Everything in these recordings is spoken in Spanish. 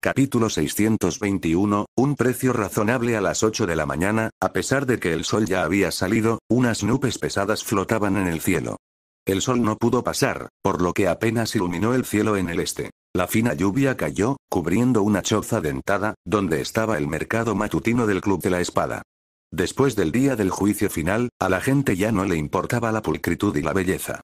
Capítulo 621, un precio razonable a las 8 de la mañana, a pesar de que el sol ya había salido, unas nubes pesadas flotaban en el cielo. El sol no pudo pasar, por lo que apenas iluminó el cielo en el este. La fina lluvia cayó, cubriendo una choza dentada, donde estaba el mercado matutino del Club de la Espada. Después del día del juicio final, a la gente ya no le importaba la pulcritud y la belleza.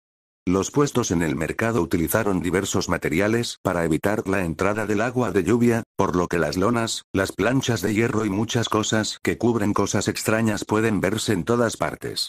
Los puestos en el mercado utilizaron diversos materiales para evitar la entrada del agua de lluvia, por lo que las lonas, las planchas de hierro y muchas cosas que cubren cosas extrañas pueden verse en todas partes.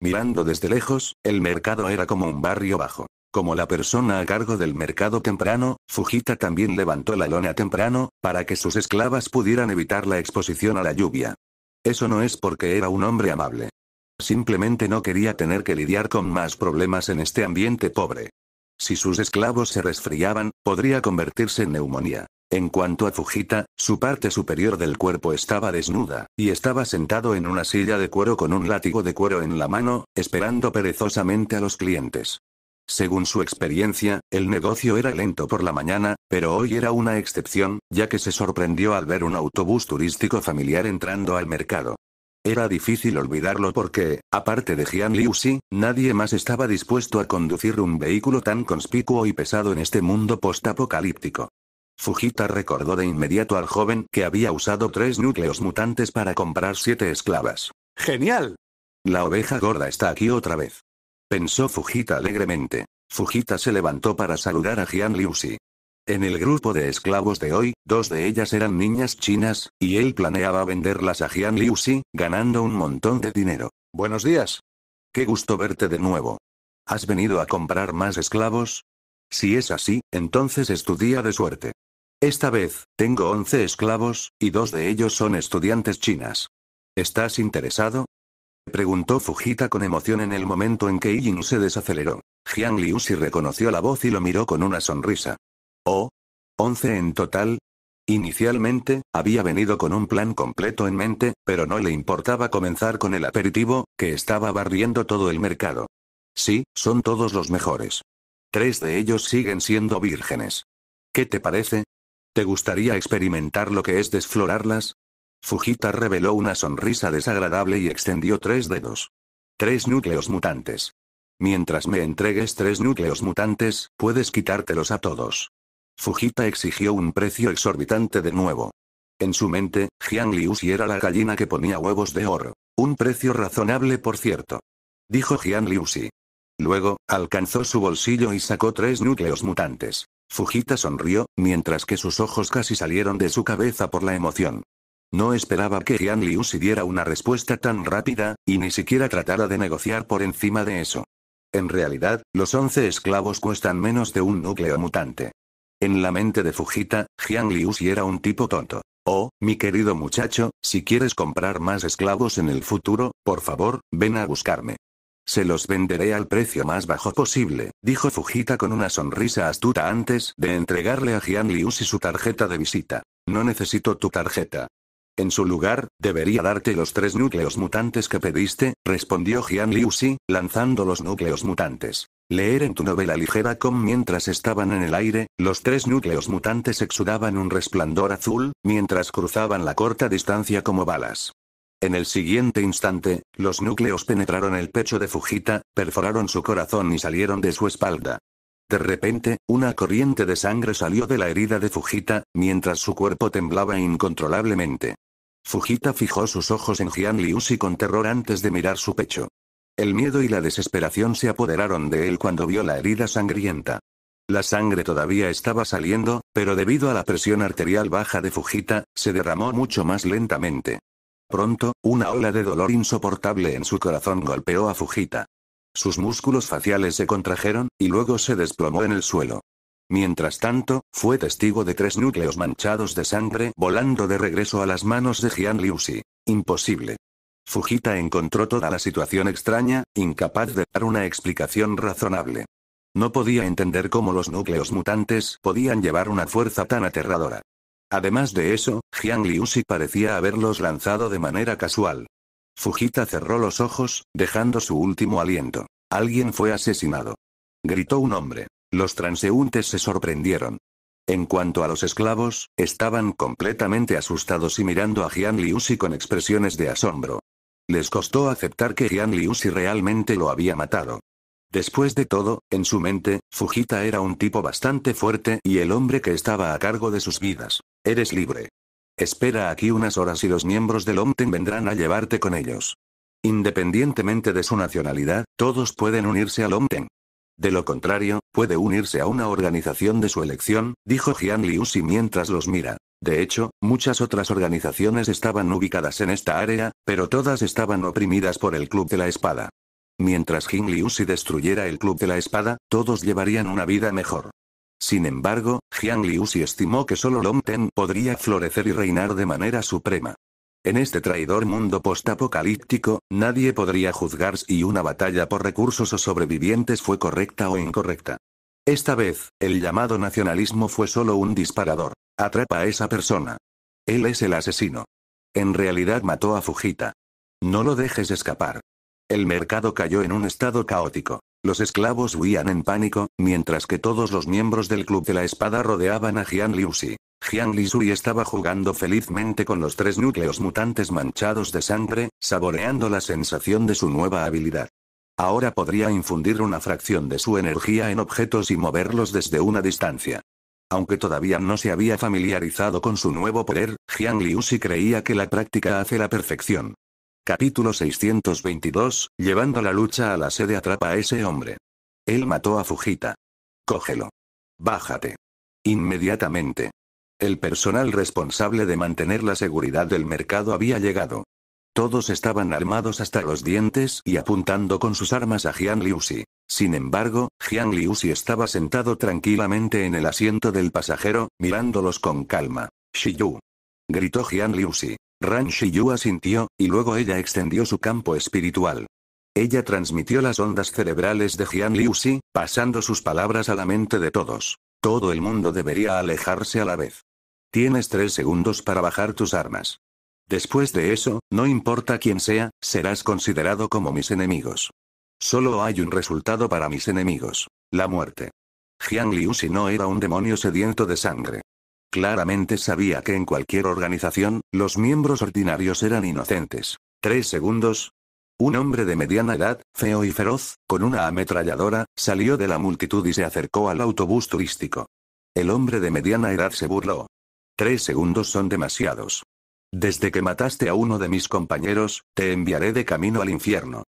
Mirando desde lejos, el mercado era como un barrio bajo. Como la persona a cargo del mercado temprano, Fujita también levantó la lona temprano, para que sus esclavas pudieran evitar la exposición a la lluvia. Eso no es porque era un hombre amable. Simplemente no quería tener que lidiar con más problemas en este ambiente pobre. Si sus esclavos se resfriaban, podría convertirse en neumonía. En cuanto a Fujita, su parte superior del cuerpo estaba desnuda, y estaba sentado en una silla de cuero con un látigo de cuero en la mano, esperando perezosamente a los clientes. Según su experiencia, el negocio era lento por la mañana, pero hoy era una excepción, ya que se sorprendió al ver un autobús turístico familiar entrando al mercado. Era difícil olvidarlo porque, aparte de Jian Xi, nadie más estaba dispuesto a conducir un vehículo tan conspicuo y pesado en este mundo postapocalíptico. Fujita recordó de inmediato al joven que había usado tres núcleos mutantes para comprar siete esclavas. ¡Genial! La oveja gorda está aquí otra vez. Pensó Fujita alegremente. Fujita se levantó para saludar a Jian Xi. En el grupo de esclavos de hoy, dos de ellas eran niñas chinas, y él planeaba venderlas a Jian Xi, ganando un montón de dinero. Buenos días. Qué gusto verte de nuevo. ¿Has venido a comprar más esclavos? Si es así, entonces es tu día de suerte. Esta vez, tengo 11 esclavos, y dos de ellos son estudiantes chinas. ¿Estás interesado? Preguntó Fujita con emoción en el momento en que Yin se desaceleró. Jiang si reconoció la voz y lo miró con una sonrisa. O. 11 en total. Inicialmente, había venido con un plan completo en mente, pero no le importaba comenzar con el aperitivo, que estaba barriendo todo el mercado. Sí, son todos los mejores. Tres de ellos siguen siendo vírgenes. ¿Qué te parece? ¿Te gustaría experimentar lo que es desflorarlas? Fujita reveló una sonrisa desagradable y extendió tres dedos. Tres núcleos mutantes. Mientras me entregues tres núcleos mutantes, puedes quitártelos a todos. Fujita exigió un precio exorbitante de nuevo. En su mente, Jiang Xi era la gallina que ponía huevos de oro. Un precio razonable por cierto. Dijo Jiang Xi. Luego, alcanzó su bolsillo y sacó tres núcleos mutantes. Fujita sonrió, mientras que sus ojos casi salieron de su cabeza por la emoción. No esperaba que Jian Liu diera una respuesta tan rápida, y ni siquiera tratara de negociar por encima de eso. En realidad, los once esclavos cuestan menos de un núcleo mutante. En la mente de Fujita, Jiang Liusi era un tipo tonto. Oh, mi querido muchacho, si quieres comprar más esclavos en el futuro, por favor, ven a buscarme. Se los venderé al precio más bajo posible, dijo Fujita con una sonrisa astuta antes de entregarle a Jian Liusi su tarjeta de visita. No necesito tu tarjeta. En su lugar, debería darte los tres núcleos mutantes que pediste, respondió Jian si, lanzando los núcleos mutantes. Leer en tu novela ligera com mientras estaban en el aire, los tres núcleos mutantes exudaban un resplandor azul, mientras cruzaban la corta distancia como balas. En el siguiente instante, los núcleos penetraron el pecho de Fujita, perforaron su corazón y salieron de su espalda. De repente, una corriente de sangre salió de la herida de Fujita, mientras su cuerpo temblaba incontrolablemente. Fujita fijó sus ojos en Jian si con terror antes de mirar su pecho. El miedo y la desesperación se apoderaron de él cuando vio la herida sangrienta. La sangre todavía estaba saliendo, pero debido a la presión arterial baja de Fujita, se derramó mucho más lentamente. Pronto, una ola de dolor insoportable en su corazón golpeó a Fujita. Sus músculos faciales se contrajeron, y luego se desplomó en el suelo. Mientras tanto, fue testigo de tres núcleos manchados de sangre volando de regreso a las manos de Jian Imposible. Fujita encontró toda la situación extraña, incapaz de dar una explicación razonable. No podía entender cómo los núcleos mutantes podían llevar una fuerza tan aterradora. Además de eso, Jiang si parecía haberlos lanzado de manera casual. Fujita cerró los ojos, dejando su último aliento. Alguien fue asesinado. Gritó un hombre. Los transeúntes se sorprendieron. En cuanto a los esclavos, estaban completamente asustados y mirando a Jian si con expresiones de asombro. Les costó aceptar que Jian Liu si realmente lo había matado. Después de todo, en su mente, Fujita era un tipo bastante fuerte y el hombre que estaba a cargo de sus vidas. Eres libre. Espera aquí unas horas y los miembros del Omten vendrán a llevarte con ellos. Independientemente de su nacionalidad, todos pueden unirse al Omten. De lo contrario, puede unirse a una organización de su elección, dijo Jian si mientras los mira. De hecho, muchas otras organizaciones estaban ubicadas en esta área, pero todas estaban oprimidas por el Club de la Espada. Mientras Liu Liusi destruyera el Club de la Espada, todos llevarían una vida mejor. Sin embargo, Jiang Liusi estimó que solo Long Ten podría florecer y reinar de manera suprema. En este traidor mundo postapocalíptico, nadie podría juzgar si una batalla por recursos o sobrevivientes fue correcta o incorrecta. Esta vez, el llamado nacionalismo fue solo un disparador. Atrapa a esa persona. Él es el asesino. En realidad mató a Fujita. No lo dejes escapar. El mercado cayó en un estado caótico. Los esclavos huían en pánico, mientras que todos los miembros del Club de la Espada rodeaban a Jian Liusi. Jian Sui estaba jugando felizmente con los tres núcleos mutantes manchados de sangre, saboreando la sensación de su nueva habilidad. Ahora podría infundir una fracción de su energía en objetos y moverlos desde una distancia. Aunque todavía no se había familiarizado con su nuevo poder, Jiang Liu si creía que la práctica hace la perfección. Capítulo 622, llevando la lucha a la sede atrapa a ese hombre. Él mató a Fujita. Cógelo. Bájate. Inmediatamente. El personal responsable de mantener la seguridad del mercado había llegado. Todos estaban armados hasta los dientes y apuntando con sus armas a Jian Liusi. Sin embargo, Jian Xi estaba sentado tranquilamente en el asiento del pasajero, mirándolos con calma. Shiyu. Gritó Jian Xi. Ran Shiyu asintió, y luego ella extendió su campo espiritual. Ella transmitió las ondas cerebrales de Jian Xi, pasando sus palabras a la mente de todos. Todo el mundo debería alejarse a la vez. Tienes tres segundos para bajar tus armas. Después de eso, no importa quién sea, serás considerado como mis enemigos. Solo hay un resultado para mis enemigos. La muerte. Jiang Liu si no era un demonio sediento de sangre. Claramente sabía que en cualquier organización, los miembros ordinarios eran inocentes. Tres segundos. Un hombre de mediana edad, feo y feroz, con una ametralladora, salió de la multitud y se acercó al autobús turístico. El hombre de mediana edad se burló. Tres segundos son demasiados. Desde que mataste a uno de mis compañeros, te enviaré de camino al infierno.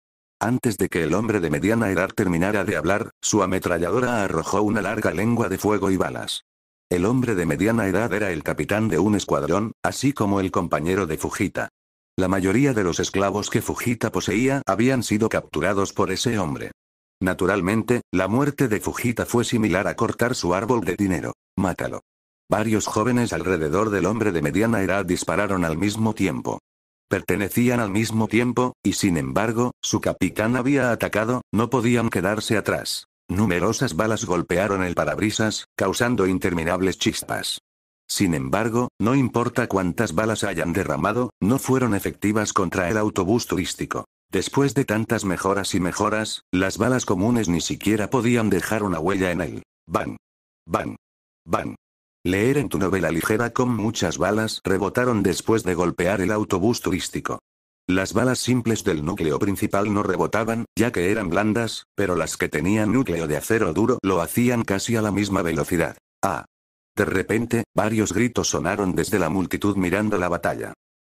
Antes de que el hombre de mediana edad terminara de hablar, su ametralladora arrojó una larga lengua de fuego y balas. El hombre de mediana edad era el capitán de un escuadrón, así como el compañero de Fujita. La mayoría de los esclavos que Fujita poseía habían sido capturados por ese hombre. Naturalmente, la muerte de Fujita fue similar a cortar su árbol de dinero. Mátalo. Varios jóvenes alrededor del hombre de mediana edad dispararon al mismo tiempo. Pertenecían al mismo tiempo, y sin embargo, su capitán había atacado, no podían quedarse atrás. Numerosas balas golpearon el parabrisas, causando interminables chispas. Sin embargo, no importa cuántas balas hayan derramado, no fueron efectivas contra el autobús turístico. Después de tantas mejoras y mejoras, las balas comunes ni siquiera podían dejar una huella en él. Van. Van. Van. Leer en tu novela ligera con muchas balas rebotaron después de golpear el autobús turístico. Las balas simples del núcleo principal no rebotaban, ya que eran blandas, pero las que tenían núcleo de acero duro lo hacían casi a la misma velocidad. Ah. De repente, varios gritos sonaron desde la multitud mirando la batalla.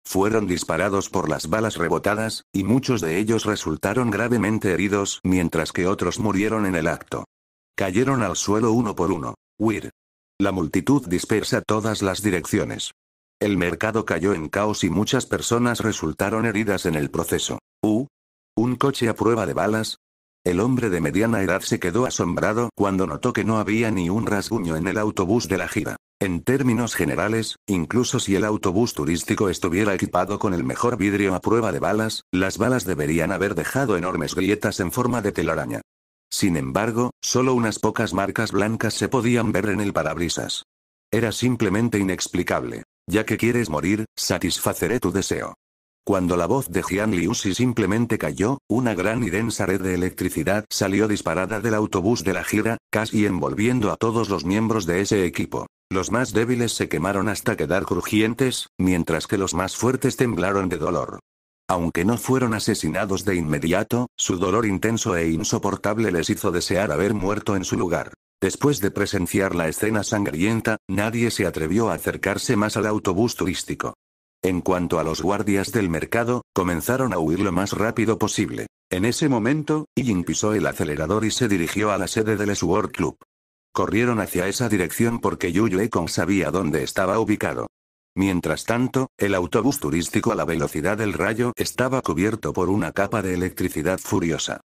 Fueron disparados por las balas rebotadas, y muchos de ellos resultaron gravemente heridos, mientras que otros murieron en el acto. Cayeron al suelo uno por uno. Weir, la multitud dispersa todas las direcciones. El mercado cayó en caos y muchas personas resultaron heridas en el proceso. ¿U? ¿Un coche a prueba de balas? El hombre de mediana edad se quedó asombrado cuando notó que no había ni un rasguño en el autobús de la gira. En términos generales, incluso si el autobús turístico estuviera equipado con el mejor vidrio a prueba de balas, las balas deberían haber dejado enormes grietas en forma de telaraña. Sin embargo, solo unas pocas marcas blancas se podían ver en el parabrisas. Era simplemente inexplicable. Ya que quieres morir, satisfaceré tu deseo. Cuando la voz de Jian si simplemente cayó, una gran y densa red de electricidad salió disparada del autobús de la gira, casi envolviendo a todos los miembros de ese equipo. Los más débiles se quemaron hasta quedar crujientes, mientras que los más fuertes temblaron de dolor. Aunque no fueron asesinados de inmediato, su dolor intenso e insoportable les hizo desear haber muerto en su lugar. Después de presenciar la escena sangrienta, nadie se atrevió a acercarse más al autobús turístico. En cuanto a los guardias del mercado, comenzaron a huir lo más rápido posible. En ese momento, Ying pisó el acelerador y se dirigió a la sede del Sword Club. Corrieron hacia esa dirección porque Yu Yue Kong sabía dónde estaba ubicado. Mientras tanto, el autobús turístico a la velocidad del rayo estaba cubierto por una capa de electricidad furiosa.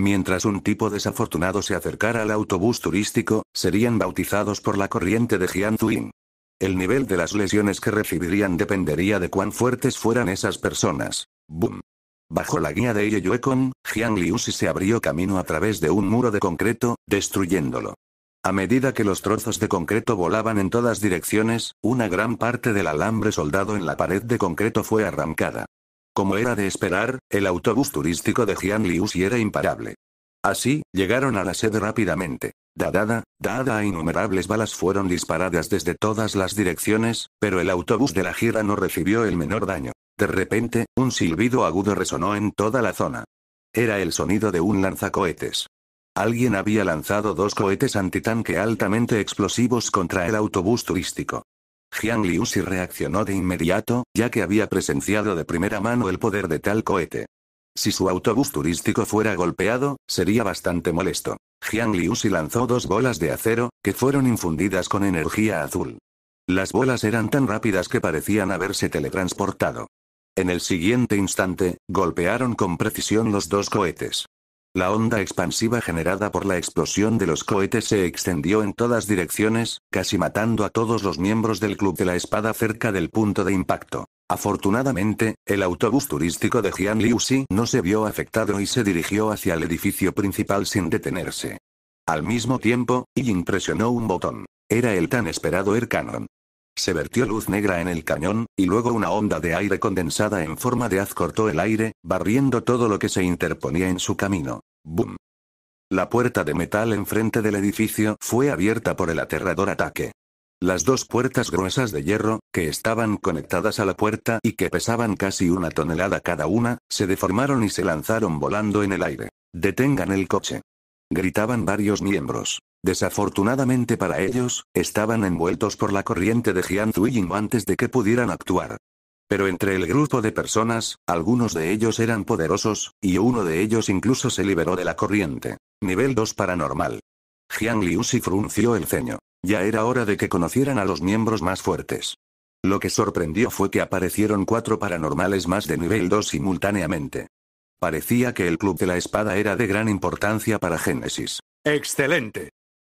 Mientras un tipo desafortunado se acercara al autobús turístico, serían bautizados por la corriente de Jian Tuin. El nivel de las lesiones que recibirían dependería de cuán fuertes fueran esas personas. Boom. Bajo la guía de Ye Yuekon, Jiang si se abrió camino a través de un muro de concreto, destruyéndolo. A medida que los trozos de concreto volaban en todas direcciones, una gran parte del alambre soldado en la pared de concreto fue arrancada. Como era de esperar, el autobús turístico de y era imparable. Así, llegaron a la sede rápidamente. Dada, dada a innumerables balas fueron disparadas desde todas las direcciones, pero el autobús de la gira no recibió el menor daño. De repente, un silbido agudo resonó en toda la zona. Era el sonido de un lanzacohetes. Alguien había lanzado dos cohetes antitanque altamente explosivos contra el autobús turístico. Jiang si reaccionó de inmediato, ya que había presenciado de primera mano el poder de tal cohete. Si su autobús turístico fuera golpeado, sería bastante molesto. Jiang si lanzó dos bolas de acero, que fueron infundidas con energía azul. Las bolas eran tan rápidas que parecían haberse teletransportado. En el siguiente instante, golpearon con precisión los dos cohetes. La onda expansiva generada por la explosión de los cohetes se extendió en todas direcciones, casi matando a todos los miembros del Club de la Espada cerca del punto de impacto. Afortunadamente, el autobús turístico de Jian Xi no se vio afectado y se dirigió hacia el edificio principal sin detenerse. Al mismo tiempo, Yin presionó un botón. Era el tan esperado Air Cannon. Se vertió luz negra en el cañón, y luego una onda de aire condensada en forma de haz cortó el aire, barriendo todo lo que se interponía en su camino. ¡Bum! La puerta de metal enfrente del edificio fue abierta por el aterrador ataque. Las dos puertas gruesas de hierro, que estaban conectadas a la puerta y que pesaban casi una tonelada cada una, se deformaron y se lanzaron volando en el aire. Detengan el coche. Gritaban varios miembros. Desafortunadamente para ellos, estaban envueltos por la corriente de Jian Zuiying antes de que pudieran actuar. Pero entre el grupo de personas, algunos de ellos eran poderosos, y uno de ellos incluso se liberó de la corriente. Nivel 2 paranormal. Jian si frunció el ceño. Ya era hora de que conocieran a los miembros más fuertes. Lo que sorprendió fue que aparecieron cuatro paranormales más de nivel 2 simultáneamente. Parecía que el Club de la Espada era de gran importancia para Génesis. Excelente.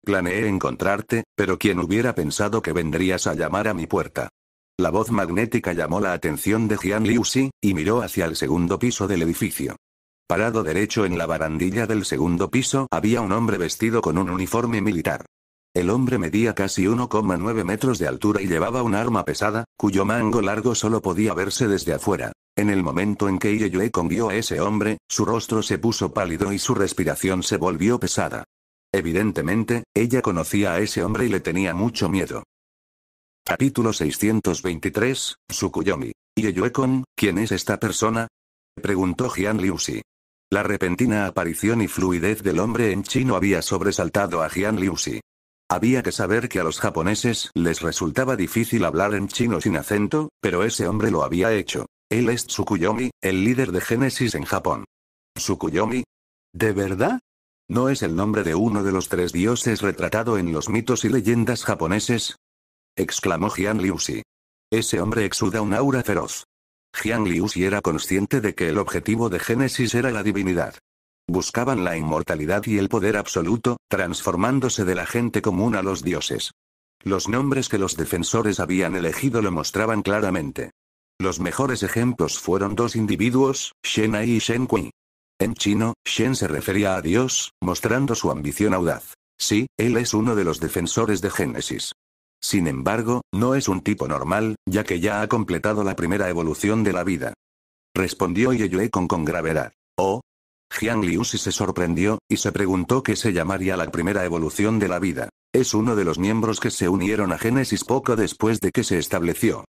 Planeé encontrarte, pero quien hubiera pensado que vendrías a llamar a mi puerta. La voz magnética llamó la atención de Jian Xi, y miró hacia el segundo piso del edificio. Parado derecho en la barandilla del segundo piso había un hombre vestido con un uniforme militar. El hombre medía casi 1,9 metros de altura y llevaba un arma pesada, cuyo mango largo solo podía verse desde afuera. En el momento en que Yue convió a ese hombre, su rostro se puso pálido y su respiración se volvió pesada. Evidentemente, ella conocía a ese hombre y le tenía mucho miedo. Capítulo 623, Tsukuyomi. Yeyuekon, ¿quién es esta persona? Preguntó Jian Si. La repentina aparición y fluidez del hombre en chino había sobresaltado a Jian Si. Había que saber que a los japoneses les resultaba difícil hablar en chino sin acento, pero ese hombre lo había hecho. Él es Tsukuyomi, el líder de Génesis en Japón. ¿Tsukuyomi? ¿De verdad? ¿No es el nombre de uno de los tres dioses retratado en los mitos y leyendas japoneses? exclamó Jian Liusi. Ese hombre exuda un aura feroz. Jian Liusi era consciente de que el objetivo de Génesis era la divinidad. Buscaban la inmortalidad y el poder absoluto, transformándose de la gente común a los dioses. Los nombres que los defensores habían elegido lo mostraban claramente. Los mejores ejemplos fueron dos individuos, Shen Ai y Shen Kui. En chino, Shen se refería a Dios, mostrando su ambición audaz. Sí, él es uno de los defensores de Génesis. Sin embargo, no es un tipo normal, ya que ya ha completado la primera evolución de la vida. Respondió Ye con, con gravedad. Oh. Jiang si se sorprendió, y se preguntó qué se llamaría la primera evolución de la vida. Es uno de los miembros que se unieron a Génesis poco después de que se estableció.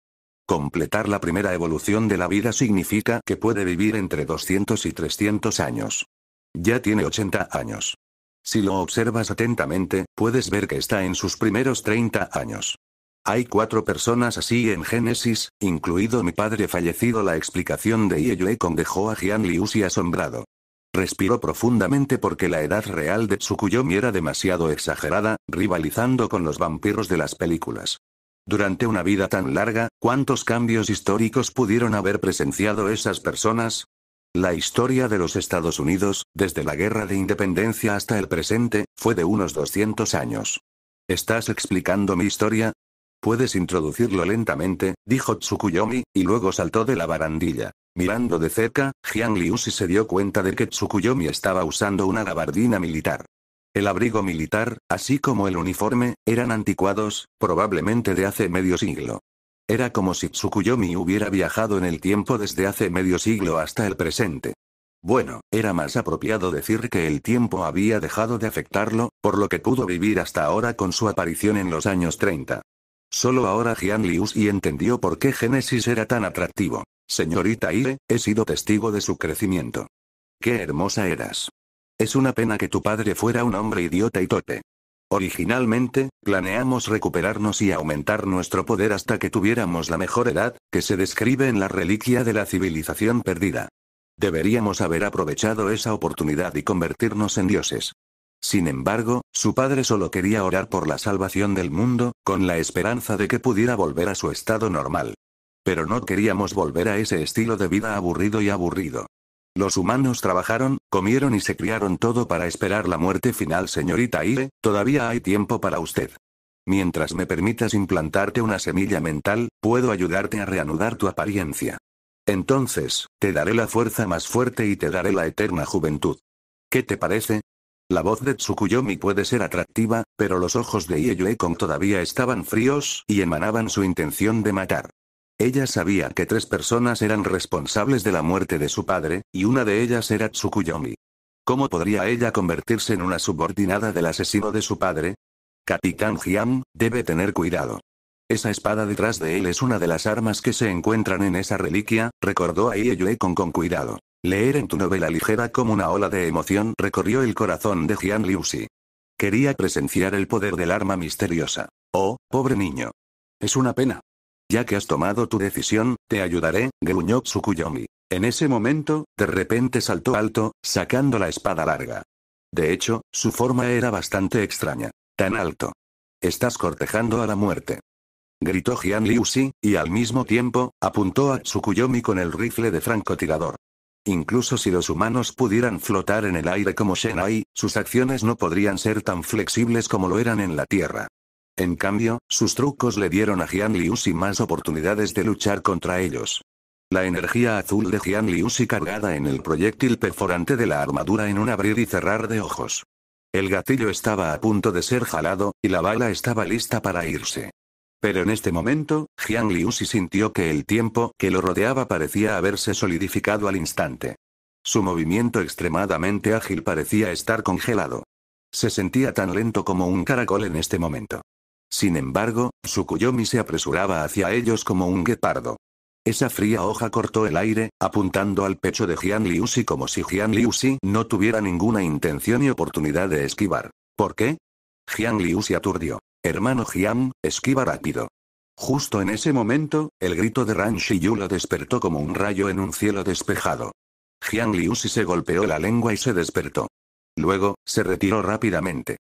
Completar la primera evolución de la vida significa que puede vivir entre 200 y 300 años. Ya tiene 80 años. Si lo observas atentamente, puedes ver que está en sus primeros 30 años. Hay cuatro personas así en Génesis, incluido mi padre fallecido. La explicación de Ieyue con dejó a Jian si asombrado. Respiró profundamente porque la edad real de Tsukuyomi era demasiado exagerada, rivalizando con los vampiros de las películas. Durante una vida tan larga, ¿cuántos cambios históricos pudieron haber presenciado esas personas? La historia de los Estados Unidos, desde la Guerra de Independencia hasta el presente, fue de unos 200 años. ¿Estás explicando mi historia? Puedes introducirlo lentamente, dijo Tsukuyomi, y luego saltó de la barandilla. Mirando de cerca, Jiang si se dio cuenta de que Tsukuyomi estaba usando una gabardina militar. El abrigo militar, así como el uniforme, eran anticuados, probablemente de hace medio siglo. Era como si Tsukuyomi hubiera viajado en el tiempo desde hace medio siglo hasta el presente. Bueno, era más apropiado decir que el tiempo había dejado de afectarlo, por lo que pudo vivir hasta ahora con su aparición en los años 30. Solo ahora Jian y entendió por qué Génesis era tan atractivo. Señorita Ire, he sido testigo de su crecimiento. ¡Qué hermosa eras! Es una pena que tu padre fuera un hombre idiota y tope. Originalmente, planeamos recuperarnos y aumentar nuestro poder hasta que tuviéramos la mejor edad, que se describe en la reliquia de la civilización perdida. Deberíamos haber aprovechado esa oportunidad y convertirnos en dioses. Sin embargo, su padre solo quería orar por la salvación del mundo, con la esperanza de que pudiera volver a su estado normal. Pero no queríamos volver a ese estilo de vida aburrido y aburrido. Los humanos trabajaron, comieron y se criaron todo para esperar la muerte final, señorita Ire, todavía hay tiempo para usted. Mientras me permitas implantarte una semilla mental, puedo ayudarte a reanudar tu apariencia. Entonces, te daré la fuerza más fuerte y te daré la eterna juventud. ¿Qué te parece? La voz de Tsukuyomi puede ser atractiva, pero los ojos de Kong todavía estaban fríos y emanaban su intención de matar. Ella sabía que tres personas eran responsables de la muerte de su padre, y una de ellas era Tsukuyomi. ¿Cómo podría ella convertirse en una subordinada del asesino de su padre? Capitán Hyun debe tener cuidado. Esa espada detrás de él es una de las armas que se encuentran en esa reliquia, recordó a Ieyue con con cuidado. Leer en tu novela ligera como una ola de emoción recorrió el corazón de Jian si Quería presenciar el poder del arma misteriosa. Oh, pobre niño. Es una pena. Ya que has tomado tu decisión, te ayudaré, gruñó Tsukuyomi. En ese momento, de repente saltó alto, sacando la espada larga. De hecho, su forma era bastante extraña. Tan alto. Estás cortejando a la muerte. Gritó Jian Xi, y al mismo tiempo, apuntó a Tsukuyomi con el rifle de francotirador. Incluso si los humanos pudieran flotar en el aire como Shenai, sus acciones no podrían ser tan flexibles como lo eran en la Tierra. En cambio, sus trucos le dieron a Jian si más oportunidades de luchar contra ellos. La energía azul de Jian y cargada en el proyectil perforante de la armadura en un abrir y cerrar de ojos. El gatillo estaba a punto de ser jalado, y la bala estaba lista para irse. Pero en este momento, Jian Xi sintió que el tiempo que lo rodeaba parecía haberse solidificado al instante. Su movimiento extremadamente ágil parecía estar congelado. Se sentía tan lento como un caracol en este momento. Sin embargo, Sukuyomi se apresuraba hacia ellos como un guepardo. Esa fría hoja cortó el aire, apuntando al pecho de Jian Liusi como si Jian Liusi no tuviera ninguna intención y oportunidad de esquivar. ¿Por qué? Jian Liusi aturdió. Hermano Jian, esquiva rápido. Justo en ese momento, el grito de Ran Shiyu lo despertó como un rayo en un cielo despejado. Jian Liusi se golpeó la lengua y se despertó. Luego, se retiró rápidamente.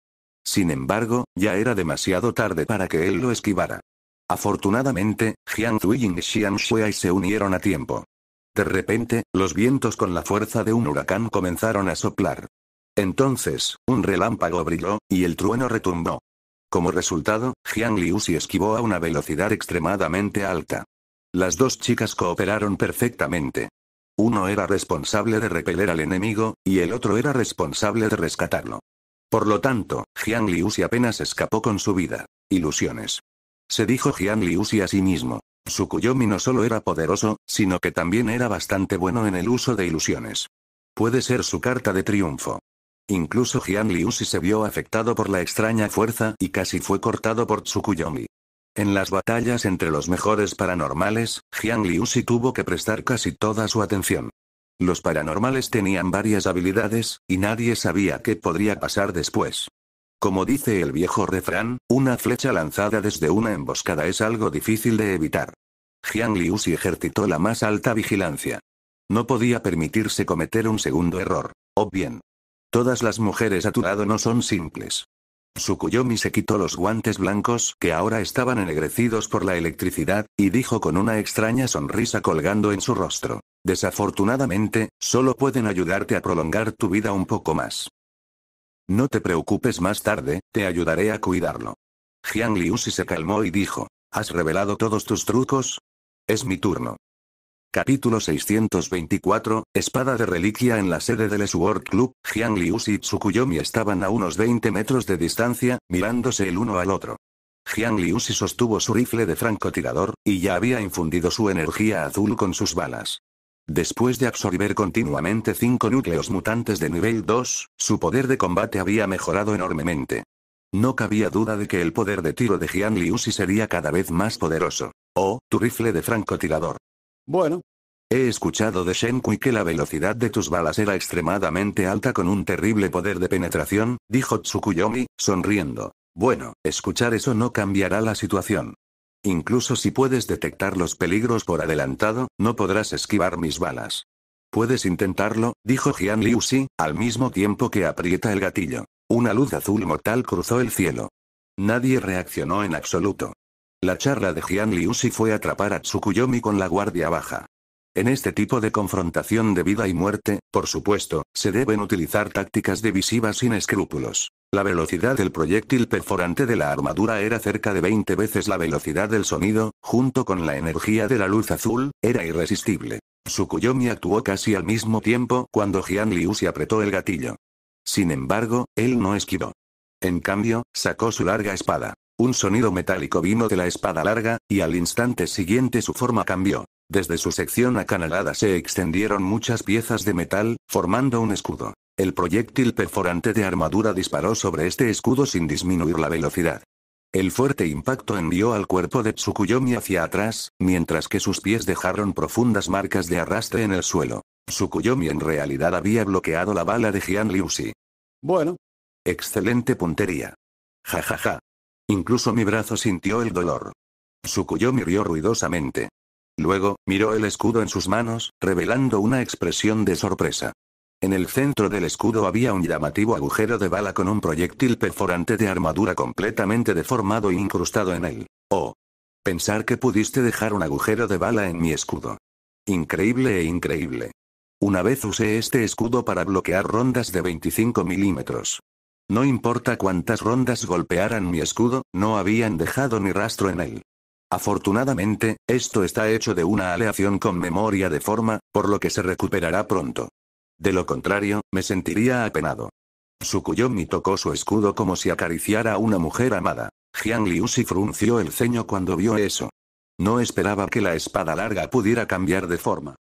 Sin embargo, ya era demasiado tarde para que él lo esquivara. Afortunadamente, Jiang Zuiying y Xian Shuai se unieron a tiempo. De repente, los vientos con la fuerza de un huracán comenzaron a soplar. Entonces, un relámpago brilló, y el trueno retumbó. Como resultado, Jiang Liu si esquivó a una velocidad extremadamente alta. Las dos chicas cooperaron perfectamente. Uno era responsable de repeler al enemigo, y el otro era responsable de rescatarlo. Por lo tanto, Jiang Liusi apenas escapó con su vida. Ilusiones. Se dijo Jiang Liusi a sí mismo. Tsukuyomi no solo era poderoso, sino que también era bastante bueno en el uso de ilusiones. Puede ser su carta de triunfo. Incluso Jian Liusi se vio afectado por la extraña fuerza y casi fue cortado por Tsukuyomi. En las batallas entre los mejores paranormales, Jian Liusi tuvo que prestar casi toda su atención. Los paranormales tenían varias habilidades, y nadie sabía qué podría pasar después. Como dice el viejo refrán, una flecha lanzada desde una emboscada es algo difícil de evitar. Jiang si ejercitó la más alta vigilancia. No podía permitirse cometer un segundo error. O bien, todas las mujeres a tu lado no son simples. Sukuyomi se quitó los guantes blancos, que ahora estaban ennegrecidos por la electricidad, y dijo con una extraña sonrisa colgando en su rostro. Desafortunadamente, solo pueden ayudarte a prolongar tu vida un poco más. No te preocupes más tarde, te ayudaré a cuidarlo. Jiang si se calmó y dijo. ¿Has revelado todos tus trucos? Es mi turno. Capítulo 624, Espada de Reliquia en la sede del Sword Club, Jiang Liu y Tsukuyomi estaban a unos 20 metros de distancia, mirándose el uno al otro. Jiang si sostuvo su rifle de francotirador, y ya había infundido su energía azul con sus balas. Después de absorber continuamente cinco núcleos mutantes de nivel 2, su poder de combate había mejorado enormemente. No cabía duda de que el poder de tiro de Jiang si sería cada vez más poderoso. Oh, tu rifle de francotirador. Bueno. He escuchado de Kui que la velocidad de tus balas era extremadamente alta con un terrible poder de penetración, dijo Tsukuyomi, sonriendo. Bueno, escuchar eso no cambiará la situación. Incluso si puedes detectar los peligros por adelantado, no podrás esquivar mis balas. Puedes intentarlo, dijo Jian Xi, al mismo tiempo que aprieta el gatillo. Una luz azul mortal cruzó el cielo. Nadie reaccionó en absoluto. La charla de Jian si fue atrapar a Tsukuyomi con la guardia baja. En este tipo de confrontación de vida y muerte, por supuesto, se deben utilizar tácticas divisivas sin escrúpulos. La velocidad del proyectil perforante de la armadura era cerca de 20 veces la velocidad del sonido, junto con la energía de la luz azul, era irresistible. Tsukuyomi actuó casi al mismo tiempo cuando Jian Liu si apretó el gatillo. Sin embargo, él no esquivó. En cambio, sacó su larga espada. Un sonido metálico vino de la espada larga, y al instante siguiente su forma cambió. Desde su sección acanalada se extendieron muchas piezas de metal, formando un escudo. El proyectil perforante de armadura disparó sobre este escudo sin disminuir la velocidad. El fuerte impacto envió al cuerpo de Tsukuyomi hacia atrás, mientras que sus pies dejaron profundas marcas de arrastre en el suelo. Tsukuyomi en realidad había bloqueado la bala de Liu Xi. Bueno. Excelente puntería. Ja ja ja. Incluso mi brazo sintió el dolor. Sukuyomi rió ruidosamente. Luego, miró el escudo en sus manos, revelando una expresión de sorpresa. En el centro del escudo había un llamativo agujero de bala con un proyectil perforante de armadura completamente deformado e incrustado en él. Oh. Pensar que pudiste dejar un agujero de bala en mi escudo. Increíble e increíble. Una vez usé este escudo para bloquear rondas de 25 milímetros. No importa cuántas rondas golpearan mi escudo, no habían dejado ni rastro en él. Afortunadamente, esto está hecho de una aleación con memoria de forma, por lo que se recuperará pronto. De lo contrario, me sentiría apenado. Sukuyomi tocó su escudo como si acariciara a una mujer amada. Jiang si frunció el ceño cuando vio eso. No esperaba que la espada larga pudiera cambiar de forma.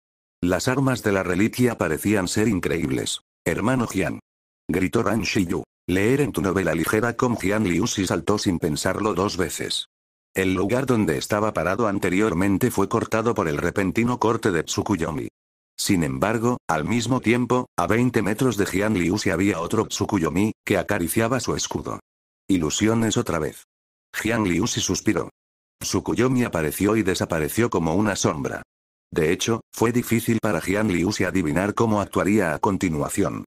Las armas de la reliquia parecían ser increíbles. Hermano Jian. Gritó Ran Shiyu. Leer en tu novela ligera con Liu si saltó sin pensarlo dos veces. El lugar donde estaba parado anteriormente fue cortado por el repentino corte de Tsukuyomi. Sin embargo, al mismo tiempo, a 20 metros de Jian Liusi había otro Tsukuyomi, que acariciaba su escudo. Ilusiones otra vez. Jian Liusi suspiró. Tsukuyomi apareció y desapareció como una sombra. De hecho, fue difícil para Jian si adivinar cómo actuaría a continuación.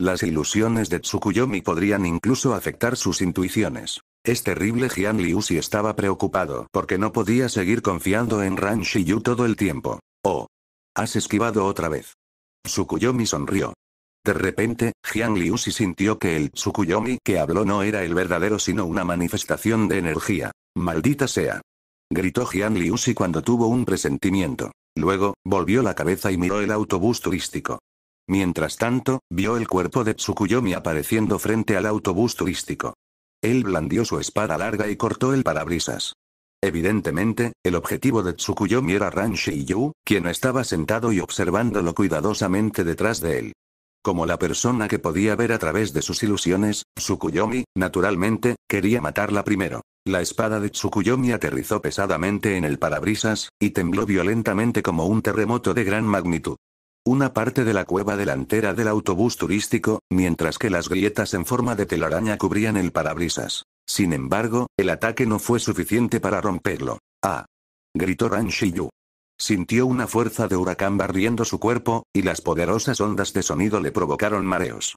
Las ilusiones de Tsukuyomi podrían incluso afectar sus intuiciones. Es terrible Jian si estaba preocupado porque no podía seguir confiando en Ran Shiyu todo el tiempo. Oh. Has esquivado otra vez. Tsukuyomi sonrió. De repente, Jian si sintió que el Tsukuyomi que habló no era el verdadero sino una manifestación de energía. Maldita sea. Gritó Jian si cuando tuvo un presentimiento. Luego, volvió la cabeza y miró el autobús turístico. Mientras tanto, vio el cuerpo de Tsukuyomi apareciendo frente al autobús turístico. Él blandió su espada larga y cortó el parabrisas. Evidentemente, el objetivo de Tsukuyomi era Ran Yu, quien estaba sentado y observándolo cuidadosamente detrás de él. Como la persona que podía ver a través de sus ilusiones, Tsukuyomi, naturalmente, quería matarla primero. La espada de Tsukuyomi aterrizó pesadamente en el parabrisas, y tembló violentamente como un terremoto de gran magnitud una parte de la cueva delantera del autobús turístico, mientras que las grietas en forma de telaraña cubrían el parabrisas. Sin embargo, el ataque no fue suficiente para romperlo. ¡Ah! gritó Ran Shiyu. Sintió una fuerza de huracán barriendo su cuerpo, y las poderosas ondas de sonido le provocaron mareos.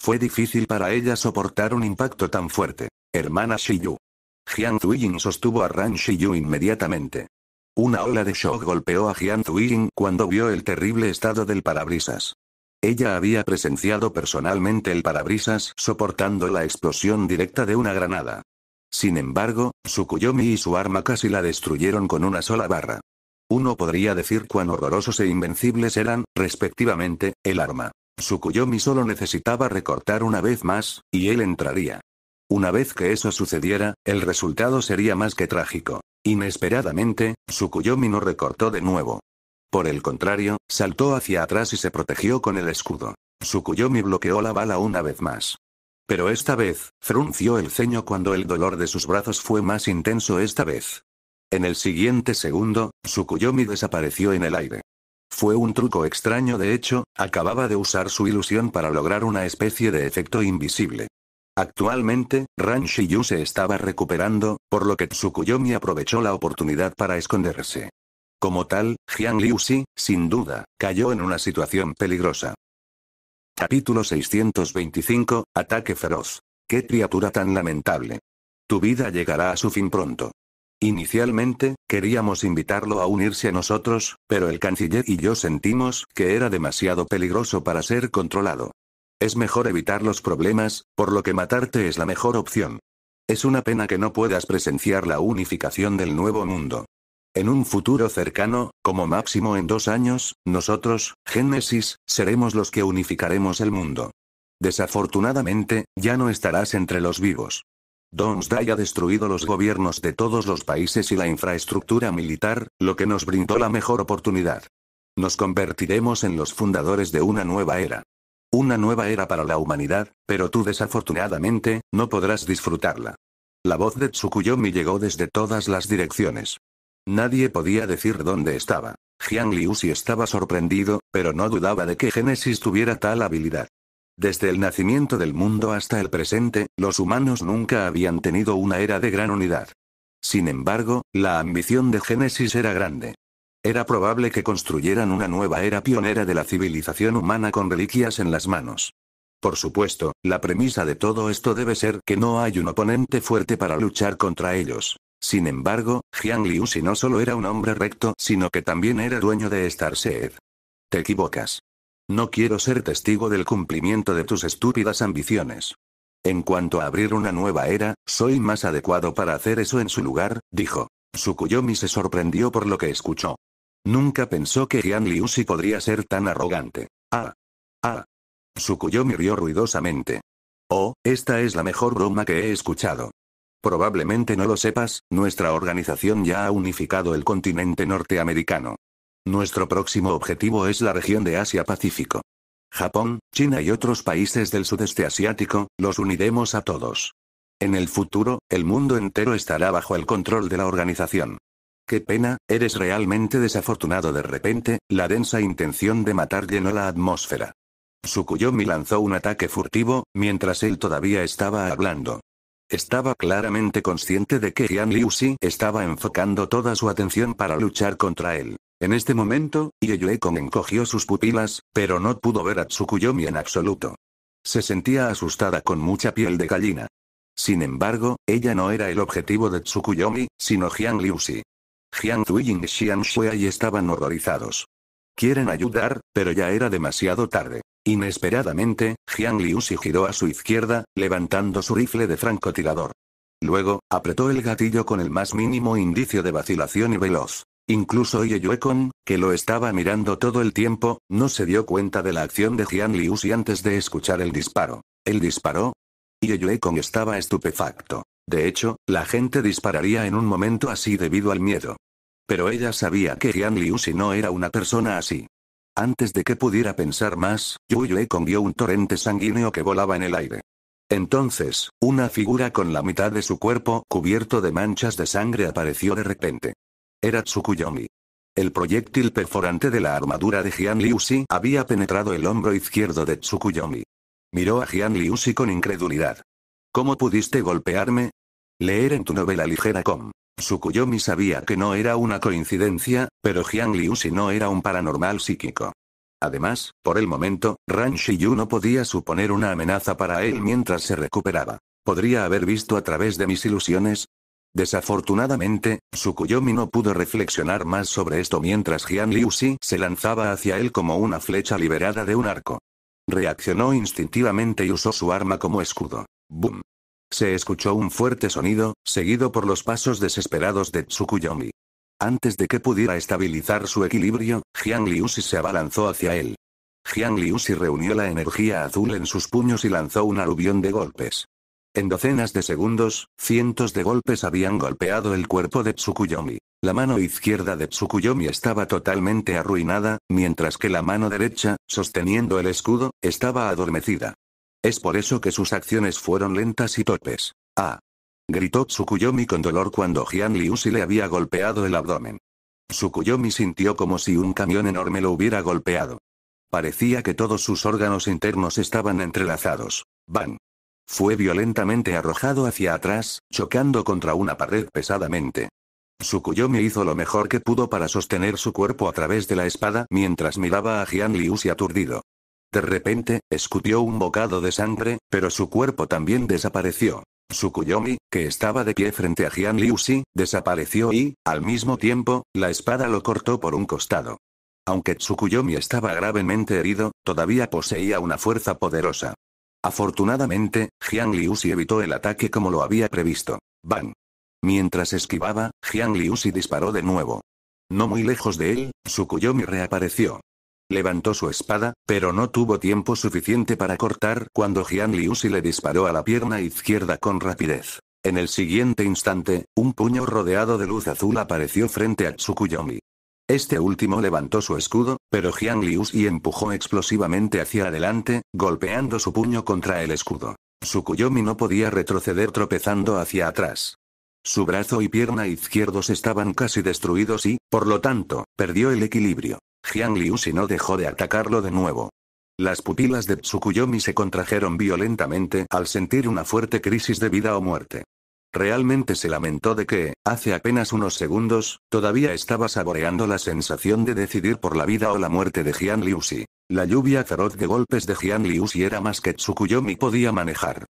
Fue difícil para ella soportar un impacto tan fuerte. Hermana Shiyu. Jiang Zuiyin sostuvo a Ran Shiyu inmediatamente. Una ola de shock golpeó a Jian Zuiling cuando vio el terrible estado del parabrisas. Ella había presenciado personalmente el parabrisas soportando la explosión directa de una granada. Sin embargo, su y su arma casi la destruyeron con una sola barra. Uno podría decir cuán horrorosos e invencibles eran, respectivamente, el arma. su Sukuyomi solo necesitaba recortar una vez más, y él entraría. Una vez que eso sucediera, el resultado sería más que trágico. Inesperadamente, Sukuyomi no recortó de nuevo. Por el contrario, saltó hacia atrás y se protegió con el escudo. Sukuyomi bloqueó la bala una vez más. Pero esta vez, frunció el ceño cuando el dolor de sus brazos fue más intenso esta vez. En el siguiente segundo, Sukuyomi desapareció en el aire. Fue un truco extraño de hecho, acababa de usar su ilusión para lograr una especie de efecto invisible. Actualmente, Ran Shiyu se estaba recuperando, por lo que Tsukuyomi aprovechó la oportunidad para esconderse. Como tal, Liu Xi, sin duda, cayó en una situación peligrosa. Capítulo 625, Ataque Feroz. ¡Qué criatura tan lamentable! Tu vida llegará a su fin pronto. Inicialmente, queríamos invitarlo a unirse a nosotros, pero el canciller y yo sentimos que era demasiado peligroso para ser controlado. Es mejor evitar los problemas, por lo que matarte es la mejor opción. Es una pena que no puedas presenciar la unificación del nuevo mundo. En un futuro cercano, como máximo en dos años, nosotros, Génesis, seremos los que unificaremos el mundo. Desafortunadamente, ya no estarás entre los vivos. Donsday ha destruido los gobiernos de todos los países y la infraestructura militar, lo que nos brindó la mejor oportunidad. Nos convertiremos en los fundadores de una nueva era. Una nueva era para la humanidad, pero tú desafortunadamente, no podrás disfrutarla. La voz de Tsukuyomi llegó desde todas las direcciones. Nadie podía decir dónde estaba. Jiang si estaba sorprendido, pero no dudaba de que Génesis tuviera tal habilidad. Desde el nacimiento del mundo hasta el presente, los humanos nunca habían tenido una era de gran unidad. Sin embargo, la ambición de Génesis era grande. Era probable que construyeran una nueva era pionera de la civilización humana con reliquias en las manos. Por supuesto, la premisa de todo esto debe ser que no hay un oponente fuerte para luchar contra ellos. Sin embargo, Jiang si no solo era un hombre recto, sino que también era dueño de sed Te equivocas. No quiero ser testigo del cumplimiento de tus estúpidas ambiciones. En cuanto a abrir una nueva era, soy más adecuado para hacer eso en su lugar, dijo. Sukuyomi se sorprendió por lo que escuchó. Nunca pensó que Jian Liusi podría ser tan arrogante. Ah. Ah. Sukuyo rió ruidosamente. Oh, esta es la mejor broma que he escuchado. Probablemente no lo sepas, nuestra organización ya ha unificado el continente norteamericano. Nuestro próximo objetivo es la región de Asia-Pacífico. Japón, China y otros países del sudeste asiático, los uniremos a todos. En el futuro, el mundo entero estará bajo el control de la organización. Qué pena, eres realmente desafortunado de repente, la densa intención de matar llenó la atmósfera. Tsukuyomi lanzó un ataque furtivo, mientras él todavía estaba hablando. Estaba claramente consciente de que Liu Xi estaba enfocando toda su atención para luchar contra él. En este momento, Kong encogió sus pupilas, pero no pudo ver a Tsukuyomi en absoluto. Se sentía asustada con mucha piel de gallina. Sin embargo, ella no era el objetivo de Tsukuyomi, sino Jian Xi. Jiang y Xian Shuai estaban horrorizados. Quieren ayudar, pero ya era demasiado tarde. Inesperadamente, Jiang Liu se giró a su izquierda, levantando su rifle de francotirador. Luego, apretó el gatillo con el más mínimo indicio de vacilación y veloz. Incluso Ye Kong, que lo estaba mirando todo el tiempo, no se dio cuenta de la acción de Jian Liu antes de escuchar el disparo. Él disparó. Ye Kong estaba estupefacto. De hecho, la gente dispararía en un momento así debido al miedo. Pero ella sabía que Jian Liu si no era una persona así. Antes de que pudiera pensar más, Yu convió un torrente sanguíneo que volaba en el aire. Entonces, una figura con la mitad de su cuerpo cubierto de manchas de sangre apareció de repente. Era Tsukuyomi. El proyectil perforante de la armadura de Jian Liusi había penetrado el hombro izquierdo de Tsukuyomi. Miró a Jian Liusi con incredulidad. ¿Cómo pudiste golpearme? Leer en tu novela ligera com. Sukuyomi sabía que no era una coincidencia, pero Jiang si no era un paranormal psíquico. Además, por el momento, Ran Shiyu no podía suponer una amenaza para él mientras se recuperaba. ¿Podría haber visto a través de mis ilusiones? Desafortunadamente, Sukuyomi no pudo reflexionar más sobre esto mientras Jian Xi se lanzaba hacia él como una flecha liberada de un arco. Reaccionó instintivamente y usó su arma como escudo. ¡Bum! Se escuchó un fuerte sonido, seguido por los pasos desesperados de Tsukuyomi. Antes de que pudiera estabilizar su equilibrio, Jiang Liusi se abalanzó hacia él. Jiang Liusi reunió la energía azul en sus puños y lanzó un aluvión de golpes. En docenas de segundos, cientos de golpes habían golpeado el cuerpo de Tsukuyomi. La mano izquierda de Tsukuyomi estaba totalmente arruinada, mientras que la mano derecha, sosteniendo el escudo, estaba adormecida. Es por eso que sus acciones fueron lentas y torpes. Ah. Gritó Tsukuyomi con dolor cuando liu si le había golpeado el abdomen. Tsukuyomi sintió como si un camión enorme lo hubiera golpeado. Parecía que todos sus órganos internos estaban entrelazados. Van. Fue violentamente arrojado hacia atrás, chocando contra una pared pesadamente. Tsukuyomi hizo lo mejor que pudo para sostener su cuerpo a través de la espada mientras miraba a Hian-Liu si aturdido. De repente, escupió un bocado de sangre, pero su cuerpo también desapareció. Tsukuyomi, que estaba de pie frente a Jian Liusi, desapareció y, al mismo tiempo, la espada lo cortó por un costado. Aunque Tsukuyomi estaba gravemente herido, todavía poseía una fuerza poderosa. Afortunadamente, Jian Liusi evitó el ataque como lo había previsto. ¡Bang! Mientras esquivaba, Jian Liusi disparó de nuevo. No muy lejos de él, Tsukuyomi reapareció. Levantó su espada, pero no tuvo tiempo suficiente para cortar cuando Jian si le disparó a la pierna izquierda con rapidez. En el siguiente instante, un puño rodeado de luz azul apareció frente a Tsukuyomi. Este último levantó su escudo, pero Jian y empujó explosivamente hacia adelante, golpeando su puño contra el escudo. Tsukuyomi no podía retroceder tropezando hacia atrás. Su brazo y pierna izquierdos estaban casi destruidos y, por lo tanto, perdió el equilibrio. Jiang si no dejó de atacarlo de nuevo. Las pupilas de Tsukuyomi se contrajeron violentamente al sentir una fuerte crisis de vida o muerte. Realmente se lamentó de que, hace apenas unos segundos, todavía estaba saboreando la sensación de decidir por la vida o la muerte de Jian si. La lluvia feroz de golpes de Jian si era más que Tsukuyomi podía manejar.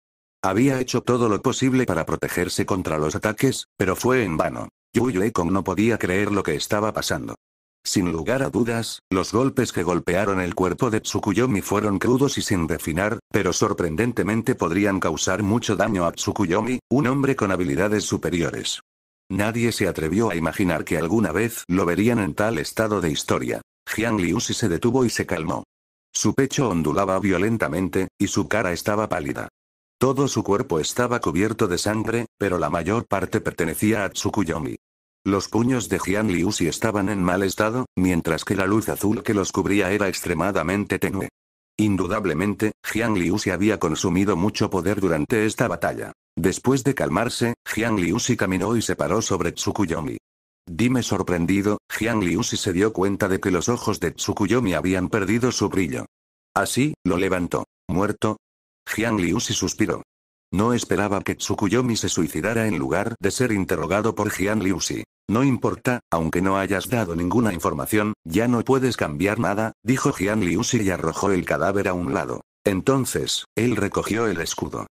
Había hecho todo lo posible para protegerse contra los ataques, pero fue en vano. Yu Yue no podía creer lo que estaba pasando. Sin lugar a dudas, los golpes que golpearon el cuerpo de Tsukuyomi fueron crudos y sin refinar, pero sorprendentemente podrían causar mucho daño a Tsukuyomi, un hombre con habilidades superiores. Nadie se atrevió a imaginar que alguna vez lo verían en tal estado de historia. Jiang si se detuvo y se calmó. Su pecho ondulaba violentamente, y su cara estaba pálida. Todo su cuerpo estaba cubierto de sangre, pero la mayor parte pertenecía a Tsukuyomi. Los puños de Jian Liusi estaban en mal estado, mientras que la luz azul que los cubría era extremadamente tenue. Indudablemente, Jiang Xi había consumido mucho poder durante esta batalla. Después de calmarse, Jiang Xi caminó y se paró sobre Tsukuyomi. Dime sorprendido, Jiang Liusi se dio cuenta de que los ojos de Tsukuyomi habían perdido su brillo. Así, lo levantó. ¿Muerto? Jiang Xi suspiró. No esperaba que Tsukuyomi se suicidara en lugar de ser interrogado por Jiang Xi. No importa, aunque no hayas dado ninguna información, ya no puedes cambiar nada, dijo Jian Liusi y arrojó el cadáver a un lado. Entonces, él recogió el escudo.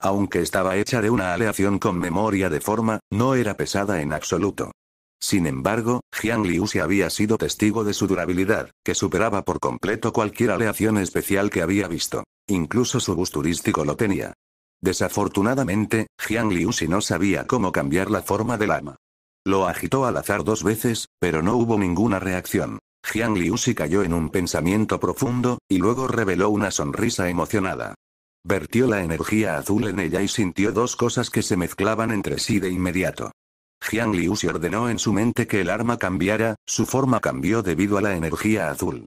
Aunque estaba hecha de una aleación con memoria de forma, no era pesada en absoluto. Sin embargo, Jian Liusi había sido testigo de su durabilidad, que superaba por completo cualquier aleación especial que había visto. Incluso su bus turístico lo tenía. Desafortunadamente, Jian Liusi no sabía cómo cambiar la forma del ama. Lo agitó al azar dos veces, pero no hubo ninguna reacción. Jiang Liu se cayó en un pensamiento profundo, y luego reveló una sonrisa emocionada. Vertió la energía azul en ella y sintió dos cosas que se mezclaban entre sí de inmediato. Jiang Liu se ordenó en su mente que el arma cambiara, su forma cambió debido a la energía azul.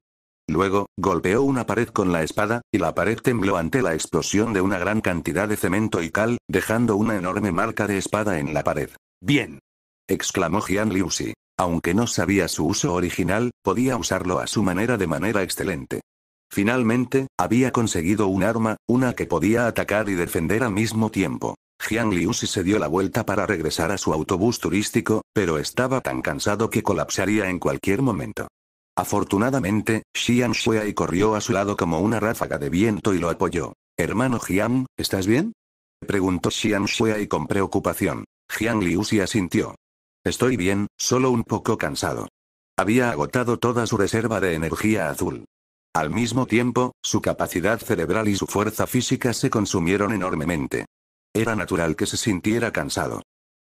Luego, golpeó una pared con la espada, y la pared tembló ante la explosión de una gran cantidad de cemento y cal, dejando una enorme marca de espada en la pared. Bien exclamó Liu Liusi. Aunque no sabía su uso original, podía usarlo a su manera de manera excelente. Finalmente, había conseguido un arma, una que podía atacar y defender al mismo tiempo. Jiang Liusi se dio la vuelta para regresar a su autobús turístico, pero estaba tan cansado que colapsaría en cualquier momento. Afortunadamente, Xian Shui corrió a su lado como una ráfaga de viento y lo apoyó. Hermano Jiang, ¿estás bien? Preguntó Xian Shui con preocupación. Jiang Liusi asintió. Estoy bien, solo un poco cansado. Había agotado toda su reserva de energía azul. Al mismo tiempo, su capacidad cerebral y su fuerza física se consumieron enormemente. Era natural que se sintiera cansado.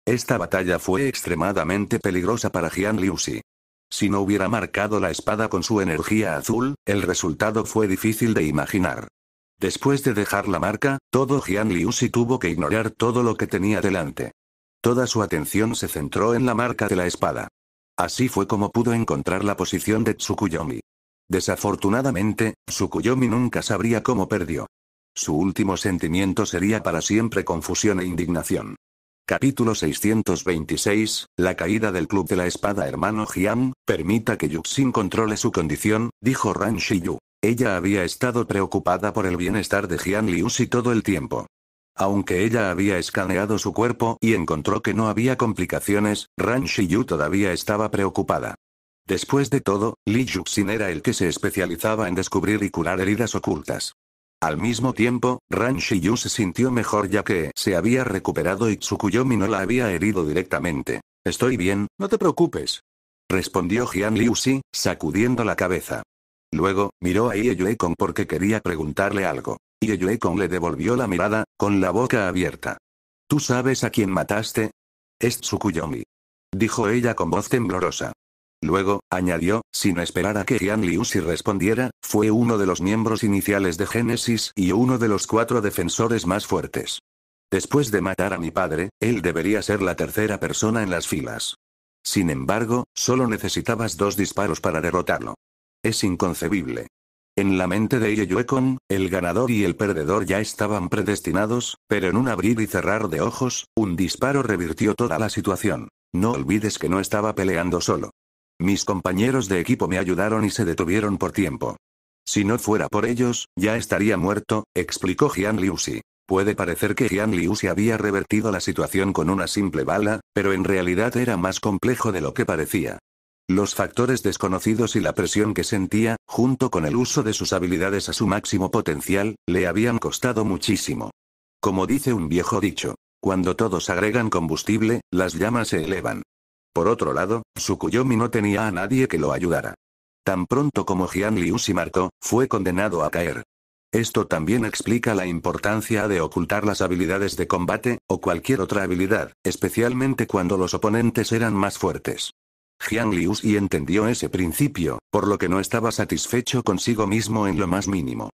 Esta batalla fue extremadamente peligrosa para Jian Xi. Si no hubiera marcado la espada con su energía azul, el resultado fue difícil de imaginar. Después de dejar la marca, todo Jian Si tuvo que ignorar todo lo que tenía delante. Toda su atención se centró en la marca de la espada. Así fue como pudo encontrar la posición de Tsukuyomi. Desafortunadamente, Tsukuyomi nunca sabría cómo perdió. Su último sentimiento sería para siempre confusión e indignación. Capítulo 626, La caída del club de la espada hermano Jiang, permita que Yuxin controle su condición, dijo Ran Shiyu. Ella había estado preocupada por el bienestar de Jian Liu todo el tiempo. Aunque ella había escaneado su cuerpo y encontró que no había complicaciones, Ran Shiyu todavía estaba preocupada. Después de todo, Li Yuxin era el que se especializaba en descubrir y curar heridas ocultas. Al mismo tiempo, Ran Shiyu se sintió mejor ya que se había recuperado y Tsukuyomi no la había herido directamente. Estoy bien, no te preocupes. Respondió Jian Xi, sacudiendo la cabeza. Luego, miró a Ye Yue porque quería preguntarle algo. Yeoyeokon le devolvió la mirada, con la boca abierta. ¿Tú sabes a quién mataste? Es Tsukuyomi. Dijo ella con voz temblorosa. Luego, añadió, sin esperar a que Liu si respondiera, fue uno de los miembros iniciales de Génesis y uno de los cuatro defensores más fuertes. Después de matar a mi padre, él debería ser la tercera persona en las filas. Sin embargo, solo necesitabas dos disparos para derrotarlo. Es inconcebible. En la mente de Yeyuekon, el ganador y el perdedor ya estaban predestinados, pero en un abrir y cerrar de ojos, un disparo revirtió toda la situación. No olvides que no estaba peleando solo. Mis compañeros de equipo me ayudaron y se detuvieron por tiempo. Si no fuera por ellos, ya estaría muerto, explicó Jian Si. Puede parecer que Jian Si había revertido la situación con una simple bala, pero en realidad era más complejo de lo que parecía. Los factores desconocidos y la presión que sentía, junto con el uso de sus habilidades a su máximo potencial, le habían costado muchísimo. Como dice un viejo dicho, cuando todos agregan combustible, las llamas se elevan. Por otro lado, Sukuyomi no tenía a nadie que lo ayudara. Tan pronto como Gian Liu y marcó, fue condenado a caer. Esto también explica la importancia de ocultar las habilidades de combate, o cualquier otra habilidad, especialmente cuando los oponentes eran más fuertes. Jiang Liu y entendió ese principio, por lo que no estaba satisfecho consigo mismo en lo más mínimo.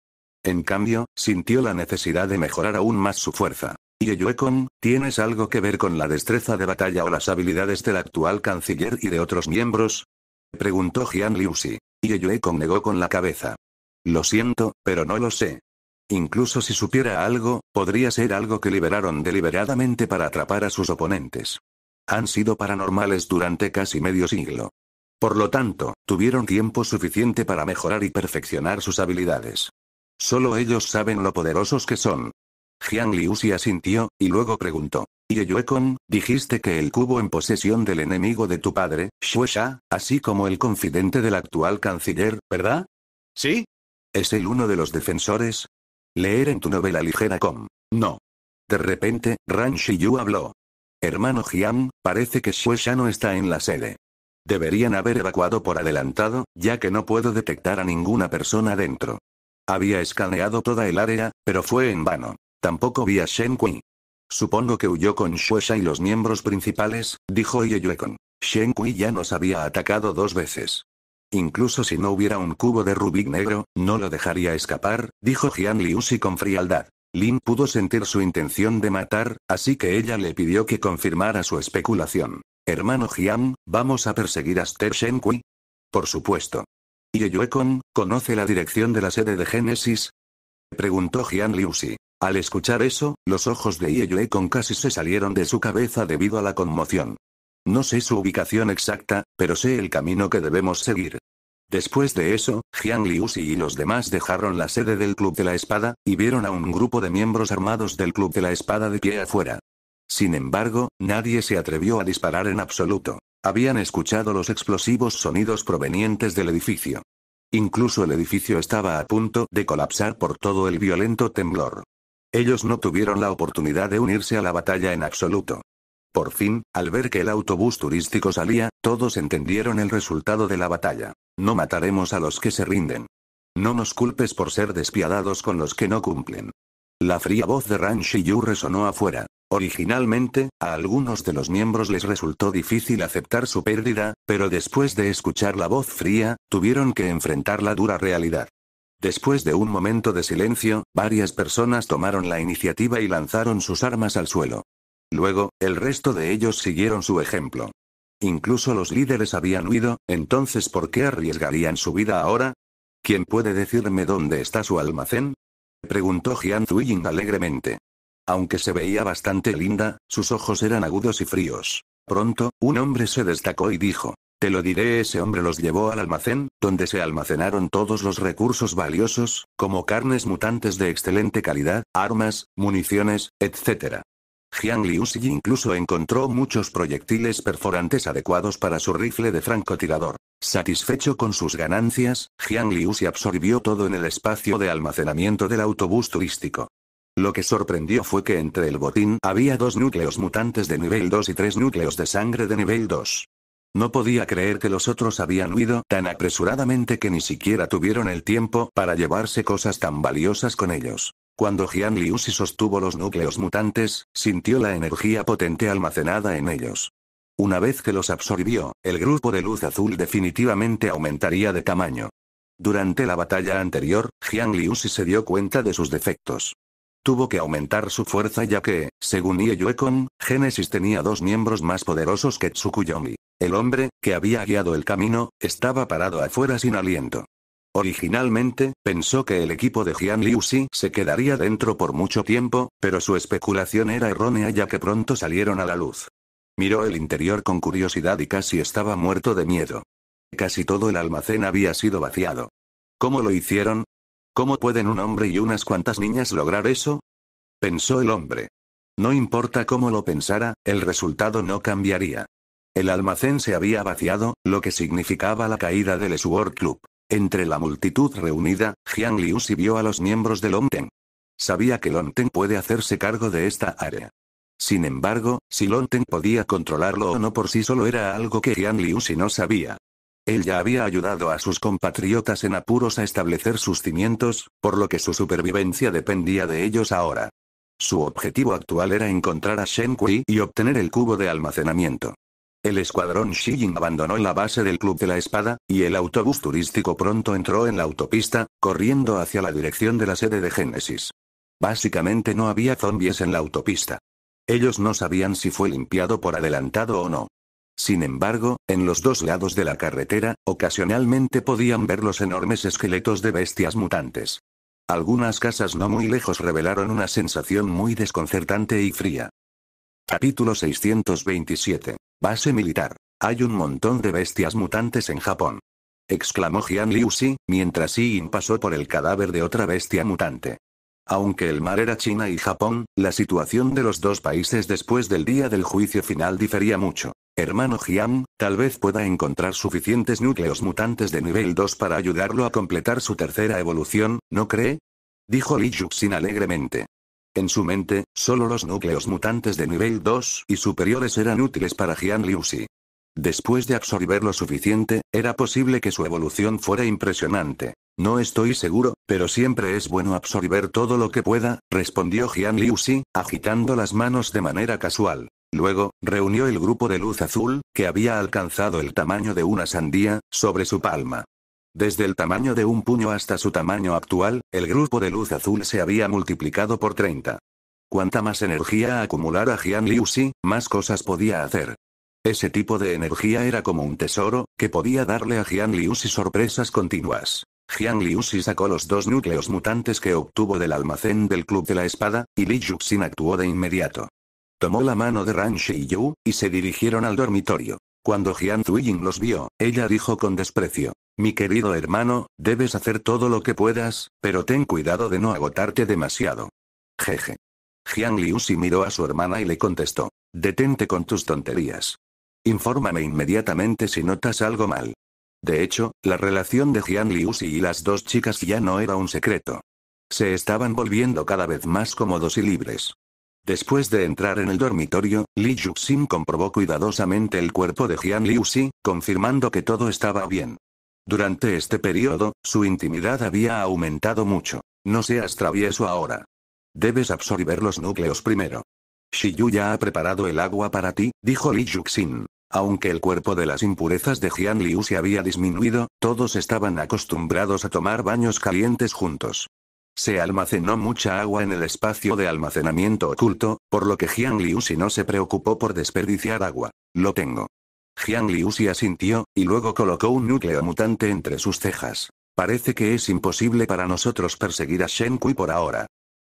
En cambio, sintió la necesidad de mejorar aún más su fuerza. Kong, ¿tienes algo que ver con la destreza de batalla o las habilidades del actual canciller y de otros miembros? Preguntó Jian Yue Kong negó con la cabeza. Lo siento, pero no lo sé. Incluso si supiera algo, podría ser algo que liberaron deliberadamente para atrapar a sus oponentes han sido paranormales durante casi medio siglo. Por lo tanto, tuvieron tiempo suficiente para mejorar y perfeccionar sus habilidades. Solo ellos saben lo poderosos que son. Jiang Liu se asintió, y luego preguntó. Yeyuekon, dijiste que el cubo en posesión del enemigo de tu padre, Sha, así como el confidente del actual canciller, ¿verdad? Sí. ¿Es el uno de los defensores? Leer en tu novela ligera con. No. De repente, Ran Shiyu habló. Hermano Jian, parece que Xue no está en la sede. Deberían haber evacuado por adelantado, ya que no puedo detectar a ninguna persona dentro. Había escaneado toda el área, pero fue en vano. Tampoco vi a Shen Kui. Supongo que huyó con Shuesha y los miembros principales, dijo Yeyuekon. Shen Kui ya nos había atacado dos veces. Incluso si no hubiera un cubo de Rubik negro, no lo dejaría escapar, dijo Jian Liusi con frialdad. Lin pudo sentir su intención de matar, así que ella le pidió que confirmara su especulación. Hermano Jian, ¿vamos a perseguir a Shen Kui? Por supuesto. Yuecon, ¿conoce la dirección de la sede de Génesis? Preguntó Jian Xi. Al escuchar eso, los ojos de Yuecon casi se salieron de su cabeza debido a la conmoción. No sé su ubicación exacta, pero sé el camino que debemos seguir. Después de eso, Jiang Liusi y los demás dejaron la sede del Club de la Espada, y vieron a un grupo de miembros armados del Club de la Espada de pie afuera. Sin embargo, nadie se atrevió a disparar en absoluto. Habían escuchado los explosivos sonidos provenientes del edificio. Incluso el edificio estaba a punto de colapsar por todo el violento temblor. Ellos no tuvieron la oportunidad de unirse a la batalla en absoluto. Por fin, al ver que el autobús turístico salía, todos entendieron el resultado de la batalla. No mataremos a los que se rinden. No nos culpes por ser despiadados con los que no cumplen. La fría voz de Ran Yu resonó afuera. Originalmente, a algunos de los miembros les resultó difícil aceptar su pérdida, pero después de escuchar la voz fría, tuvieron que enfrentar la dura realidad. Después de un momento de silencio, varias personas tomaron la iniciativa y lanzaron sus armas al suelo. Luego, el resto de ellos siguieron su ejemplo. Incluso los líderes habían huido, entonces ¿por qué arriesgarían su vida ahora? ¿Quién puede decirme dónde está su almacén? preguntó Jian Zuiying alegremente. Aunque se veía bastante linda, sus ojos eran agudos y fríos. Pronto, un hombre se destacó y dijo, te lo diré, ese hombre los llevó al almacén, donde se almacenaron todos los recursos valiosos, como carnes mutantes de excelente calidad, armas, municiones, etc. Jiang Liu incluso encontró muchos proyectiles perforantes adecuados para su rifle de francotirador. Satisfecho con sus ganancias, Jiang Liu se absorbió todo en el espacio de almacenamiento del autobús turístico. Lo que sorprendió fue que entre el botín había dos núcleos mutantes de nivel 2 y tres núcleos de sangre de nivel 2. No podía creer que los otros habían huido tan apresuradamente que ni siquiera tuvieron el tiempo para llevarse cosas tan valiosas con ellos. Cuando Jian Liusi sostuvo los núcleos mutantes, sintió la energía potente almacenada en ellos. Una vez que los absorbió, el grupo de luz azul definitivamente aumentaría de tamaño. Durante la batalla anterior, Jian Liusi se dio cuenta de sus defectos. Tuvo que aumentar su fuerza ya que, según Ieyuekon, Genesis tenía dos miembros más poderosos que Tsukuyomi. El hombre, que había guiado el camino, estaba parado afuera sin aliento. Originalmente, pensó que el equipo de Jian Xi se quedaría dentro por mucho tiempo, pero su especulación era errónea ya que pronto salieron a la luz. Miró el interior con curiosidad y casi estaba muerto de miedo. Casi todo el almacén había sido vaciado. ¿Cómo lo hicieron? ¿Cómo pueden un hombre y unas cuantas niñas lograr eso? Pensó el hombre. No importa cómo lo pensara, el resultado no cambiaría. El almacén se había vaciado, lo que significaba la caída del Sword Club. Entre la multitud reunida, Jiang si vio a los miembros Long Longten. Sabía que Ten puede hacerse cargo de esta área. Sin embargo, si Ten podía controlarlo o no por sí solo era algo que Jiang si no sabía. Él ya había ayudado a sus compatriotas en apuros a establecer sus cimientos, por lo que su supervivencia dependía de ellos ahora. Su objetivo actual era encontrar a Shen Kui y obtener el cubo de almacenamiento. El escuadrón Shijin abandonó la base del Club de la Espada, y el autobús turístico pronto entró en la autopista, corriendo hacia la dirección de la sede de Génesis. Básicamente no había zombies en la autopista. Ellos no sabían si fue limpiado por adelantado o no. Sin embargo, en los dos lados de la carretera, ocasionalmente podían ver los enormes esqueletos de bestias mutantes. Algunas casas no muy lejos revelaron una sensación muy desconcertante y fría. Capítulo 627 Base militar. Hay un montón de bestias mutantes en Japón. Exclamó Jian Xi, mientras Yin pasó por el cadáver de otra bestia mutante. Aunque el mar era China y Japón, la situación de los dos países después del día del juicio final difería mucho. Hermano Jian, tal vez pueda encontrar suficientes núcleos mutantes de nivel 2 para ayudarlo a completar su tercera evolución, ¿no cree? Dijo Li Yuxin alegremente. En su mente, solo los núcleos mutantes de nivel 2 y superiores eran útiles para Jian Xi. Después de absorber lo suficiente, era posible que su evolución fuera impresionante. No estoy seguro, pero siempre es bueno absorber todo lo que pueda, respondió Jian Xi, agitando las manos de manera casual. Luego, reunió el grupo de luz azul, que había alcanzado el tamaño de una sandía, sobre su palma. Desde el tamaño de un puño hasta su tamaño actual, el grupo de luz azul se había multiplicado por 30. Cuanta más energía acumulara Jian Xi, más cosas podía hacer. Ese tipo de energía era como un tesoro, que podía darle a Jian Xi sorpresas continuas. Jian Xi sacó los dos núcleos mutantes que obtuvo del almacén del Club de la Espada, y Li Yuxin actuó de inmediato. Tomó la mano de Ran Yu, y se dirigieron al dormitorio. Cuando Jian Zuiying los vio, ella dijo con desprecio. Mi querido hermano, debes hacer todo lo que puedas, pero ten cuidado de no agotarte demasiado. Jeje. Jian si miró a su hermana y le contestó. Detente con tus tonterías. Infórmame inmediatamente si notas algo mal. De hecho, la relación de Jian si y las dos chicas ya no era un secreto. Se estaban volviendo cada vez más cómodos y libres. Después de entrar en el dormitorio, Li Yuxin comprobó cuidadosamente el cuerpo de Jian Xi, confirmando que todo estaba bien. Durante este periodo, su intimidad había aumentado mucho. No seas travieso ahora. Debes absorber los núcleos primero. Shiyu ya ha preparado el agua para ti, dijo Li Yuxin. Aunque el cuerpo de las impurezas de Jian Liu Xi había disminuido, todos estaban acostumbrados a tomar baños calientes juntos. Se almacenó mucha agua en el espacio de almacenamiento oculto, por lo que Jiang Liusi no se preocupó por desperdiciar agua. Lo tengo. Jiang Liusi asintió, y luego colocó un núcleo mutante entre sus cejas. Parece que es imposible para nosotros perseguir a Shen Kui por ahora.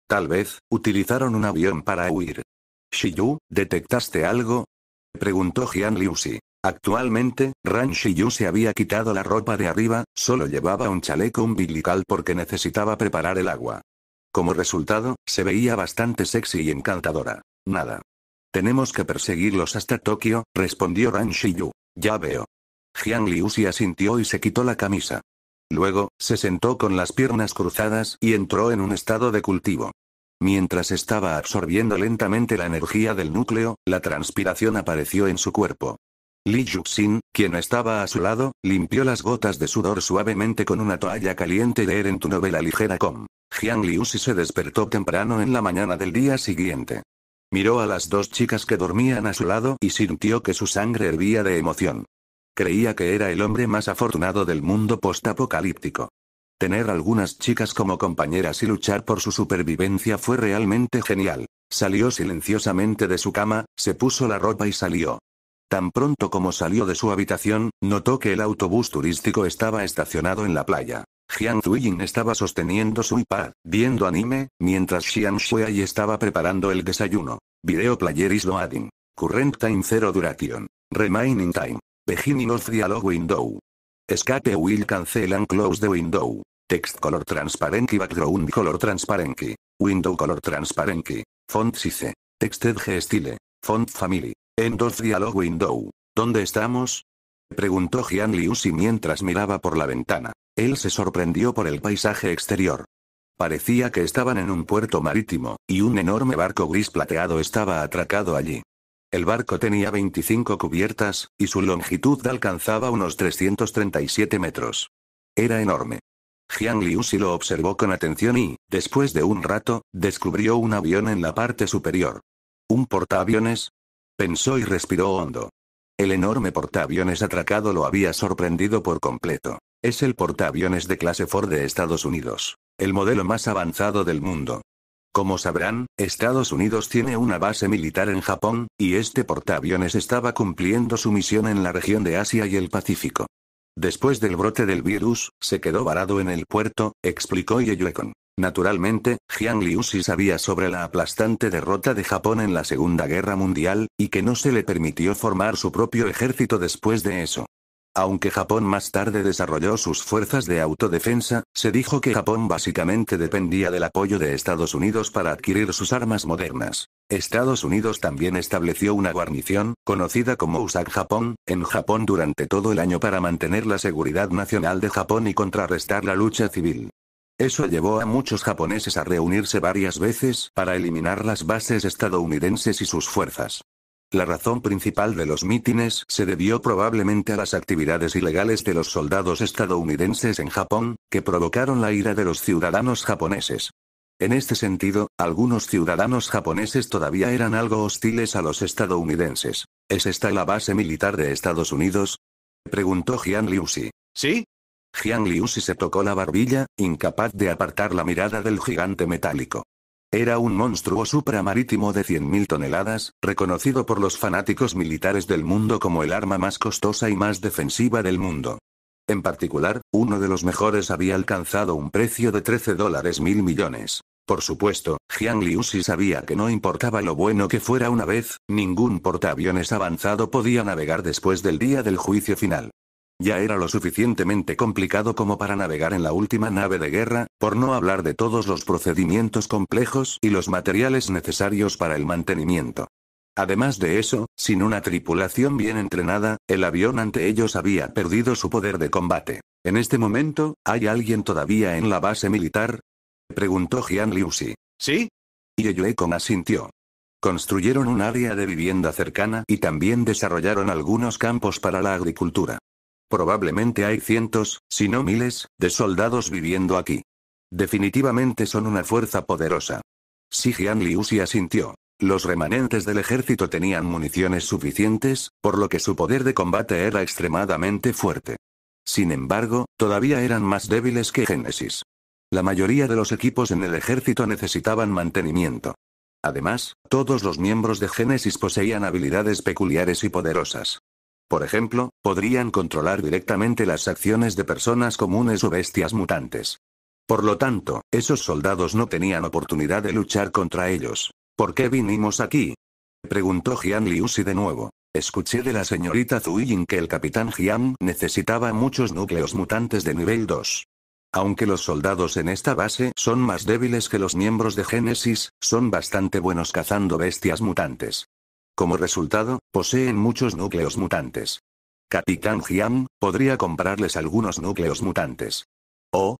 Tal vez, utilizaron un avión para huir. Shiyu, ¿detectaste algo? Preguntó Jiang Liusi. Actualmente, Ran Shiyu se había quitado la ropa de arriba, solo llevaba un chaleco umbilical porque necesitaba preparar el agua. Como resultado, se veía bastante sexy y encantadora. Nada. Tenemos que perseguirlos hasta Tokio, respondió Ran Shiyu. Ya veo. Jiang Liu se asintió y se quitó la camisa. Luego, se sentó con las piernas cruzadas y entró en un estado de cultivo. Mientras estaba absorbiendo lentamente la energía del núcleo, la transpiración apareció en su cuerpo. Li Yuxin, quien estaba a su lado, limpió las gotas de sudor suavemente con una toalla caliente leer en tu novela ligera com. Jiang si se despertó temprano en la mañana del día siguiente. Miró a las dos chicas que dormían a su lado y sintió que su sangre hervía de emoción. Creía que era el hombre más afortunado del mundo postapocalíptico. Tener algunas chicas como compañeras y luchar por su supervivencia fue realmente genial. Salió silenciosamente de su cama, se puso la ropa y salió. Tan pronto como salió de su habitación, notó que el autobús turístico estaba estacionado en la playa. Xiang Zuiyin estaba sosteniendo su iPad, viendo anime, mientras Xiang Shuai estaba preparando el desayuno. Video player is loading. Current time zero duration. Remaining time. Beginning of dialog window. Escape will cancel and close the window. Text color transparent background color transparent. Window color transparent. Font size. Texted G style. Font family. En dos dialog window. ¿Dónde estamos? Preguntó Jian si mientras miraba por la ventana. Él se sorprendió por el paisaje exterior. Parecía que estaban en un puerto marítimo, y un enorme barco gris plateado estaba atracado allí. El barco tenía 25 cubiertas, y su longitud alcanzaba unos 337 metros. Era enorme. Liu si lo observó con atención y, después de un rato, descubrió un avión en la parte superior. Un portaaviones, pensó y respiró hondo. El enorme portaaviones atracado lo había sorprendido por completo. Es el portaaviones de clase Ford de Estados Unidos, el modelo más avanzado del mundo. Como sabrán, Estados Unidos tiene una base militar en Japón, y este portaaviones estaba cumpliendo su misión en la región de Asia y el Pacífico. Después del brote del virus, se quedó varado en el puerto, explicó Yeyuekon. Naturalmente, Jiang si sabía sobre la aplastante derrota de Japón en la Segunda Guerra Mundial, y que no se le permitió formar su propio ejército después de eso. Aunque Japón más tarde desarrolló sus fuerzas de autodefensa, se dijo que Japón básicamente dependía del apoyo de Estados Unidos para adquirir sus armas modernas. Estados Unidos también estableció una guarnición, conocida como USAC Japón, en Japón durante todo el año para mantener la seguridad nacional de Japón y contrarrestar la lucha civil. Eso llevó a muchos japoneses a reunirse varias veces para eliminar las bases estadounidenses y sus fuerzas. La razón principal de los mítines se debió probablemente a las actividades ilegales de los soldados estadounidenses en Japón, que provocaron la ira de los ciudadanos japoneses. En este sentido, algunos ciudadanos japoneses todavía eran algo hostiles a los estadounidenses. ¿Es esta la base militar de Estados Unidos? Preguntó Jian Xi. Sí, Liu si se tocó la barbilla, incapaz de apartar la mirada del gigante metálico. Era un monstruo supramarítimo de 100.000 toneladas, reconocido por los fanáticos militares del mundo como el arma más costosa y más defensiva del mundo. En particular, uno de los mejores había alcanzado un precio de 13 dólares mil millones. Por supuesto, Jiang si sabía que no importaba lo bueno que fuera una vez, ningún portaaviones avanzado podía navegar después del día del juicio final. Ya era lo suficientemente complicado como para navegar en la última nave de guerra, por no hablar de todos los procedimientos complejos y los materiales necesarios para el mantenimiento. Además de eso, sin una tripulación bien entrenada, el avión ante ellos había perdido su poder de combate. En este momento, ¿hay alguien todavía en la base militar? Preguntó Jian Xi. ¿Sí? Y Kong asintió. Construyeron un área de vivienda cercana y también desarrollaron algunos campos para la agricultura. Probablemente hay cientos, si no miles, de soldados viviendo aquí. Definitivamente son una fuerza poderosa. Si Liu si asintió. Los remanentes del ejército tenían municiones suficientes, por lo que su poder de combate era extremadamente fuerte. Sin embargo, todavía eran más débiles que Génesis. La mayoría de los equipos en el ejército necesitaban mantenimiento. Además, todos los miembros de Génesis poseían habilidades peculiares y poderosas. Por ejemplo, podrían controlar directamente las acciones de personas comunes o bestias mutantes. Por lo tanto, esos soldados no tenían oportunidad de luchar contra ellos. ¿Por qué vinimos aquí? Preguntó Jian Liusi de nuevo. Escuché de la señorita Zuyin que el capitán Jian necesitaba muchos núcleos mutantes de nivel 2. Aunque los soldados en esta base son más débiles que los miembros de Génesis, son bastante buenos cazando bestias mutantes. Como resultado, poseen muchos núcleos mutantes. Capitán Jiang, podría comprarles algunos núcleos mutantes. Oh.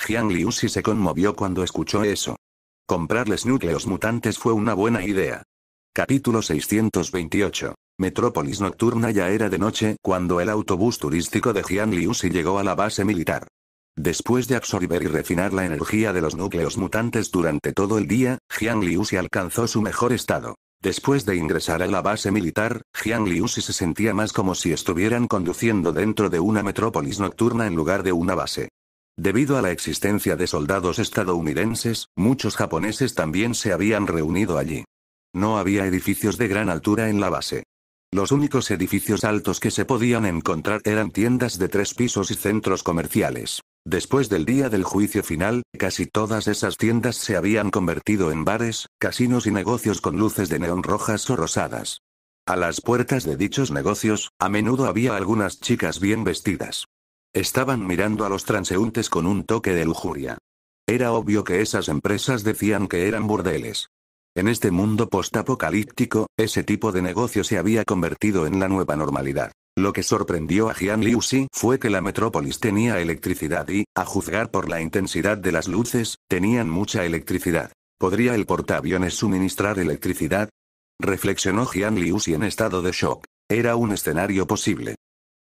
Jiang si se conmovió cuando escuchó eso. Comprarles núcleos mutantes fue una buena idea. Capítulo 628. Metrópolis nocturna ya era de noche cuando el autobús turístico de Jiang Liusi llegó a la base militar. Después de absorber y refinar la energía de los núcleos mutantes durante todo el día, Jiang Liu Liusi alcanzó su mejor estado. Después de ingresar a la base militar, Jiang si se sentía más como si estuvieran conduciendo dentro de una metrópolis nocturna en lugar de una base. Debido a la existencia de soldados estadounidenses, muchos japoneses también se habían reunido allí. No había edificios de gran altura en la base. Los únicos edificios altos que se podían encontrar eran tiendas de tres pisos y centros comerciales. Después del día del juicio final, casi todas esas tiendas se habían convertido en bares, casinos y negocios con luces de neón rojas o rosadas. A las puertas de dichos negocios, a menudo había algunas chicas bien vestidas. Estaban mirando a los transeúntes con un toque de lujuria. Era obvio que esas empresas decían que eran burdeles. En este mundo postapocalíptico, ese tipo de negocio se había convertido en la nueva normalidad. Lo que sorprendió a Jian Xi fue que la metrópolis tenía electricidad y, a juzgar por la intensidad de las luces, tenían mucha electricidad. ¿Podría el portaaviones suministrar electricidad? Reflexionó Jian Xi en estado de shock. Era un escenario posible.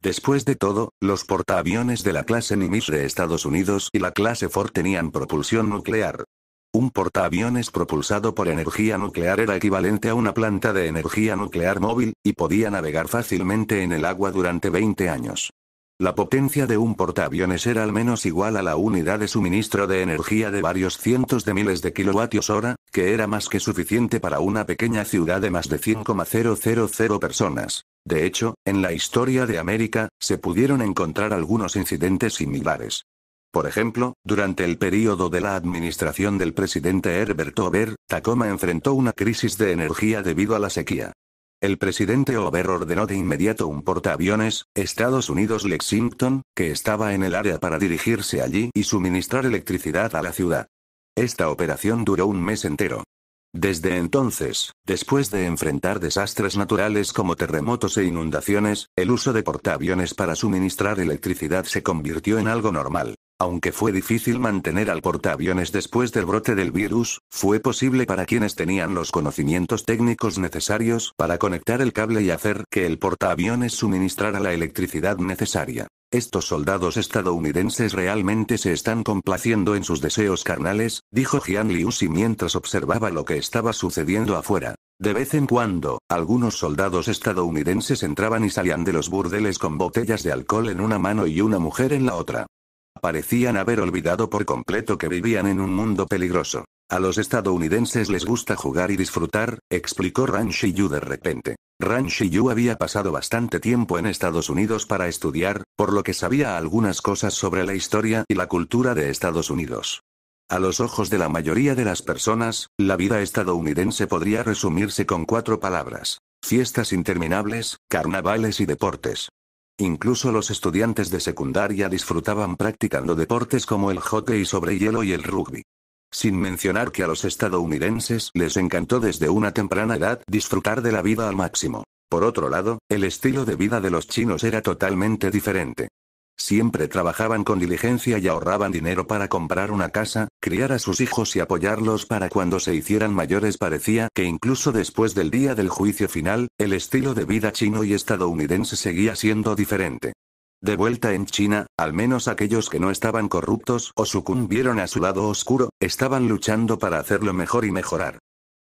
Después de todo, los portaaviones de la clase Nimitz de Estados Unidos y la clase Ford tenían propulsión nuclear, un portaaviones propulsado por energía nuclear era equivalente a una planta de energía nuclear móvil, y podía navegar fácilmente en el agua durante 20 años. La potencia de un portaaviones era al menos igual a la unidad de suministro de energía de varios cientos de miles de kilovatios hora, que era más que suficiente para una pequeña ciudad de más de 100,000 personas. De hecho, en la historia de América, se pudieron encontrar algunos incidentes similares. Por ejemplo, durante el período de la administración del presidente Herbert Ober, Tacoma enfrentó una crisis de energía debido a la sequía. El presidente Ober ordenó de inmediato un portaaviones, Estados Unidos Lexington, que estaba en el área para dirigirse allí y suministrar electricidad a la ciudad. Esta operación duró un mes entero. Desde entonces, después de enfrentar desastres naturales como terremotos e inundaciones, el uso de portaaviones para suministrar electricidad se convirtió en algo normal. Aunque fue difícil mantener al portaaviones después del brote del virus, fue posible para quienes tenían los conocimientos técnicos necesarios para conectar el cable y hacer que el portaaviones suministrara la electricidad necesaria. Estos soldados estadounidenses realmente se están complaciendo en sus deseos carnales, dijo Jian si mientras observaba lo que estaba sucediendo afuera. De vez en cuando, algunos soldados estadounidenses entraban y salían de los burdeles con botellas de alcohol en una mano y una mujer en la otra parecían haber olvidado por completo que vivían en un mundo peligroso. A los estadounidenses les gusta jugar y disfrutar, explicó Ran Shiyu de repente. Ran Shiyu había pasado bastante tiempo en Estados Unidos para estudiar, por lo que sabía algunas cosas sobre la historia y la cultura de Estados Unidos. A los ojos de la mayoría de las personas, la vida estadounidense podría resumirse con cuatro palabras. Fiestas interminables, carnavales y deportes. Incluso los estudiantes de secundaria disfrutaban practicando deportes como el hockey sobre hielo y el rugby. Sin mencionar que a los estadounidenses les encantó desde una temprana edad disfrutar de la vida al máximo. Por otro lado, el estilo de vida de los chinos era totalmente diferente. Siempre trabajaban con diligencia y ahorraban dinero para comprar una casa, criar a sus hijos y apoyarlos para cuando se hicieran mayores. Parecía que incluso después del día del juicio final, el estilo de vida chino y estadounidense seguía siendo diferente. De vuelta en China, al menos aquellos que no estaban corruptos o sucumbieron a su lado oscuro, estaban luchando para hacerlo mejor y mejorar.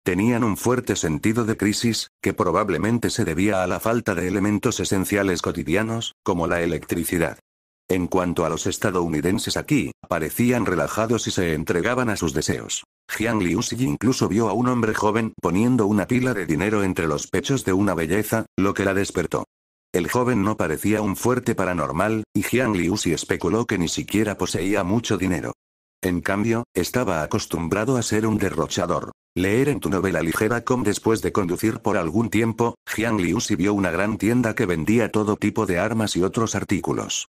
Tenían un fuerte sentido de crisis, que probablemente se debía a la falta de elementos esenciales cotidianos, como la electricidad. En cuanto a los estadounidenses aquí, parecían relajados y se entregaban a sus deseos. Jiang Xi incluso vio a un hombre joven poniendo una pila de dinero entre los pechos de una belleza, lo que la despertó. El joven no parecía un fuerte paranormal, y Jiang Xi especuló que ni siquiera poseía mucho dinero. En cambio, estaba acostumbrado a ser un derrochador. Leer en tu novela ligera com después de conducir por algún tiempo, Jiang Xi vio una gran tienda que vendía todo tipo de armas y otros artículos.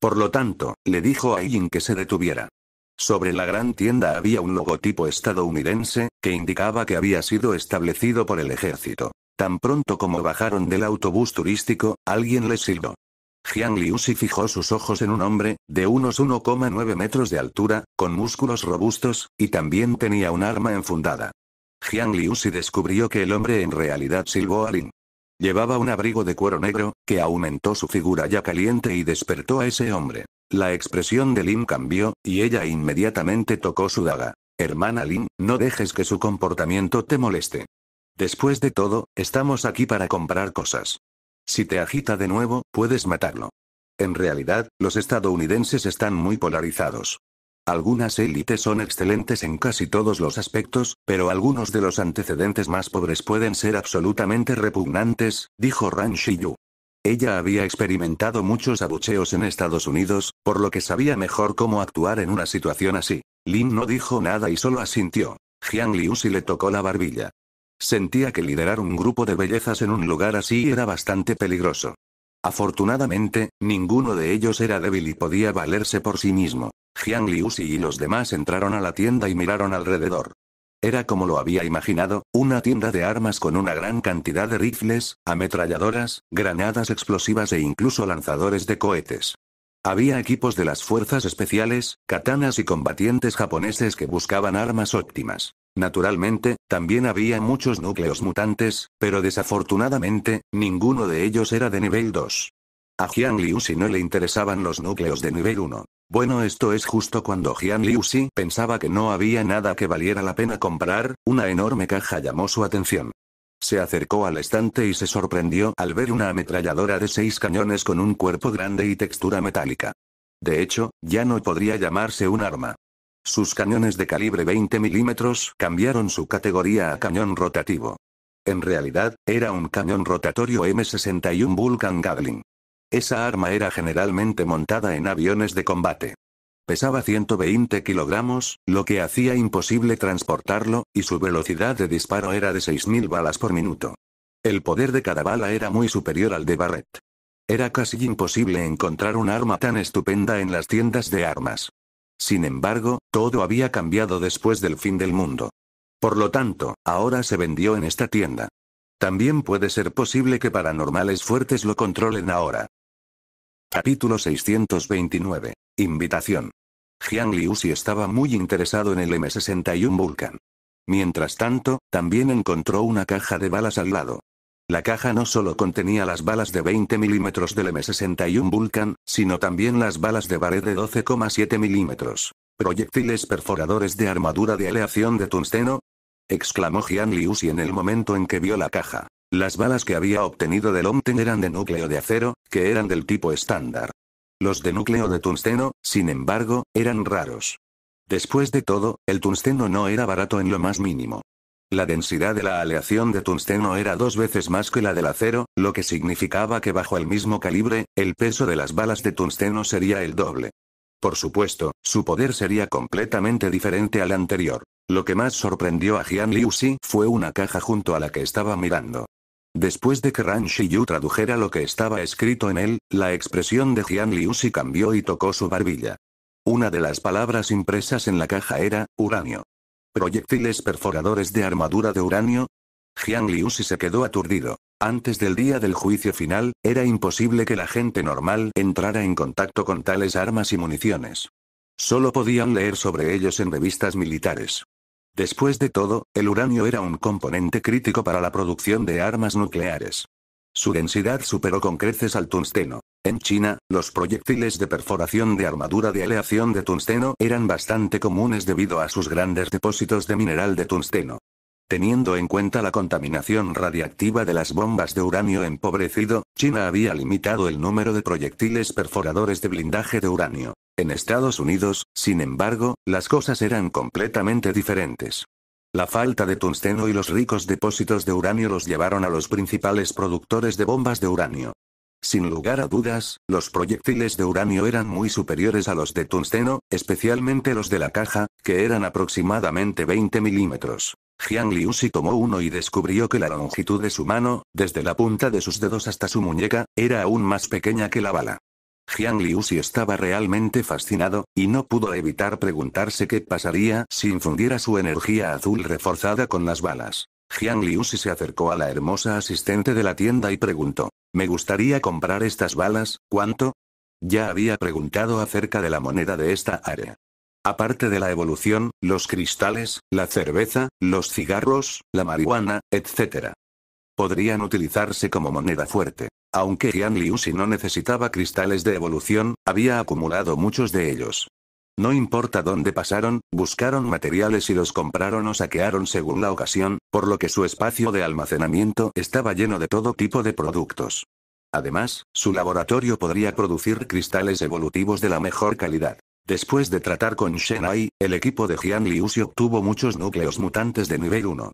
Por lo tanto, le dijo a Yin que se detuviera. Sobre la gran tienda había un logotipo estadounidense, que indicaba que había sido establecido por el ejército. Tan pronto como bajaron del autobús turístico, alguien les silbó. Jiang Liusi fijó sus ojos en un hombre, de unos 1,9 metros de altura, con músculos robustos, y también tenía un arma enfundada. Jiang Liusi descubrió que el hombre en realidad silbó a Lin. Llevaba un abrigo de cuero negro, que aumentó su figura ya caliente y despertó a ese hombre. La expresión de Lin cambió, y ella inmediatamente tocó su daga. Hermana Lin, no dejes que su comportamiento te moleste. Después de todo, estamos aquí para comprar cosas. Si te agita de nuevo, puedes matarlo. En realidad, los estadounidenses están muy polarizados. Algunas élites son excelentes en casi todos los aspectos, pero algunos de los antecedentes más pobres pueden ser absolutamente repugnantes, dijo Ran Shiyu. Ella había experimentado muchos abucheos en Estados Unidos, por lo que sabía mejor cómo actuar en una situación así. Lin no dijo nada y solo asintió. Jiang si le tocó la barbilla. Sentía que liderar un grupo de bellezas en un lugar así era bastante peligroso. Afortunadamente, ninguno de ellos era débil y podía valerse por sí mismo. Jiang Si y los demás entraron a la tienda y miraron alrededor. Era como lo había imaginado, una tienda de armas con una gran cantidad de rifles, ametralladoras, granadas explosivas e incluso lanzadores de cohetes. Había equipos de las fuerzas especiales, katanas y combatientes japoneses que buscaban armas óptimas. Naturalmente, también había muchos núcleos mutantes, pero desafortunadamente, ninguno de ellos era de nivel 2. A Jiang Liu si no le interesaban los núcleos de nivel 1. Bueno, esto es justo cuando Jian Xi pensaba que no había nada que valiera la pena comprar, una enorme caja llamó su atención. Se acercó al estante y se sorprendió al ver una ametralladora de seis cañones con un cuerpo grande y textura metálica. De hecho, ya no podría llamarse un arma. Sus cañones de calibre 20 milímetros cambiaron su categoría a cañón rotativo. En realidad, era un cañón rotatorio M61 Vulcan Gatling. Esa arma era generalmente montada en aviones de combate. Pesaba 120 kilogramos, lo que hacía imposible transportarlo, y su velocidad de disparo era de 6.000 balas por minuto. El poder de cada bala era muy superior al de Barrett. Era casi imposible encontrar un arma tan estupenda en las tiendas de armas. Sin embargo, todo había cambiado después del fin del mundo. Por lo tanto, ahora se vendió en esta tienda. También puede ser posible que paranormales fuertes lo controlen ahora. Capítulo 629. Invitación. Jiang si estaba muy interesado en el M61 Vulcan. Mientras tanto, también encontró una caja de balas al lado. La caja no solo contenía las balas de 20 milímetros del M61 Vulcan, sino también las balas de Baré de 12,7 milímetros. ¿Proyectiles perforadores de armadura de aleación de tungsteno? exclamó Jian Liusi en el momento en que vio la caja. Las balas que había obtenido del Omten eran de núcleo de acero, que eran del tipo estándar. Los de núcleo de tungsteno, sin embargo, eran raros. Después de todo, el tungsteno no era barato en lo más mínimo. La densidad de la aleación de tungsteno era dos veces más que la del acero, lo que significaba que bajo el mismo calibre, el peso de las balas de tungsteno sería el doble. Por supuesto, su poder sería completamente diferente al anterior. Lo que más sorprendió a Jian si fue una caja junto a la que estaba mirando. Después de que Ran Shiyu tradujera lo que estaba escrito en él, la expresión de Jian si cambió y tocó su barbilla. Una de las palabras impresas en la caja era, uranio. ¿Proyectiles perforadores de armadura de uranio? Jian si se quedó aturdido. Antes del día del juicio final, era imposible que la gente normal entrara en contacto con tales armas y municiones. Solo podían leer sobre ellos en revistas militares. Después de todo, el uranio era un componente crítico para la producción de armas nucleares. Su densidad superó con creces al tungsteno. En China, los proyectiles de perforación de armadura de aleación de tungsteno eran bastante comunes debido a sus grandes depósitos de mineral de tungsteno. Teniendo en cuenta la contaminación radiactiva de las bombas de uranio empobrecido, China había limitado el número de proyectiles perforadores de blindaje de uranio. En Estados Unidos, sin embargo, las cosas eran completamente diferentes. La falta de tungsteno y los ricos depósitos de uranio los llevaron a los principales productores de bombas de uranio. Sin lugar a dudas, los proyectiles de uranio eran muy superiores a los de tungsteno, especialmente los de la caja, que eran aproximadamente 20 milímetros. Jiang si tomó uno y descubrió que la longitud de su mano, desde la punta de sus dedos hasta su muñeca, era aún más pequeña que la bala. Jiang Liusi estaba realmente fascinado, y no pudo evitar preguntarse qué pasaría si infundiera su energía azul reforzada con las balas. Jiang Liusi se acercó a la hermosa asistente de la tienda y preguntó, ¿me gustaría comprar estas balas? ¿Cuánto? Ya había preguntado acerca de la moneda de esta área. Aparte de la evolución, los cristales, la cerveza, los cigarros, la marihuana, etc. Podrían utilizarse como moneda fuerte. Aunque Jian Liu si no necesitaba cristales de evolución, había acumulado muchos de ellos. No importa dónde pasaron, buscaron materiales y los compraron o saquearon según la ocasión, por lo que su espacio de almacenamiento estaba lleno de todo tipo de productos. Además, su laboratorio podría producir cristales evolutivos de la mejor calidad. Después de tratar con Shenai, el equipo de Jian Liu obtuvo muchos núcleos mutantes de nivel 1.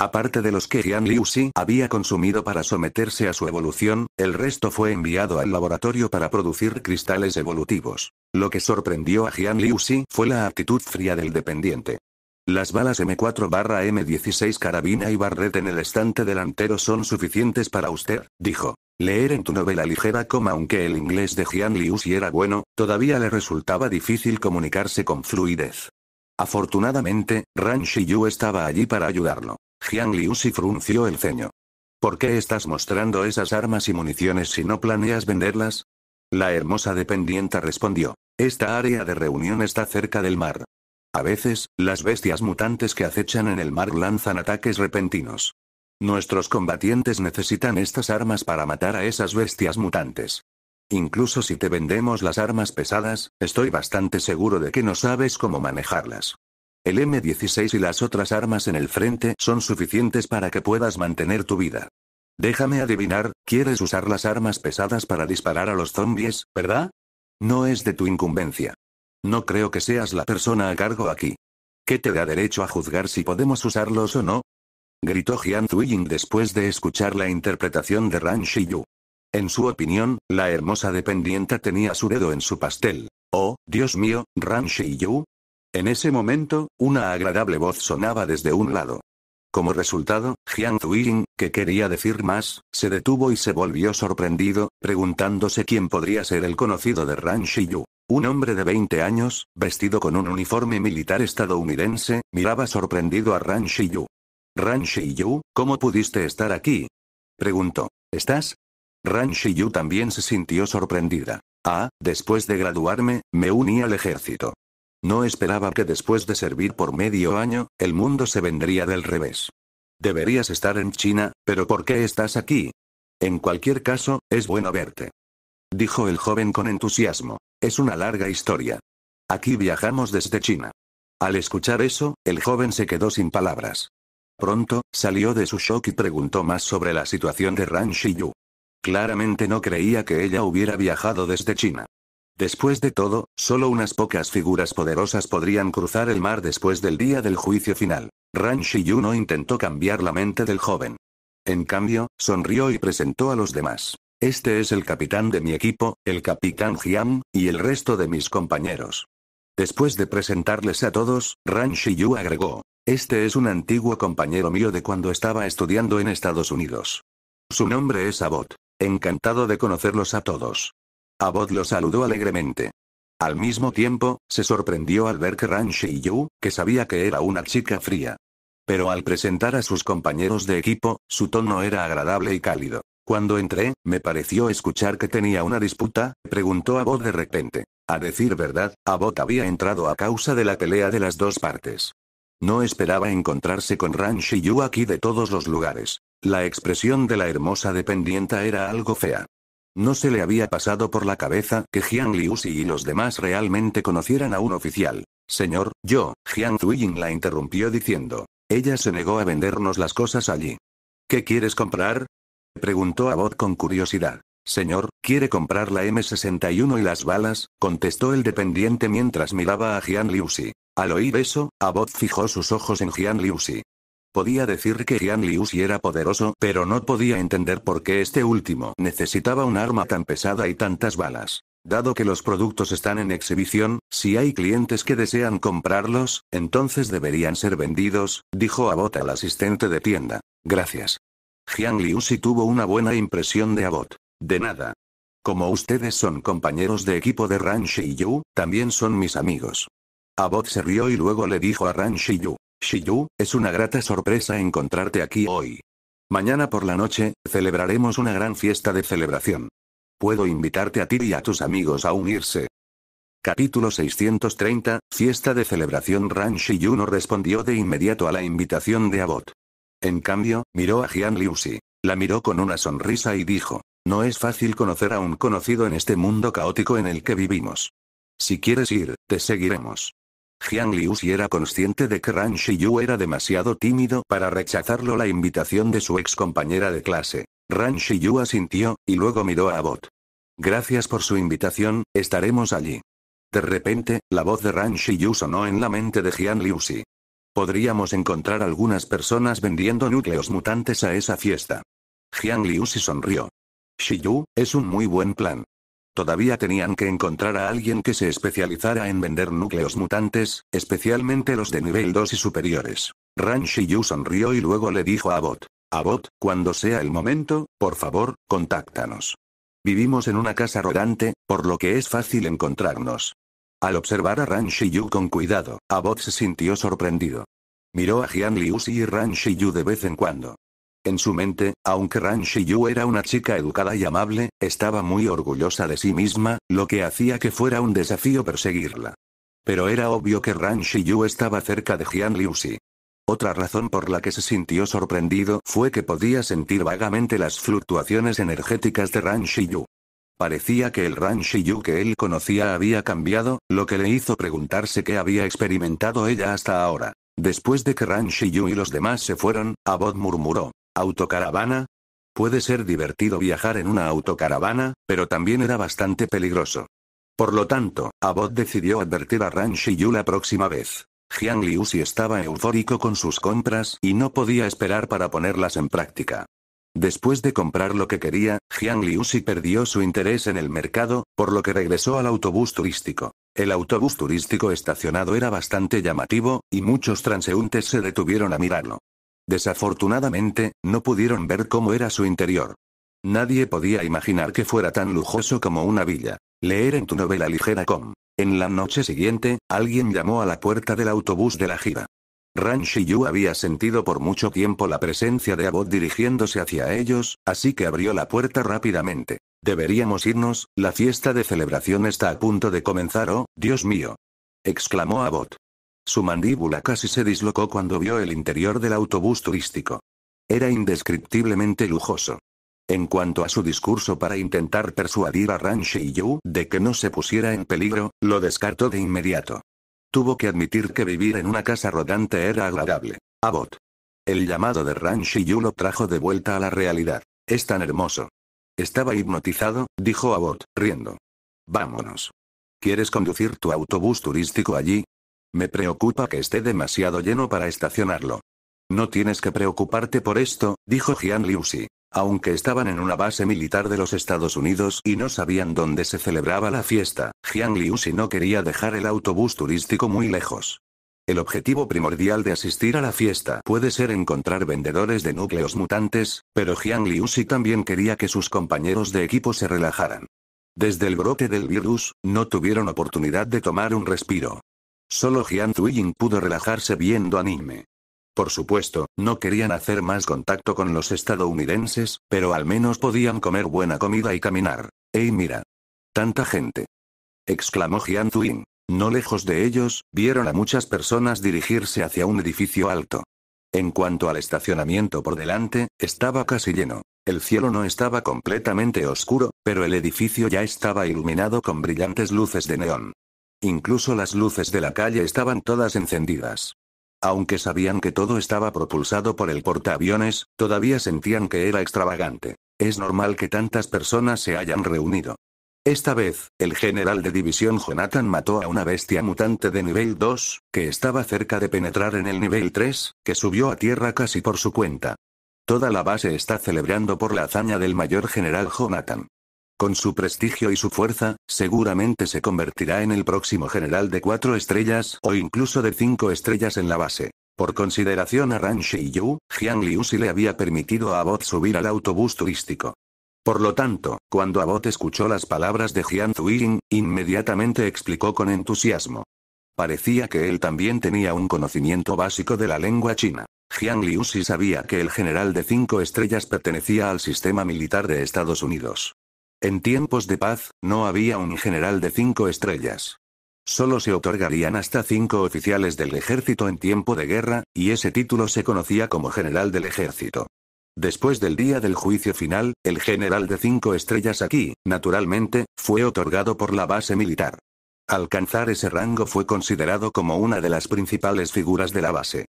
Aparte de los que Jian Liu Xi había consumido para someterse a su evolución, el resto fue enviado al laboratorio para producir cristales evolutivos. Lo que sorprendió a Jian Liu Xi fue la actitud fría del dependiente. Las balas M4-M16 carabina y barret en el estante delantero son suficientes para usted, dijo. Leer en tu novela ligera como aunque el inglés de Jian Liu Xi era bueno, todavía le resultaba difícil comunicarse con fluidez. Afortunadamente, Ran yu estaba allí para ayudarlo. Jiang si frunció el ceño. ¿Por qué estás mostrando esas armas y municiones si no planeas venderlas? La hermosa dependienta respondió. Esta área de reunión está cerca del mar. A veces, las bestias mutantes que acechan en el mar lanzan ataques repentinos. Nuestros combatientes necesitan estas armas para matar a esas bestias mutantes. Incluso si te vendemos las armas pesadas, estoy bastante seguro de que no sabes cómo manejarlas. El M16 y las otras armas en el frente son suficientes para que puedas mantener tu vida. Déjame adivinar, quieres usar las armas pesadas para disparar a los zombies, ¿verdad? No es de tu incumbencia. No creo que seas la persona a cargo aquí. ¿Qué te da derecho a juzgar si podemos usarlos o no? Gritó Jian Zuiying después de escuchar la interpretación de Ran Shiyu. En su opinión, la hermosa dependienta tenía su dedo en su pastel. Oh, Dios mío, Ran Shiyu, en ese momento, una agradable voz sonaba desde un lado. Como resultado, Jiang Zuiying, que quería decir más, se detuvo y se volvió sorprendido, preguntándose quién podría ser el conocido de Ran Shiyu. Un hombre de 20 años, vestido con un uniforme militar estadounidense, miraba sorprendido a Ran Shiyu. Ran Shiyu, ¿cómo pudiste estar aquí? Preguntó. ¿Estás? Ran Shiyu también se sintió sorprendida. Ah, después de graduarme, me uní al ejército. No esperaba que después de servir por medio año, el mundo se vendría del revés. Deberías estar en China, pero ¿por qué estás aquí? En cualquier caso, es bueno verte. Dijo el joven con entusiasmo. Es una larga historia. Aquí viajamos desde China. Al escuchar eso, el joven se quedó sin palabras. Pronto, salió de su shock y preguntó más sobre la situación de Ran Shiyu. Claramente no creía que ella hubiera viajado desde China. Después de todo, solo unas pocas figuras poderosas podrían cruzar el mar después del día del juicio final. Ran Shiyu no intentó cambiar la mente del joven. En cambio, sonrió y presentó a los demás. Este es el capitán de mi equipo, el capitán Jiang, y el resto de mis compañeros. Después de presentarles a todos, Ran Shiyu agregó. Este es un antiguo compañero mío de cuando estaba estudiando en Estados Unidos. Su nombre es Abbott. Encantado de conocerlos a todos. Abbott lo saludó alegremente. Al mismo tiempo, se sorprendió al ver que Ran y Yu, que sabía que era una chica fría. Pero al presentar a sus compañeros de equipo, su tono era agradable y cálido. Cuando entré, me pareció escuchar que tenía una disputa, preguntó Abbott de repente. A decir verdad, Abbott había entrado a causa de la pelea de las dos partes. No esperaba encontrarse con Ran y Yu aquí de todos los lugares. La expresión de la hermosa dependienta era algo fea. No se le había pasado por la cabeza que Jiang Liusi y los demás realmente conocieran a un oficial. Señor, yo, Jiang Zuiying la interrumpió diciendo. Ella se negó a vendernos las cosas allí. ¿Qué quieres comprar? Preguntó a Bot con curiosidad. Señor, ¿quiere comprar la M61 y las balas? contestó el dependiente mientras miraba a Jian Liusi. Al oír eso, Abbott fijó sus ojos en Jian Liusi. Podía decir que Jian si era poderoso, pero no podía entender por qué este último necesitaba un arma tan pesada y tantas balas. Dado que los productos están en exhibición, si hay clientes que desean comprarlos, entonces deberían ser vendidos, dijo Abot al asistente de tienda. Gracias. Liu si tuvo una buena impresión de Abot. De nada. Como ustedes son compañeros de equipo de Ran Yu, también son mis amigos. Abot se rió y luego le dijo a Ran Yu. Shiyu, es una grata sorpresa encontrarte aquí hoy. Mañana por la noche, celebraremos una gran fiesta de celebración. Puedo invitarte a ti y a tus amigos a unirse. Capítulo 630, Fiesta de celebración Ran Shiyu no respondió de inmediato a la invitación de Abot. En cambio, miró a Jian Liusi. La miró con una sonrisa y dijo, no es fácil conocer a un conocido en este mundo caótico en el que vivimos. Si quieres ir, te seguiremos. Jiang Liu si era consciente de que Ran Yu era demasiado tímido para rechazarlo la invitación de su ex compañera de clase. Ran Yu asintió, y luego miró a Bot. Gracias por su invitación, estaremos allí. De repente, la voz de Ran Yu sonó en la mente de Jian si. Podríamos encontrar algunas personas vendiendo núcleos mutantes a esa fiesta. Jian si sonrió. Shiyu, es un muy buen plan. Todavía tenían que encontrar a alguien que se especializara en vender núcleos mutantes, especialmente los de nivel 2 y superiores. Ran Shiyu sonrió y luego le dijo a A Bot, cuando sea el momento, por favor, contáctanos. Vivimos en una casa rodante, por lo que es fácil encontrarnos. Al observar a Ran Shiyu con cuidado, Bot se sintió sorprendido. Miró a Jian Liu y Ran Shiyu de vez en cuando. En su mente, aunque Ran Shiyu era una chica educada y amable, estaba muy orgullosa de sí misma, lo que hacía que fuera un desafío perseguirla. Pero era obvio que Ran Shiyu estaba cerca de Jian Xi. Otra razón por la que se sintió sorprendido fue que podía sentir vagamente las fluctuaciones energéticas de Ran Shiyu. Parecía que el Ran Shiyu que él conocía había cambiado, lo que le hizo preguntarse qué había experimentado ella hasta ahora. Después de que Ran Shiyu y los demás se fueron, Abod murmuró, ¿Autocaravana? Puede ser divertido viajar en una autocaravana, pero también era bastante peligroso. Por lo tanto, Abbott decidió advertir a Ran Yu la próxima vez. Jiang si estaba eufórico con sus compras y no podía esperar para ponerlas en práctica. Después de comprar lo que quería, Jiang si perdió su interés en el mercado, por lo que regresó al autobús turístico. El autobús turístico estacionado era bastante llamativo, y muchos transeúntes se detuvieron a mirarlo. Desafortunadamente, no pudieron ver cómo era su interior. Nadie podía imaginar que fuera tan lujoso como una villa. Leer en tu novela ligera com. En la noche siguiente, alguien llamó a la puerta del autobús de la gira. Ran Shiyu había sentido por mucho tiempo la presencia de Abbott dirigiéndose hacia ellos, así que abrió la puerta rápidamente. Deberíamos irnos, la fiesta de celebración está a punto de comenzar, oh, Dios mío. exclamó Abbott. Su mandíbula casi se dislocó cuando vio el interior del autobús turístico. Era indescriptiblemente lujoso. En cuanto a su discurso para intentar persuadir a Ran Yu de que no se pusiera en peligro, lo descartó de inmediato. Tuvo que admitir que vivir en una casa rodante era agradable. abot El llamado de Ran Yu lo trajo de vuelta a la realidad. Es tan hermoso. Estaba hipnotizado, dijo abot riendo. Vámonos. ¿Quieres conducir tu autobús turístico allí? Me preocupa que esté demasiado lleno para estacionarlo. No tienes que preocuparte por esto, dijo Jian Xi. Aunque estaban en una base militar de los Estados Unidos y no sabían dónde se celebraba la fiesta, Jian Xi no quería dejar el autobús turístico muy lejos. El objetivo primordial de asistir a la fiesta puede ser encontrar vendedores de núcleos mutantes, pero Jian Xi también quería que sus compañeros de equipo se relajaran. Desde el brote del virus, no tuvieron oportunidad de tomar un respiro. Solo Jian Ying pudo relajarse viendo anime. Por supuesto, no querían hacer más contacto con los estadounidenses, pero al menos podían comer buena comida y caminar. ¡Ey mira! ¡Tanta gente! exclamó Jian Ying. No lejos de ellos, vieron a muchas personas dirigirse hacia un edificio alto. En cuanto al estacionamiento por delante, estaba casi lleno. El cielo no estaba completamente oscuro, pero el edificio ya estaba iluminado con brillantes luces de neón. Incluso las luces de la calle estaban todas encendidas. Aunque sabían que todo estaba propulsado por el portaaviones, todavía sentían que era extravagante. Es normal que tantas personas se hayan reunido. Esta vez, el general de división Jonathan mató a una bestia mutante de nivel 2, que estaba cerca de penetrar en el nivel 3, que subió a tierra casi por su cuenta. Toda la base está celebrando por la hazaña del mayor general Jonathan. Con su prestigio y su fuerza, seguramente se convertirá en el próximo general de cuatro estrellas o incluso de cinco estrellas en la base. Por consideración a Ran Yu, Jiang Liu si le había permitido a Abbott subir al autobús turístico. Por lo tanto, cuando Abbott escuchó las palabras de Jian Ying, inmediatamente explicó con entusiasmo. Parecía que él también tenía un conocimiento básico de la lengua china. Jiang Liu si sabía que el general de cinco estrellas pertenecía al sistema militar de Estados Unidos. En tiempos de paz, no había un general de cinco estrellas. Solo se otorgarían hasta cinco oficiales del ejército en tiempo de guerra, y ese título se conocía como general del ejército. Después del día del juicio final, el general de cinco estrellas aquí, naturalmente, fue otorgado por la base militar. Alcanzar ese rango fue considerado como una de las principales figuras de la base.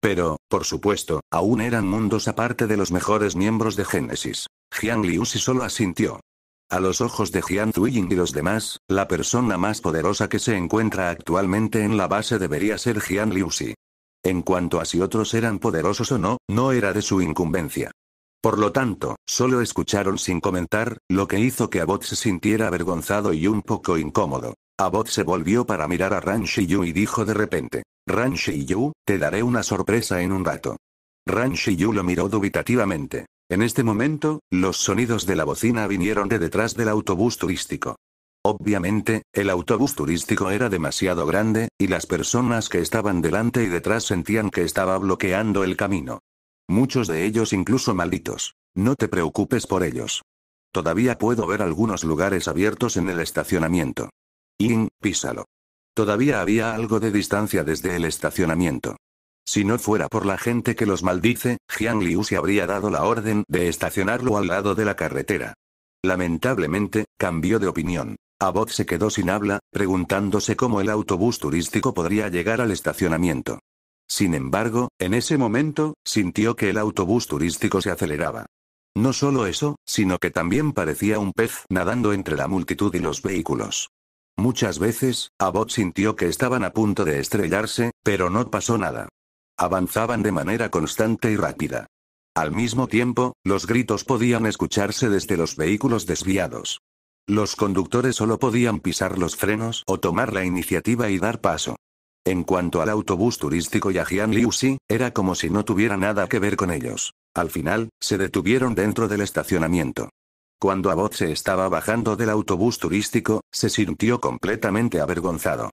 Pero, por supuesto, aún eran mundos aparte de los mejores miembros de Génesis. Jiang si solo asintió. A los ojos de Jian Zuiying y los demás, la persona más poderosa que se encuentra actualmente en la base debería ser Jian Xi. En cuanto a si otros eran poderosos o no, no era de su incumbencia. Por lo tanto, solo escucharon sin comentar, lo que hizo que Abbott se sintiera avergonzado y un poco incómodo. Abbott se volvió para mirar a Ran Shiyu y dijo de repente, Ran Shiyu, te daré una sorpresa en un rato. Ran Shiyu lo miró dubitativamente. En este momento, los sonidos de la bocina vinieron de detrás del autobús turístico. Obviamente, el autobús turístico era demasiado grande, y las personas que estaban delante y detrás sentían que estaba bloqueando el camino. Muchos de ellos incluso malditos. No te preocupes por ellos. Todavía puedo ver algunos lugares abiertos en el estacionamiento. In, písalo. Todavía había algo de distancia desde el estacionamiento. Si no fuera por la gente que los maldice, Jiang Liu se habría dado la orden de estacionarlo al lado de la carretera. Lamentablemente, cambió de opinión. Abbott se quedó sin habla, preguntándose cómo el autobús turístico podría llegar al estacionamiento. Sin embargo, en ese momento, sintió que el autobús turístico se aceleraba. No solo eso, sino que también parecía un pez nadando entre la multitud y los vehículos. Muchas veces, Abbott sintió que estaban a punto de estrellarse, pero no pasó nada. Avanzaban de manera constante y rápida. Al mismo tiempo, los gritos podían escucharse desde los vehículos desviados. Los conductores solo podían pisar los frenos o tomar la iniciativa y dar paso. En cuanto al autobús turístico y a Jian Si, era como si no tuviera nada que ver con ellos. Al final, se detuvieron dentro del estacionamiento. Cuando Abbott se estaba bajando del autobús turístico, se sintió completamente avergonzado.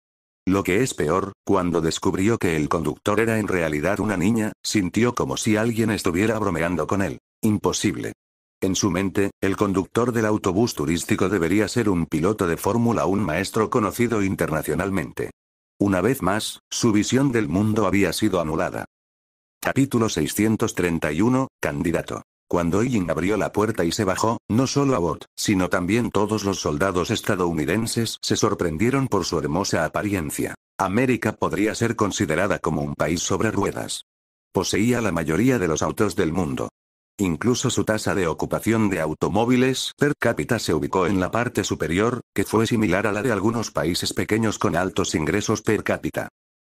Lo que es peor, cuando descubrió que el conductor era en realidad una niña, sintió como si alguien estuviera bromeando con él. Imposible. En su mente, el conductor del autobús turístico debería ser un piloto de Fórmula un maestro conocido internacionalmente. Una vez más, su visión del mundo había sido anulada. Capítulo 631, Candidato. Cuando Yin abrió la puerta y se bajó, no solo Abbott, sino también todos los soldados estadounidenses se sorprendieron por su hermosa apariencia. América podría ser considerada como un país sobre ruedas. Poseía la mayoría de los autos del mundo. Incluso su tasa de ocupación de automóviles per cápita se ubicó en la parte superior, que fue similar a la de algunos países pequeños con altos ingresos per cápita.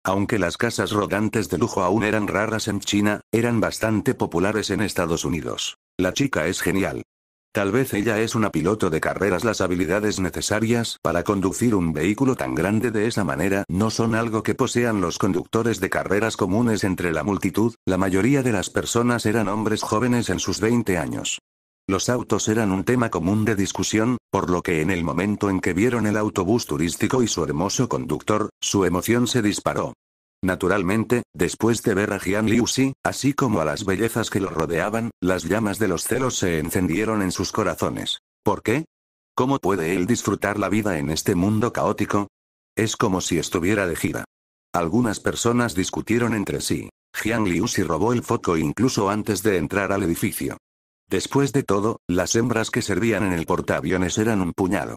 Aunque las casas rodantes de lujo aún eran raras en China, eran bastante populares en Estados Unidos. La chica es genial. Tal vez ella es una piloto de carreras. Las habilidades necesarias para conducir un vehículo tan grande de esa manera no son algo que posean los conductores de carreras comunes entre la multitud, la mayoría de las personas eran hombres jóvenes en sus 20 años. Los autos eran un tema común de discusión, por lo que en el momento en que vieron el autobús turístico y su hermoso conductor, su emoción se disparó. Naturalmente, después de ver a Jian Xi, así como a las bellezas que lo rodeaban, las llamas de los celos se encendieron en sus corazones. ¿Por qué? ¿Cómo puede él disfrutar la vida en este mundo caótico? Es como si estuviera de gira. Algunas personas discutieron entre sí. Jian Xi robó el foco incluso antes de entrar al edificio. Después de todo, las hembras que servían en el portaaviones eran un puñado.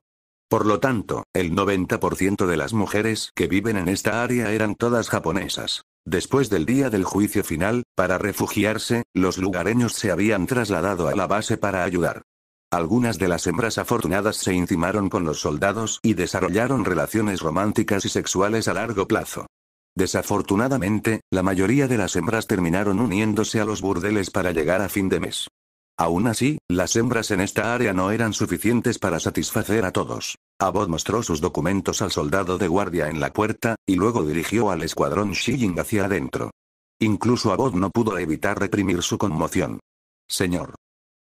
Por lo tanto, el 90% de las mujeres que viven en esta área eran todas japonesas. Después del día del juicio final, para refugiarse, los lugareños se habían trasladado a la base para ayudar. Algunas de las hembras afortunadas se encimaron con los soldados y desarrollaron relaciones románticas y sexuales a largo plazo. Desafortunadamente, la mayoría de las hembras terminaron uniéndose a los burdeles para llegar a fin de mes. Aún así, las hembras en esta área no eran suficientes para satisfacer a todos. Abbott mostró sus documentos al soldado de guardia en la puerta, y luego dirigió al escuadrón Shilling hacia adentro. Incluso Abbott no pudo evitar reprimir su conmoción. Señor.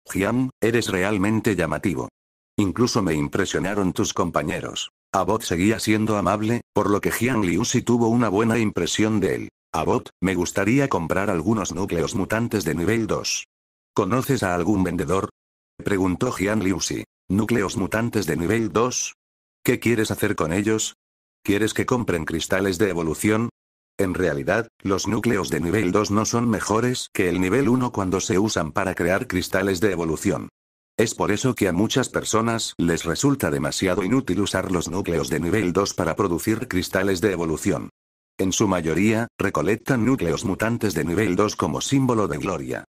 Ji'an, eres realmente llamativo. Incluso me impresionaron tus compañeros. Abbott seguía siendo amable, por lo que Jian si tuvo una buena impresión de él. Abbott, me gustaría comprar algunos núcleos mutantes de nivel 2. ¿Conoces a algún vendedor? Preguntó Liu Xi. ¿Núcleos mutantes de nivel 2? ¿Qué quieres hacer con ellos? ¿Quieres que compren cristales de evolución? En realidad, los núcleos de nivel 2 no son mejores que el nivel 1 cuando se usan para crear cristales de evolución. Es por eso que a muchas personas les resulta demasiado inútil usar los núcleos de nivel 2 para producir cristales de evolución. En su mayoría, recolectan núcleos mutantes de nivel 2 como símbolo de gloria.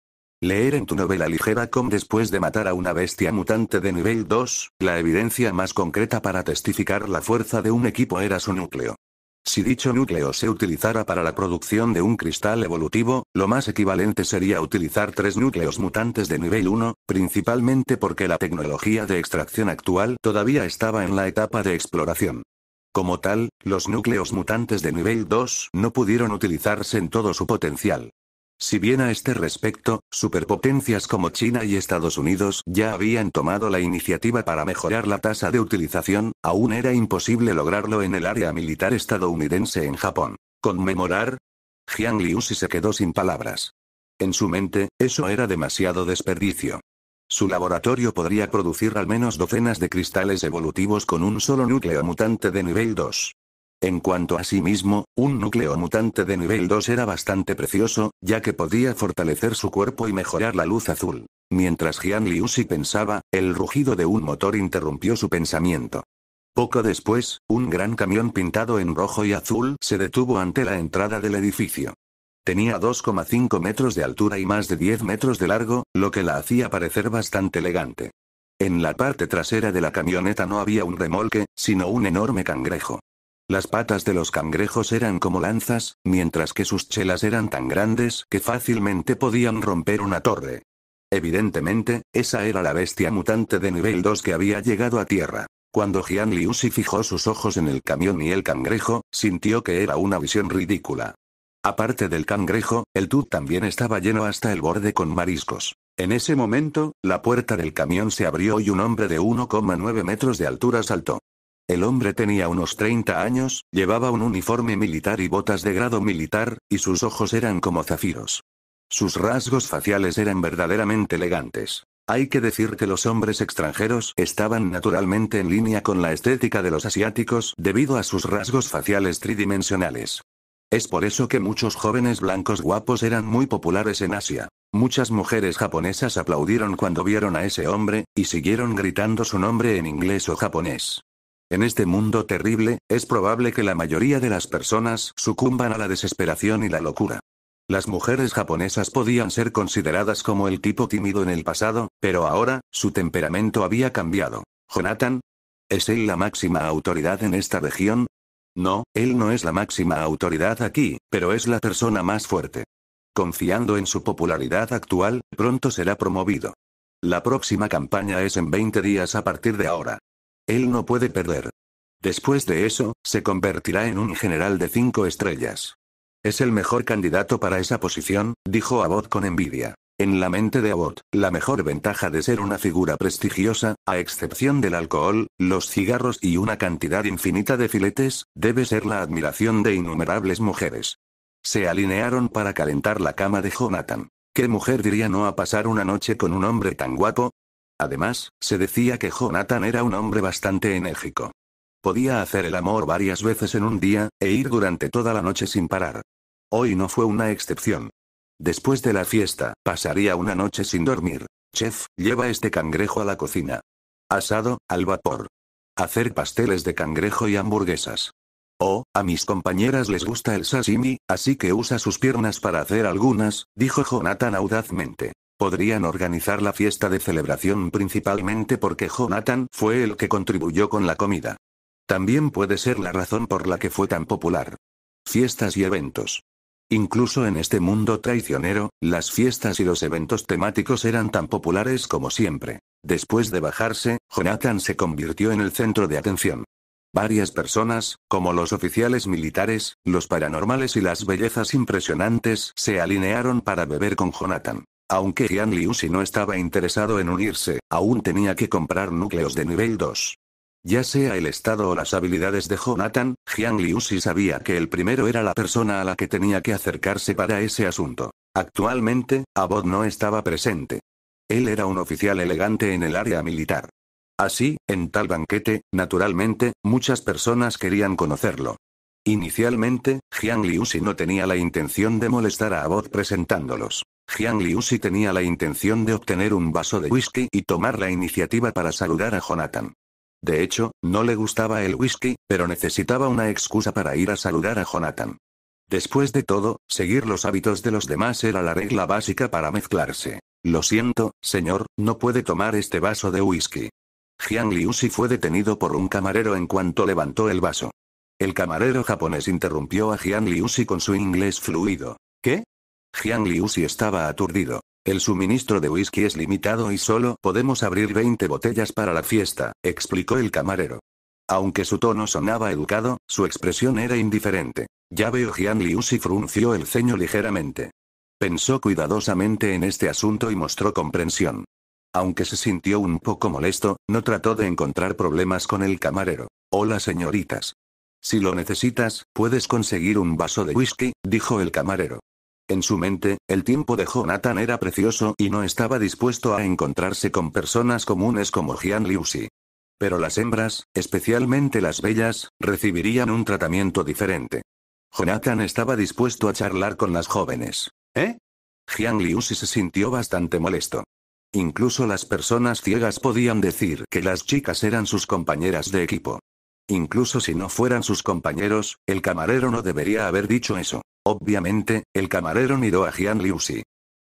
Leer en tu novela ligera Com después de matar a una bestia mutante de nivel 2, la evidencia más concreta para testificar la fuerza de un equipo era su núcleo. Si dicho núcleo se utilizara para la producción de un cristal evolutivo, lo más equivalente sería utilizar tres núcleos mutantes de nivel 1, principalmente porque la tecnología de extracción actual todavía estaba en la etapa de exploración. Como tal, los núcleos mutantes de nivel 2 no pudieron utilizarse en todo su potencial. Si bien a este respecto, superpotencias como China y Estados Unidos ya habían tomado la iniciativa para mejorar la tasa de utilización, aún era imposible lograrlo en el área militar estadounidense en Japón. ¿Conmemorar? Jiang si se quedó sin palabras. En su mente, eso era demasiado desperdicio. Su laboratorio podría producir al menos docenas de cristales evolutivos con un solo núcleo mutante de nivel 2. En cuanto a sí mismo, un núcleo mutante de nivel 2 era bastante precioso, ya que podía fortalecer su cuerpo y mejorar la luz azul. Mientras Liu si pensaba, el rugido de un motor interrumpió su pensamiento. Poco después, un gran camión pintado en rojo y azul se detuvo ante la entrada del edificio. Tenía 2,5 metros de altura y más de 10 metros de largo, lo que la hacía parecer bastante elegante. En la parte trasera de la camioneta no había un remolque, sino un enorme cangrejo. Las patas de los cangrejos eran como lanzas, mientras que sus chelas eran tan grandes que fácilmente podían romper una torre. Evidentemente, esa era la bestia mutante de nivel 2 que había llegado a tierra. Cuando Jian Liusi fijó sus ojos en el camión y el cangrejo, sintió que era una visión ridícula. Aparte del cangrejo, el tut también estaba lleno hasta el borde con mariscos. En ese momento, la puerta del camión se abrió y un hombre de 1,9 metros de altura saltó. El hombre tenía unos 30 años, llevaba un uniforme militar y botas de grado militar, y sus ojos eran como zafiros. Sus rasgos faciales eran verdaderamente elegantes. Hay que decir que los hombres extranjeros estaban naturalmente en línea con la estética de los asiáticos debido a sus rasgos faciales tridimensionales. Es por eso que muchos jóvenes blancos guapos eran muy populares en Asia. Muchas mujeres japonesas aplaudieron cuando vieron a ese hombre, y siguieron gritando su nombre en inglés o japonés. En este mundo terrible, es probable que la mayoría de las personas sucumban a la desesperación y la locura. Las mujeres japonesas podían ser consideradas como el tipo tímido en el pasado, pero ahora, su temperamento había cambiado. Jonathan, ¿es él la máxima autoridad en esta región? No, él no es la máxima autoridad aquí, pero es la persona más fuerte. Confiando en su popularidad actual, pronto será promovido. La próxima campaña es en 20 días a partir de ahora. Él no puede perder. Después de eso, se convertirá en un general de cinco estrellas. Es el mejor candidato para esa posición, dijo Abbott con envidia. En la mente de Abbott, la mejor ventaja de ser una figura prestigiosa, a excepción del alcohol, los cigarros y una cantidad infinita de filetes, debe ser la admiración de innumerables mujeres. Se alinearon para calentar la cama de Jonathan. ¿Qué mujer diría no a pasar una noche con un hombre tan guapo? Además, se decía que Jonathan era un hombre bastante enérgico. Podía hacer el amor varias veces en un día, e ir durante toda la noche sin parar. Hoy no fue una excepción. Después de la fiesta, pasaría una noche sin dormir. Chef, lleva este cangrejo a la cocina. Asado, al vapor. Hacer pasteles de cangrejo y hamburguesas. Oh, a mis compañeras les gusta el sashimi, así que usa sus piernas para hacer algunas, dijo Jonathan audazmente. Podrían organizar la fiesta de celebración principalmente porque Jonathan fue el que contribuyó con la comida. También puede ser la razón por la que fue tan popular. Fiestas y eventos. Incluso en este mundo traicionero, las fiestas y los eventos temáticos eran tan populares como siempre. Después de bajarse, Jonathan se convirtió en el centro de atención. Varias personas, como los oficiales militares, los paranormales y las bellezas impresionantes, se alinearon para beber con Jonathan. Aunque Jian si no estaba interesado en unirse, aún tenía que comprar núcleos de nivel 2. Ya sea el estado o las habilidades de Jonathan, Jiang si sabía que el primero era la persona a la que tenía que acercarse para ese asunto. Actualmente, Abbott no estaba presente. Él era un oficial elegante en el área militar. Así, en tal banquete, naturalmente, muchas personas querían conocerlo. Inicialmente, Jiang si no tenía la intención de molestar a Abbott presentándolos. Jiang si tenía la intención de obtener un vaso de whisky y tomar la iniciativa para saludar a Jonathan. De hecho, no le gustaba el whisky, pero necesitaba una excusa para ir a saludar a Jonathan. Después de todo, seguir los hábitos de los demás era la regla básica para mezclarse. Lo siento, señor, no puede tomar este vaso de whisky. Jiang si fue detenido por un camarero en cuanto levantó el vaso. El camarero japonés interrumpió a Jiang si con su inglés fluido. ¿Qué? Liu si estaba aturdido. El suministro de whisky es limitado y solo podemos abrir 20 botellas para la fiesta, explicó el camarero. Aunque su tono sonaba educado, su expresión era indiferente. Ya veo liu si frunció el ceño ligeramente. Pensó cuidadosamente en este asunto y mostró comprensión. Aunque se sintió un poco molesto, no trató de encontrar problemas con el camarero. Hola señoritas. Si lo necesitas, puedes conseguir un vaso de whisky, dijo el camarero. En su mente, el tiempo de Jonathan era precioso y no estaba dispuesto a encontrarse con personas comunes como Jian Xi. Pero las hembras, especialmente las bellas, recibirían un tratamiento diferente. Jonathan estaba dispuesto a charlar con las jóvenes. ¿Eh? Jian Xi se sintió bastante molesto. Incluso las personas ciegas podían decir que las chicas eran sus compañeras de equipo. Incluso si no fueran sus compañeros, el camarero no debería haber dicho eso. Obviamente, el camarero miró a Jian Xi.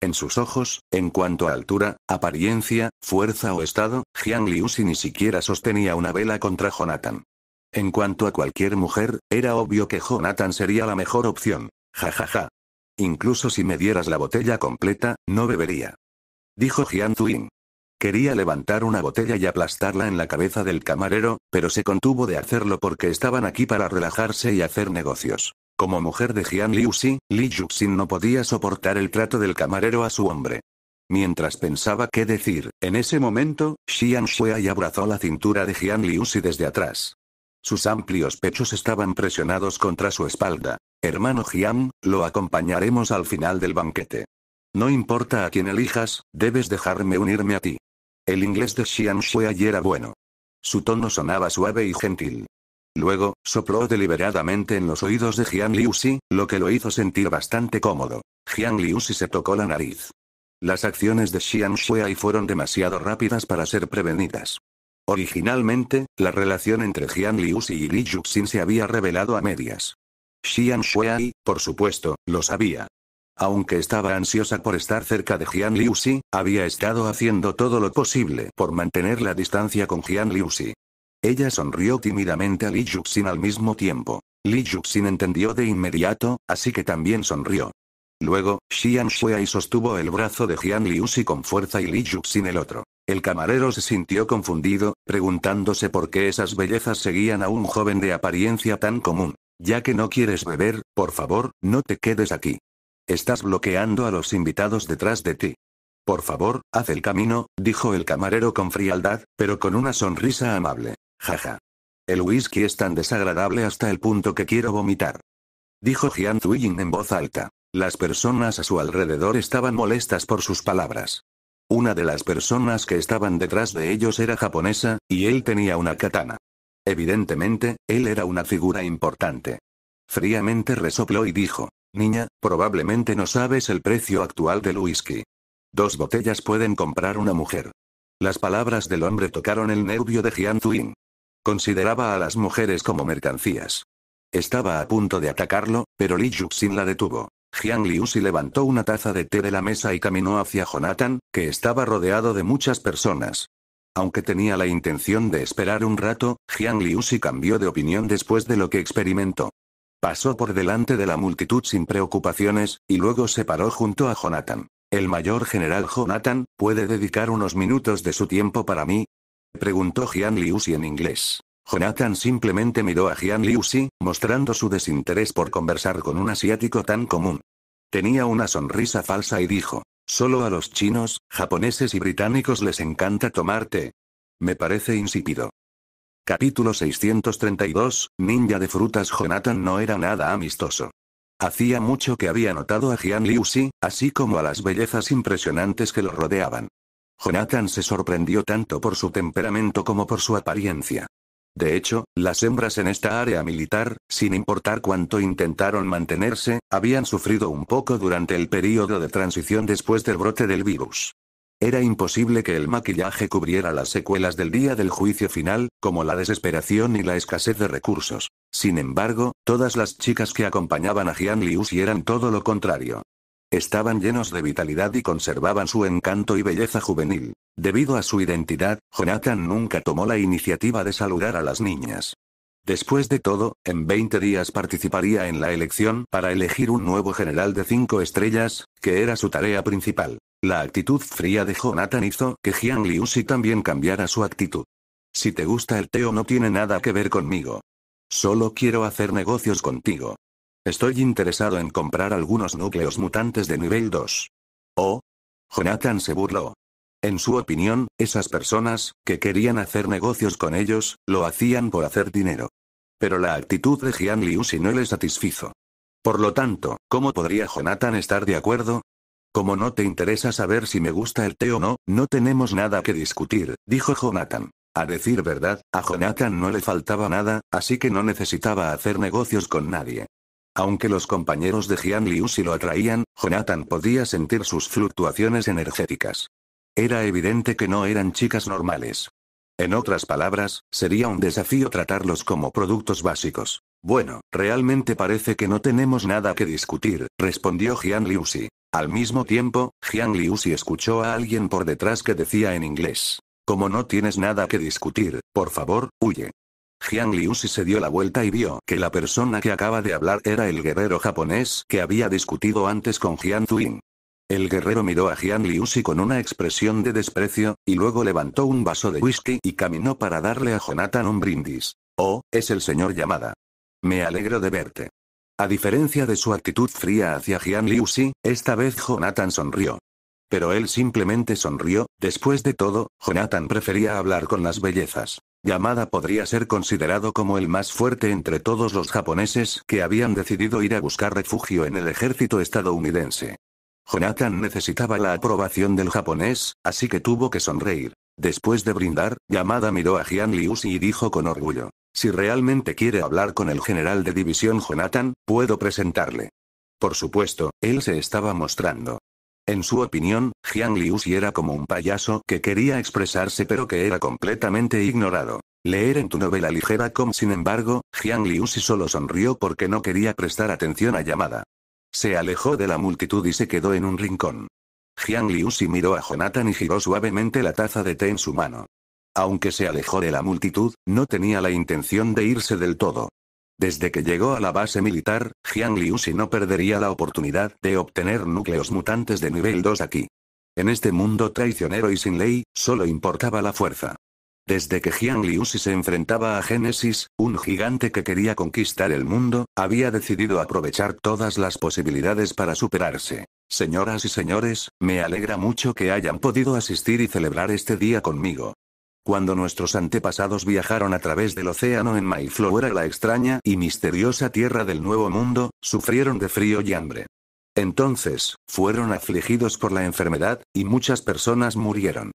En sus ojos, en cuanto a altura, apariencia, fuerza o estado, Jian Xi ni siquiera sostenía una vela contra Jonathan. En cuanto a cualquier mujer, era obvio que Jonathan sería la mejor opción. Ja ja ja. Incluso si me dieras la botella completa, no bebería. Dijo Jian Zuin. Quería levantar una botella y aplastarla en la cabeza del camarero, pero se contuvo de hacerlo porque estaban aquí para relajarse y hacer negocios. Como mujer de Jian Xi, Li Yuxin no podía soportar el trato del camarero a su hombre. Mientras pensaba qué decir, en ese momento, Xian Shui abrazó la cintura de Jian Xi desde atrás. Sus amplios pechos estaban presionados contra su espalda. Hermano Jian, lo acompañaremos al final del banquete. No importa a quién elijas, debes dejarme unirme a ti. El inglés de Xian Shui era bueno. Su tono sonaba suave y gentil. Luego, sopló deliberadamente en los oídos de Jiang Xi, lo que lo hizo sentir bastante cómodo. Jiang Liusi se tocó la nariz. Las acciones de Xian Shuai fueron demasiado rápidas para ser prevenidas. Originalmente, la relación entre Jiang Xi y Li Yuxin se había revelado a medias. Xiang Shuai, por supuesto, lo sabía. Aunque estaba ansiosa por estar cerca de Jian Xi, había estado haciendo todo lo posible por mantener la distancia con Jian Liusi. Ella sonrió tímidamente a Li Yuxin al mismo tiempo. Li Yuxin entendió de inmediato, así que también sonrió. Luego, Xian y sostuvo el brazo de Jian Xi con fuerza y Li Yuxin el otro. El camarero se sintió confundido, preguntándose por qué esas bellezas seguían a un joven de apariencia tan común. Ya que no quieres beber, por favor, no te quedes aquí. Estás bloqueando a los invitados detrás de ti. Por favor, haz el camino, dijo el camarero con frialdad, pero con una sonrisa amable. Jaja. El whisky es tan desagradable hasta el punto que quiero vomitar. Dijo Jian Twing en voz alta. Las personas a su alrededor estaban molestas por sus palabras. Una de las personas que estaban detrás de ellos era japonesa, y él tenía una katana. Evidentemente, él era una figura importante. Fríamente resopló y dijo, Niña, probablemente no sabes el precio actual del whisky. Dos botellas pueden comprar una mujer. Las palabras del hombre tocaron el nervio de Jian Twing. Consideraba a las mujeres como mercancías. Estaba a punto de atacarlo, pero Li Yuxin la detuvo. Jiang si levantó una taza de té de la mesa y caminó hacia Jonathan, que estaba rodeado de muchas personas. Aunque tenía la intención de esperar un rato, Jiang si cambió de opinión después de lo que experimentó. Pasó por delante de la multitud sin preocupaciones, y luego se paró junto a Jonathan. El mayor general Jonathan, ¿puede dedicar unos minutos de su tiempo para mí? preguntó Jian Liusi en inglés. Jonathan simplemente miró a Jian Liuxi, mostrando su desinterés por conversar con un asiático tan común. Tenía una sonrisa falsa y dijo, solo a los chinos, japoneses y británicos les encanta tomar té. Me parece insípido. Capítulo 632, Ninja de Frutas Jonathan no era nada amistoso. Hacía mucho que había notado a Jian Liusi, así como a las bellezas impresionantes que lo rodeaban. Jonathan se sorprendió tanto por su temperamento como por su apariencia. De hecho, las hembras en esta área militar, sin importar cuánto intentaron mantenerse, habían sufrido un poco durante el período de transición después del brote del virus. Era imposible que el maquillaje cubriera las secuelas del día del juicio final, como la desesperación y la escasez de recursos. Sin embargo, todas las chicas que acompañaban a Jian Liu eran todo lo contrario. Estaban llenos de vitalidad y conservaban su encanto y belleza juvenil. Debido a su identidad, Jonathan nunca tomó la iniciativa de saludar a las niñas. Después de todo, en 20 días participaría en la elección para elegir un nuevo general de cinco estrellas, que era su tarea principal. La actitud fría de Jonathan hizo que Jian si también cambiara su actitud. Si te gusta el teo no tiene nada que ver conmigo. Solo quiero hacer negocios contigo. Estoy interesado en comprar algunos núcleos mutantes de nivel 2. Oh. Jonathan se burló. En su opinión, esas personas, que querían hacer negocios con ellos, lo hacían por hacer dinero. Pero la actitud de Jian Liu si no le satisfizo. Por lo tanto, ¿cómo podría Jonathan estar de acuerdo? Como no te interesa saber si me gusta el té o no, no tenemos nada que discutir, dijo Jonathan. A decir verdad, a Jonathan no le faltaba nada, así que no necesitaba hacer negocios con nadie. Aunque los compañeros de Jian Liu si lo atraían, Jonathan podía sentir sus fluctuaciones energéticas. Era evidente que no eran chicas normales. En otras palabras, sería un desafío tratarlos como productos básicos. Bueno, realmente parece que no tenemos nada que discutir, respondió Jian Liusi. Al mismo tiempo, Jian Liusi escuchó a alguien por detrás que decía en inglés. Como no tienes nada que discutir, por favor, huye. Jiang Liusi se dio la vuelta y vio que la persona que acaba de hablar era el guerrero japonés que había discutido antes con Jian Tuin. El guerrero miró a Jian Liusi con una expresión de desprecio, y luego levantó un vaso de whisky y caminó para darle a Jonathan un brindis. Oh, es el señor llamada. Me alegro de verte. A diferencia de su actitud fría hacia Jian Liusi, esta vez Jonathan sonrió. Pero él simplemente sonrió, después de todo, Jonathan prefería hablar con las bellezas. Yamada podría ser considerado como el más fuerte entre todos los japoneses que habían decidido ir a buscar refugio en el ejército estadounidense. Jonathan necesitaba la aprobación del japonés, así que tuvo que sonreír. Después de brindar, Yamada miró a Jian Liu y dijo con orgullo, si realmente quiere hablar con el general de división Jonathan, puedo presentarle. Por supuesto, él se estaba mostrando. En su opinión, Jiang Xi era como un payaso que quería expresarse pero que era completamente ignorado. Leer en tu novela ligera com sin embargo, Jiang Xi solo sonrió porque no quería prestar atención a llamada. Se alejó de la multitud y se quedó en un rincón. Jiang Xi miró a Jonathan y giró suavemente la taza de té en su mano. Aunque se alejó de la multitud, no tenía la intención de irse del todo. Desde que llegó a la base militar, Jiang si no perdería la oportunidad de obtener núcleos mutantes de nivel 2 aquí. En este mundo traicionero y sin ley, solo importaba la fuerza. Desde que Jiang Liuxi se enfrentaba a Genesis, un gigante que quería conquistar el mundo, había decidido aprovechar todas las posibilidades para superarse. Señoras y señores, me alegra mucho que hayan podido asistir y celebrar este día conmigo. Cuando nuestros antepasados viajaron a través del océano en Mayflower a la extraña y misteriosa tierra del Nuevo Mundo, sufrieron de frío y hambre. Entonces, fueron afligidos por la enfermedad, y muchas personas murieron.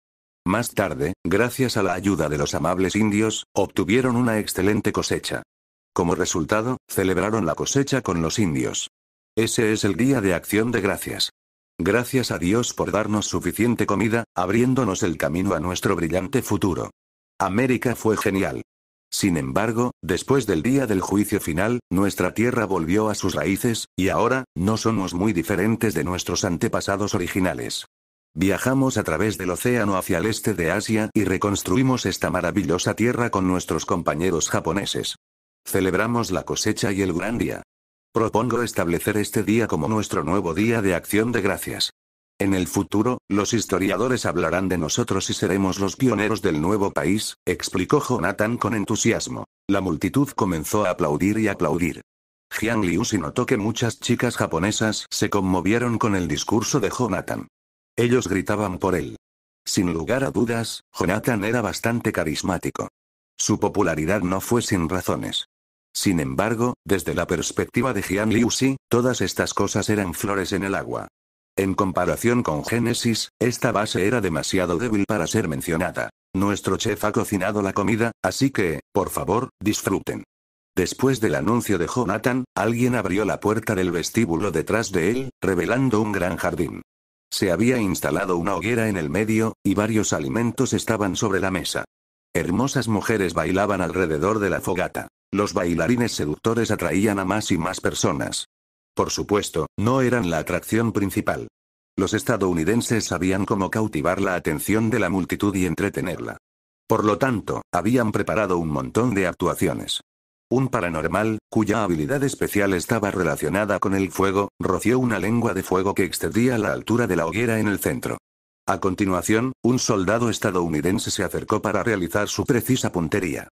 Más tarde, gracias a la ayuda de los amables indios, obtuvieron una excelente cosecha. Como resultado, celebraron la cosecha con los indios. Ese es el Día de Acción de Gracias. Gracias a Dios por darnos suficiente comida, abriéndonos el camino a nuestro brillante futuro. América fue genial. Sin embargo, después del día del juicio final, nuestra tierra volvió a sus raíces, y ahora, no somos muy diferentes de nuestros antepasados originales. Viajamos a través del océano hacia el este de Asia y reconstruimos esta maravillosa tierra con nuestros compañeros japoneses. Celebramos la cosecha y el gran día. Propongo establecer este día como nuestro nuevo día de acción de gracias. En el futuro, los historiadores hablarán de nosotros y seremos los pioneros del nuevo país, explicó Jonathan con entusiasmo. La multitud comenzó a aplaudir y aplaudir. Jiang si notó que muchas chicas japonesas se conmovieron con el discurso de Jonathan. Ellos gritaban por él. Sin lugar a dudas, Jonathan era bastante carismático. Su popularidad no fue sin razones. Sin embargo, desde la perspectiva de Jian Xi, todas estas cosas eran flores en el agua. En comparación con Génesis, esta base era demasiado débil para ser mencionada. Nuestro chef ha cocinado la comida, así que, por favor, disfruten. Después del anuncio de Jonathan, alguien abrió la puerta del vestíbulo detrás de él, revelando un gran jardín. Se había instalado una hoguera en el medio, y varios alimentos estaban sobre la mesa. Hermosas mujeres bailaban alrededor de la fogata. Los bailarines seductores atraían a más y más personas. Por supuesto, no eran la atracción principal. Los estadounidenses sabían cómo cautivar la atención de la multitud y entretenerla. Por lo tanto, habían preparado un montón de actuaciones. Un paranormal, cuya habilidad especial estaba relacionada con el fuego, roció una lengua de fuego que excedía la altura de la hoguera en el centro. A continuación, un soldado estadounidense se acercó para realizar su precisa puntería.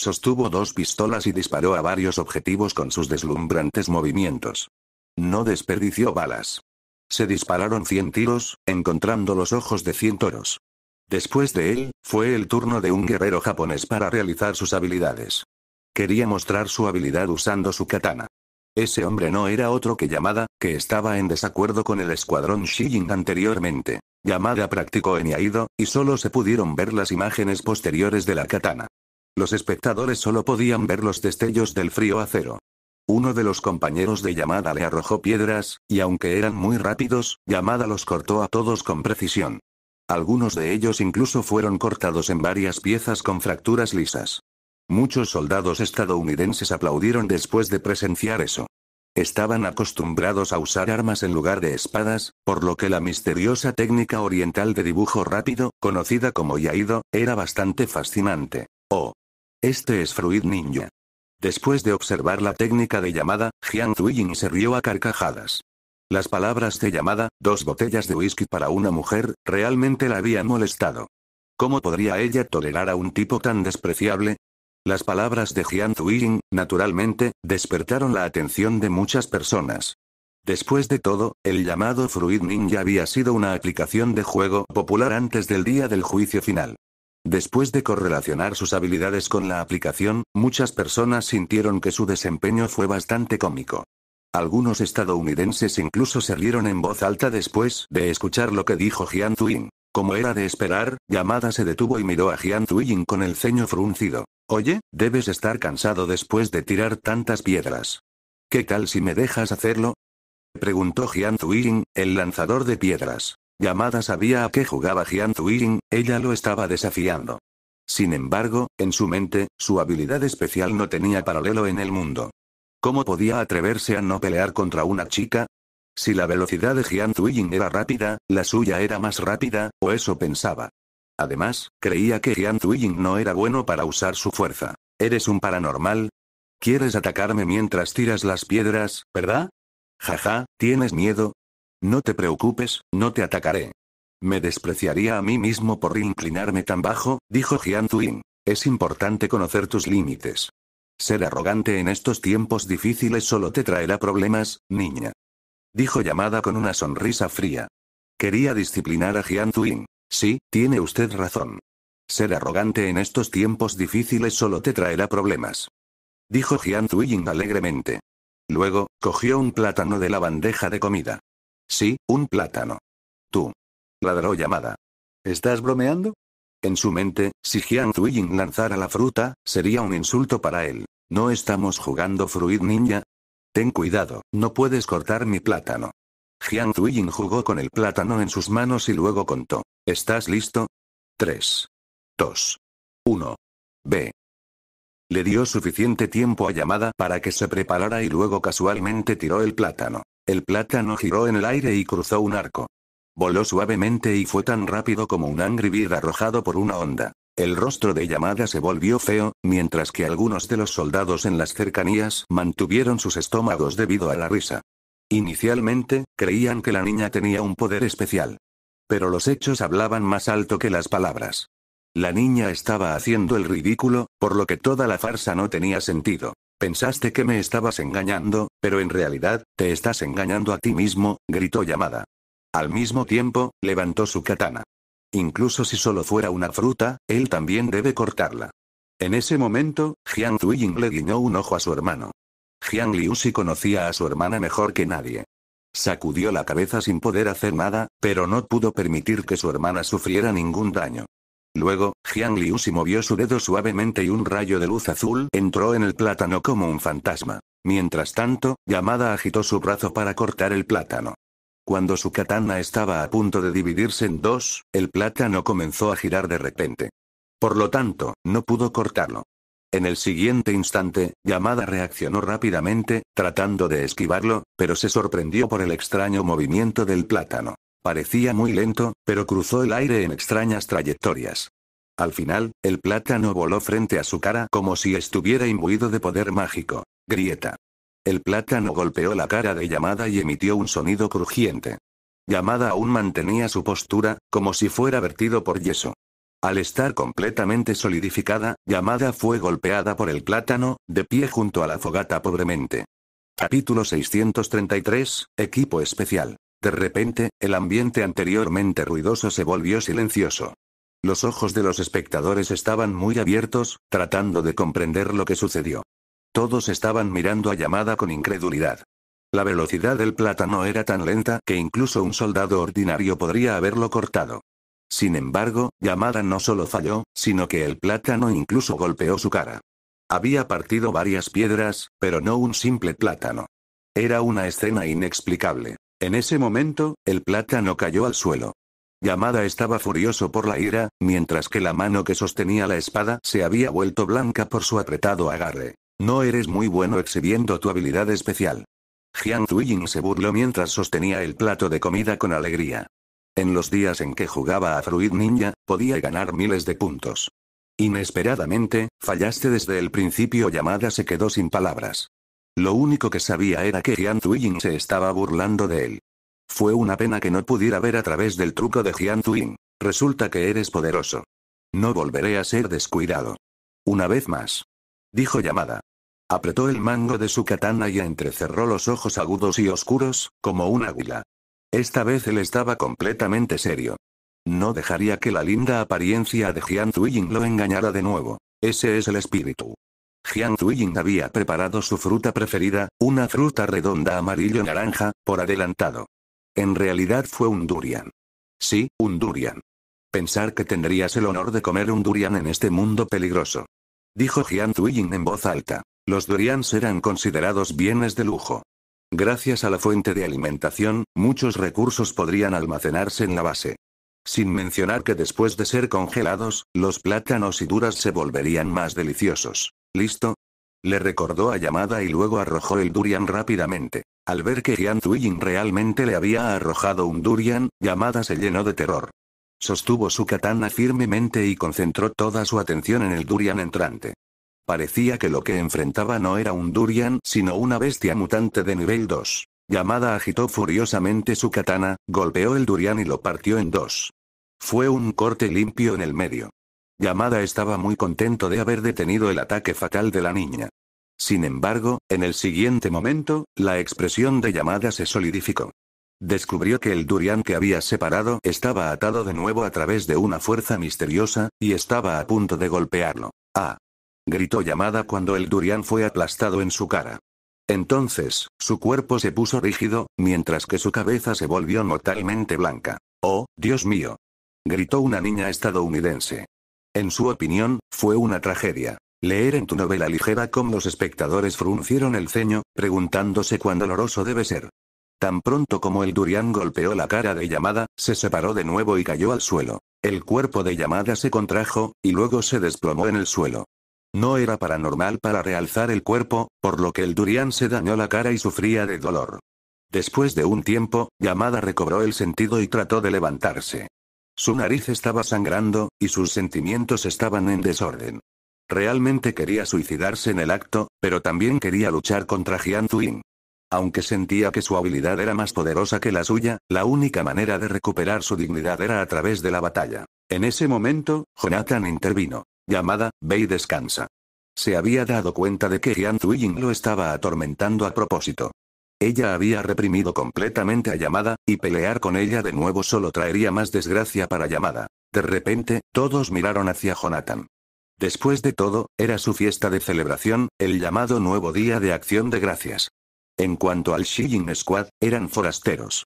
Sostuvo dos pistolas y disparó a varios objetivos con sus deslumbrantes movimientos. No desperdició balas. Se dispararon 100 tiros, encontrando los ojos de 100 toros. Después de él, fue el turno de un guerrero japonés para realizar sus habilidades. Quería mostrar su habilidad usando su katana. Ese hombre no era otro que Yamada, que estaba en desacuerdo con el escuadrón Shijin anteriormente. Yamada practicó en Iaido, y solo se pudieron ver las imágenes posteriores de la katana. Los espectadores solo podían ver los destellos del frío acero. Uno de los compañeros de llamada le arrojó piedras, y aunque eran muy rápidos, llamada los cortó a todos con precisión. Algunos de ellos incluso fueron cortados en varias piezas con fracturas lisas. Muchos soldados estadounidenses aplaudieron después de presenciar eso. Estaban acostumbrados a usar armas en lugar de espadas, por lo que la misteriosa técnica oriental de dibujo rápido, conocida como yaido, era bastante fascinante. Oh. Este es Fruit Ninja. Después de observar la técnica de llamada, Jian Zuiyin se rió a carcajadas. Las palabras de llamada, dos botellas de whisky para una mujer, realmente la habían molestado. ¿Cómo podría ella tolerar a un tipo tan despreciable? Las palabras de Jian Zuiyin, naturalmente, despertaron la atención de muchas personas. Después de todo, el llamado Fruit Ninja había sido una aplicación de juego popular antes del día del juicio final. Después de correlacionar sus habilidades con la aplicación, muchas personas sintieron que su desempeño fue bastante cómico. Algunos estadounidenses incluso se rieron en voz alta después de escuchar lo que dijo Jian Twing. Como era de esperar, Yamada se detuvo y miró a Jian Tuyin con el ceño fruncido. Oye, debes estar cansado después de tirar tantas piedras. ¿Qué tal si me dejas hacerlo? Preguntó Jian Tuyin, el lanzador de piedras. Llamada sabía a qué jugaba Jian Ying, ella lo estaba desafiando. Sin embargo, en su mente, su habilidad especial no tenía paralelo en el mundo. ¿Cómo podía atreverse a no pelear contra una chica? Si la velocidad de Jian Ying era rápida, la suya era más rápida, o eso pensaba. Además, creía que Jian Yin no era bueno para usar su fuerza. ¿Eres un paranormal? ¿Quieres atacarme mientras tiras las piedras, verdad? Jaja, ¿tienes miedo? No te preocupes, no te atacaré. Me despreciaría a mí mismo por inclinarme tan bajo, dijo Jian Zuin. Es importante conocer tus límites. Ser arrogante en estos tiempos difíciles solo te traerá problemas, niña. Dijo llamada con una sonrisa fría. Quería disciplinar a Jian Zuin. Sí, tiene usted razón. Ser arrogante en estos tiempos difíciles solo te traerá problemas. Dijo Jian alegremente. Luego, cogió un plátano de la bandeja de comida. Sí, un plátano. Tú. Ladró llamada. ¿Estás bromeando? En su mente, si Jiang Zuiying lanzara la fruta, sería un insulto para él. No estamos jugando Fruit Ninja. Ten cuidado, no puedes cortar mi plátano. Jiang Zuiying jugó con el plátano en sus manos y luego contó. ¿Estás listo? 3. 2. 1. B. Le dio suficiente tiempo a llamada para que se preparara y luego casualmente tiró el plátano. El plátano giró en el aire y cruzó un arco. Voló suavemente y fue tan rápido como un angry bird arrojado por una onda. El rostro de llamada se volvió feo, mientras que algunos de los soldados en las cercanías mantuvieron sus estómagos debido a la risa. Inicialmente, creían que la niña tenía un poder especial. Pero los hechos hablaban más alto que las palabras. La niña estaba haciendo el ridículo, por lo que toda la farsa no tenía sentido. Pensaste que me estabas engañando, pero en realidad, te estás engañando a ti mismo, gritó Yamada. Al mismo tiempo, levantó su katana. Incluso si solo fuera una fruta, él también debe cortarla. En ese momento, Jiang Zuiying le guiñó un ojo a su hermano. Jiang si conocía a su hermana mejor que nadie. Sacudió la cabeza sin poder hacer nada, pero no pudo permitir que su hermana sufriera ningún daño. Luego, Jiang Liu si movió su dedo suavemente y un rayo de luz azul entró en el plátano como un fantasma. Mientras tanto, Yamada agitó su brazo para cortar el plátano. Cuando su katana estaba a punto de dividirse en dos, el plátano comenzó a girar de repente. Por lo tanto, no pudo cortarlo. En el siguiente instante, Yamada reaccionó rápidamente, tratando de esquivarlo, pero se sorprendió por el extraño movimiento del plátano. Parecía muy lento, pero cruzó el aire en extrañas trayectorias. Al final, el plátano voló frente a su cara como si estuviera imbuido de poder mágico. Grieta. El plátano golpeó la cara de Yamada y emitió un sonido crujiente. Llamada aún mantenía su postura, como si fuera vertido por yeso. Al estar completamente solidificada, llamada fue golpeada por el plátano, de pie junto a la fogata pobremente. Capítulo 633, Equipo Especial. De repente, el ambiente anteriormente ruidoso se volvió silencioso. Los ojos de los espectadores estaban muy abiertos, tratando de comprender lo que sucedió. Todos estaban mirando a llamada con incredulidad. La velocidad del plátano era tan lenta que incluso un soldado ordinario podría haberlo cortado. Sin embargo, Yamada no solo falló, sino que el plátano incluso golpeó su cara. Había partido varias piedras, pero no un simple plátano. Era una escena inexplicable. En ese momento, el plátano cayó al suelo. Yamada estaba furioso por la ira, mientras que la mano que sostenía la espada se había vuelto blanca por su apretado agarre. No eres muy bueno exhibiendo tu habilidad especial. Jiang Zuiying se burló mientras sostenía el plato de comida con alegría. En los días en que jugaba a Fruit Ninja, podía ganar miles de puntos. Inesperadamente, fallaste desde el principio. Yamada se quedó sin palabras. Lo único que sabía era que Jian Zuiying se estaba burlando de él. Fue una pena que no pudiera ver a través del truco de Jian Zuiying. Resulta que eres poderoso. No volveré a ser descuidado. Una vez más. Dijo llamada. Apretó el mango de su katana y entrecerró los ojos agudos y oscuros, como un águila. Esta vez él estaba completamente serio. No dejaría que la linda apariencia de Jian Zuiying lo engañara de nuevo. Ese es el espíritu. Jian Zuiying había preparado su fruta preferida, una fruta redonda amarillo-naranja, por adelantado. En realidad fue un durian. Sí, un durian. Pensar que tendrías el honor de comer un durian en este mundo peligroso. Dijo Jian Zuiying en voz alta. Los durians eran considerados bienes de lujo. Gracias a la fuente de alimentación, muchos recursos podrían almacenarse en la base. Sin mencionar que después de ser congelados, los plátanos y duras se volverían más deliciosos. ¿Listo? Le recordó a Yamada y luego arrojó el durian rápidamente. Al ver que Jian Zuiyin realmente le había arrojado un durian, Yamada se llenó de terror. Sostuvo su katana firmemente y concentró toda su atención en el durian entrante. Parecía que lo que enfrentaba no era un durian, sino una bestia mutante de nivel 2. Yamada agitó furiosamente su katana, golpeó el durian y lo partió en dos. Fue un corte limpio en el medio. Yamada estaba muy contento de haber detenido el ataque fatal de la niña. Sin embargo, en el siguiente momento, la expresión de Yamada se solidificó. Descubrió que el durián que había separado estaba atado de nuevo a través de una fuerza misteriosa, y estaba a punto de golpearlo. ¡Ah! gritó Yamada cuando el durián fue aplastado en su cara. Entonces, su cuerpo se puso rígido, mientras que su cabeza se volvió mortalmente blanca. ¡Oh, Dios mío! gritó una niña estadounidense. En su opinión, fue una tragedia. Leer en tu novela ligera cómo los espectadores fruncieron el ceño, preguntándose cuán doloroso debe ser. Tan pronto como el durián golpeó la cara de Yamada, se separó de nuevo y cayó al suelo. El cuerpo de Yamada se contrajo, y luego se desplomó en el suelo. No era paranormal para realzar el cuerpo, por lo que el durián se dañó la cara y sufría de dolor. Después de un tiempo, Yamada recobró el sentido y trató de levantarse. Su nariz estaba sangrando, y sus sentimientos estaban en desorden. Realmente quería suicidarse en el acto, pero también quería luchar contra Jian Twin. Aunque sentía que su habilidad era más poderosa que la suya, la única manera de recuperar su dignidad era a través de la batalla. En ese momento, Jonathan intervino. Llamada, ve y descansa. Se había dado cuenta de que Jian Zuiying lo estaba atormentando a propósito. Ella había reprimido completamente a Yamada, y pelear con ella de nuevo solo traería más desgracia para Yamada. De repente, todos miraron hacia Jonathan. Después de todo, era su fiesta de celebración, el llamado Nuevo Día de Acción de Gracias. En cuanto al Shijin Squad, eran forasteros.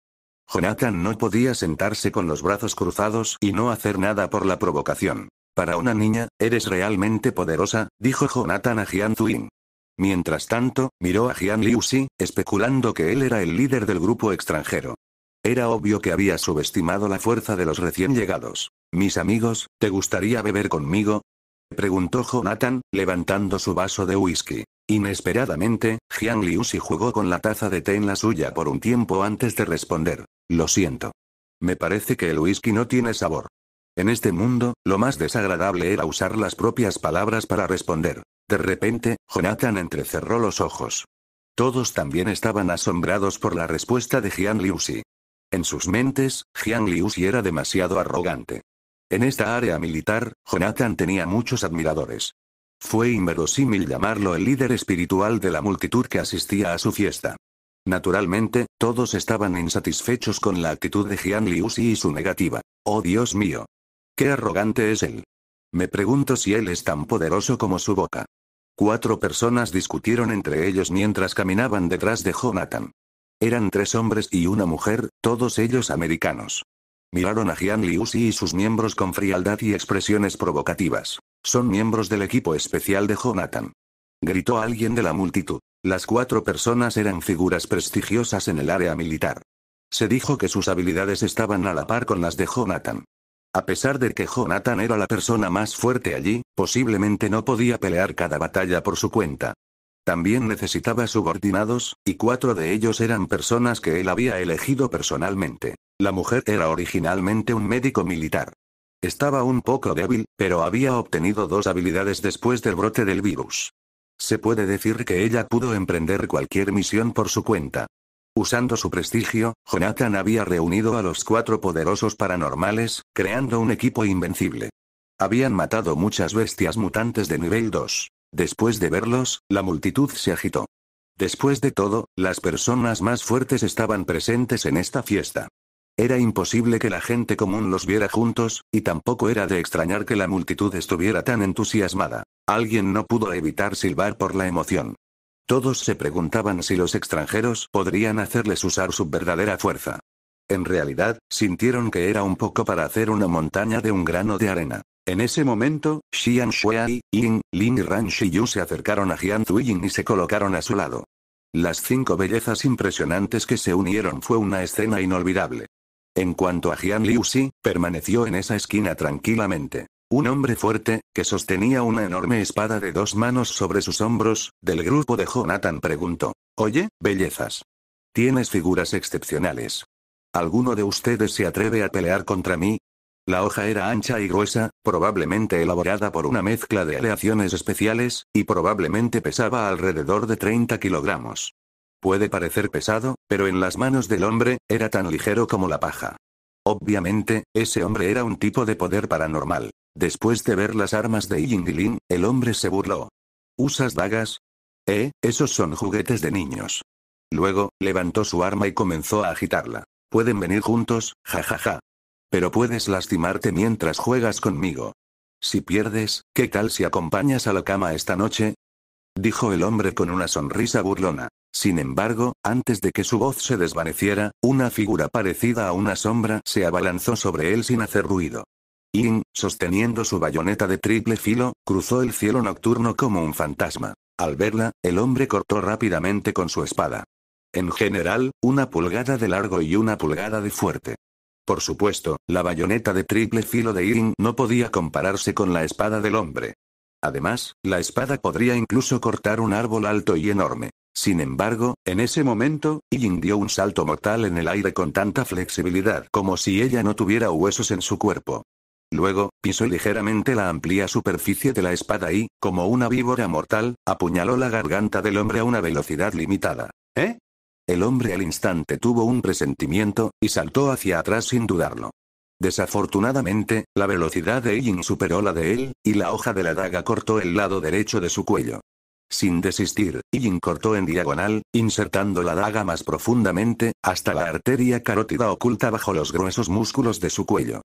Jonathan no podía sentarse con los brazos cruzados y no hacer nada por la provocación. Para una niña, eres realmente poderosa, dijo Jonathan a Jian Twin. Mientras tanto, miró a Jian Xi, especulando que él era el líder del grupo extranjero. Era obvio que había subestimado la fuerza de los recién llegados. Mis amigos, ¿te gustaría beber conmigo? Preguntó Jonathan, levantando su vaso de whisky. Inesperadamente, Jian Xi jugó con la taza de té en la suya por un tiempo antes de responder. Lo siento. Me parece que el whisky no tiene sabor. En este mundo, lo más desagradable era usar las propias palabras para responder. De repente, Jonathan entrecerró los ojos. Todos también estaban asombrados por la respuesta de Jian Xi. En sus mentes, Jian Xi era demasiado arrogante. En esta área militar, Jonathan tenía muchos admiradores. Fue inverosímil llamarlo el líder espiritual de la multitud que asistía a su fiesta. Naturalmente, todos estaban insatisfechos con la actitud de Jian Xi y su negativa. ¡Oh Dios mío! ¡Qué arrogante es él! Me pregunto si él es tan poderoso como su boca. Cuatro personas discutieron entre ellos mientras caminaban detrás de Jonathan. Eran tres hombres y una mujer, todos ellos americanos. Miraron a Jian Liusi y sus miembros con frialdad y expresiones provocativas. Son miembros del equipo especial de Jonathan. Gritó alguien de la multitud. Las cuatro personas eran figuras prestigiosas en el área militar. Se dijo que sus habilidades estaban a la par con las de Jonathan. A pesar de que Jonathan era la persona más fuerte allí, posiblemente no podía pelear cada batalla por su cuenta. También necesitaba subordinados, y cuatro de ellos eran personas que él había elegido personalmente. La mujer era originalmente un médico militar. Estaba un poco débil, pero había obtenido dos habilidades después del brote del virus. Se puede decir que ella pudo emprender cualquier misión por su cuenta. Usando su prestigio, Jonathan había reunido a los cuatro poderosos paranormales, creando un equipo invencible. Habían matado muchas bestias mutantes de nivel 2. Después de verlos, la multitud se agitó. Después de todo, las personas más fuertes estaban presentes en esta fiesta. Era imposible que la gente común los viera juntos, y tampoco era de extrañar que la multitud estuviera tan entusiasmada. Alguien no pudo evitar silbar por la emoción. Todos se preguntaban si los extranjeros podrían hacerles usar su verdadera fuerza. En realidad, sintieron que era un poco para hacer una montaña de un grano de arena. En ese momento, Xian Shuai, Ying, Lin y Ran Shiyu se acercaron a Jian Zuiying y se colocaron a su lado. Las cinco bellezas impresionantes que se unieron fue una escena inolvidable. En cuanto a Jian Xi, permaneció en esa esquina tranquilamente. Un hombre fuerte, que sostenía una enorme espada de dos manos sobre sus hombros, del grupo de Jonathan preguntó. Oye, bellezas. Tienes figuras excepcionales. ¿Alguno de ustedes se atreve a pelear contra mí? La hoja era ancha y gruesa, probablemente elaborada por una mezcla de aleaciones especiales, y probablemente pesaba alrededor de 30 kilogramos. Puede parecer pesado, pero en las manos del hombre, era tan ligero como la paja. Obviamente, ese hombre era un tipo de poder paranormal. Después de ver las armas de Yingling, el hombre se burló. ¿Usas dagas? Eh, esos son juguetes de niños. Luego, levantó su arma y comenzó a agitarla. Pueden venir juntos, jajaja. Ja, ja. Pero puedes lastimarte mientras juegas conmigo. Si pierdes, ¿qué tal si acompañas a la cama esta noche? Dijo el hombre con una sonrisa burlona. Sin embargo, antes de que su voz se desvaneciera, una figura parecida a una sombra se abalanzó sobre él sin hacer ruido. Ying, sosteniendo su bayoneta de triple filo, cruzó el cielo nocturno como un fantasma. Al verla, el hombre cortó rápidamente con su espada. En general, una pulgada de largo y una pulgada de fuerte. Por supuesto, la bayoneta de triple filo de Ying no podía compararse con la espada del hombre. Además, la espada podría incluso cortar un árbol alto y enorme. Sin embargo, en ese momento, Yin dio un salto mortal en el aire con tanta flexibilidad como si ella no tuviera huesos en su cuerpo. Luego, pisó ligeramente la amplia superficie de la espada y, como una víbora mortal, apuñaló la garganta del hombre a una velocidad limitada. ¿Eh? El hombre al instante tuvo un presentimiento, y saltó hacia atrás sin dudarlo. Desafortunadamente, la velocidad de Yin superó la de él, y la hoja de la daga cortó el lado derecho de su cuello. Sin desistir, Yin cortó en diagonal, insertando la daga más profundamente, hasta la arteria carótida oculta bajo los gruesos músculos de su cuello.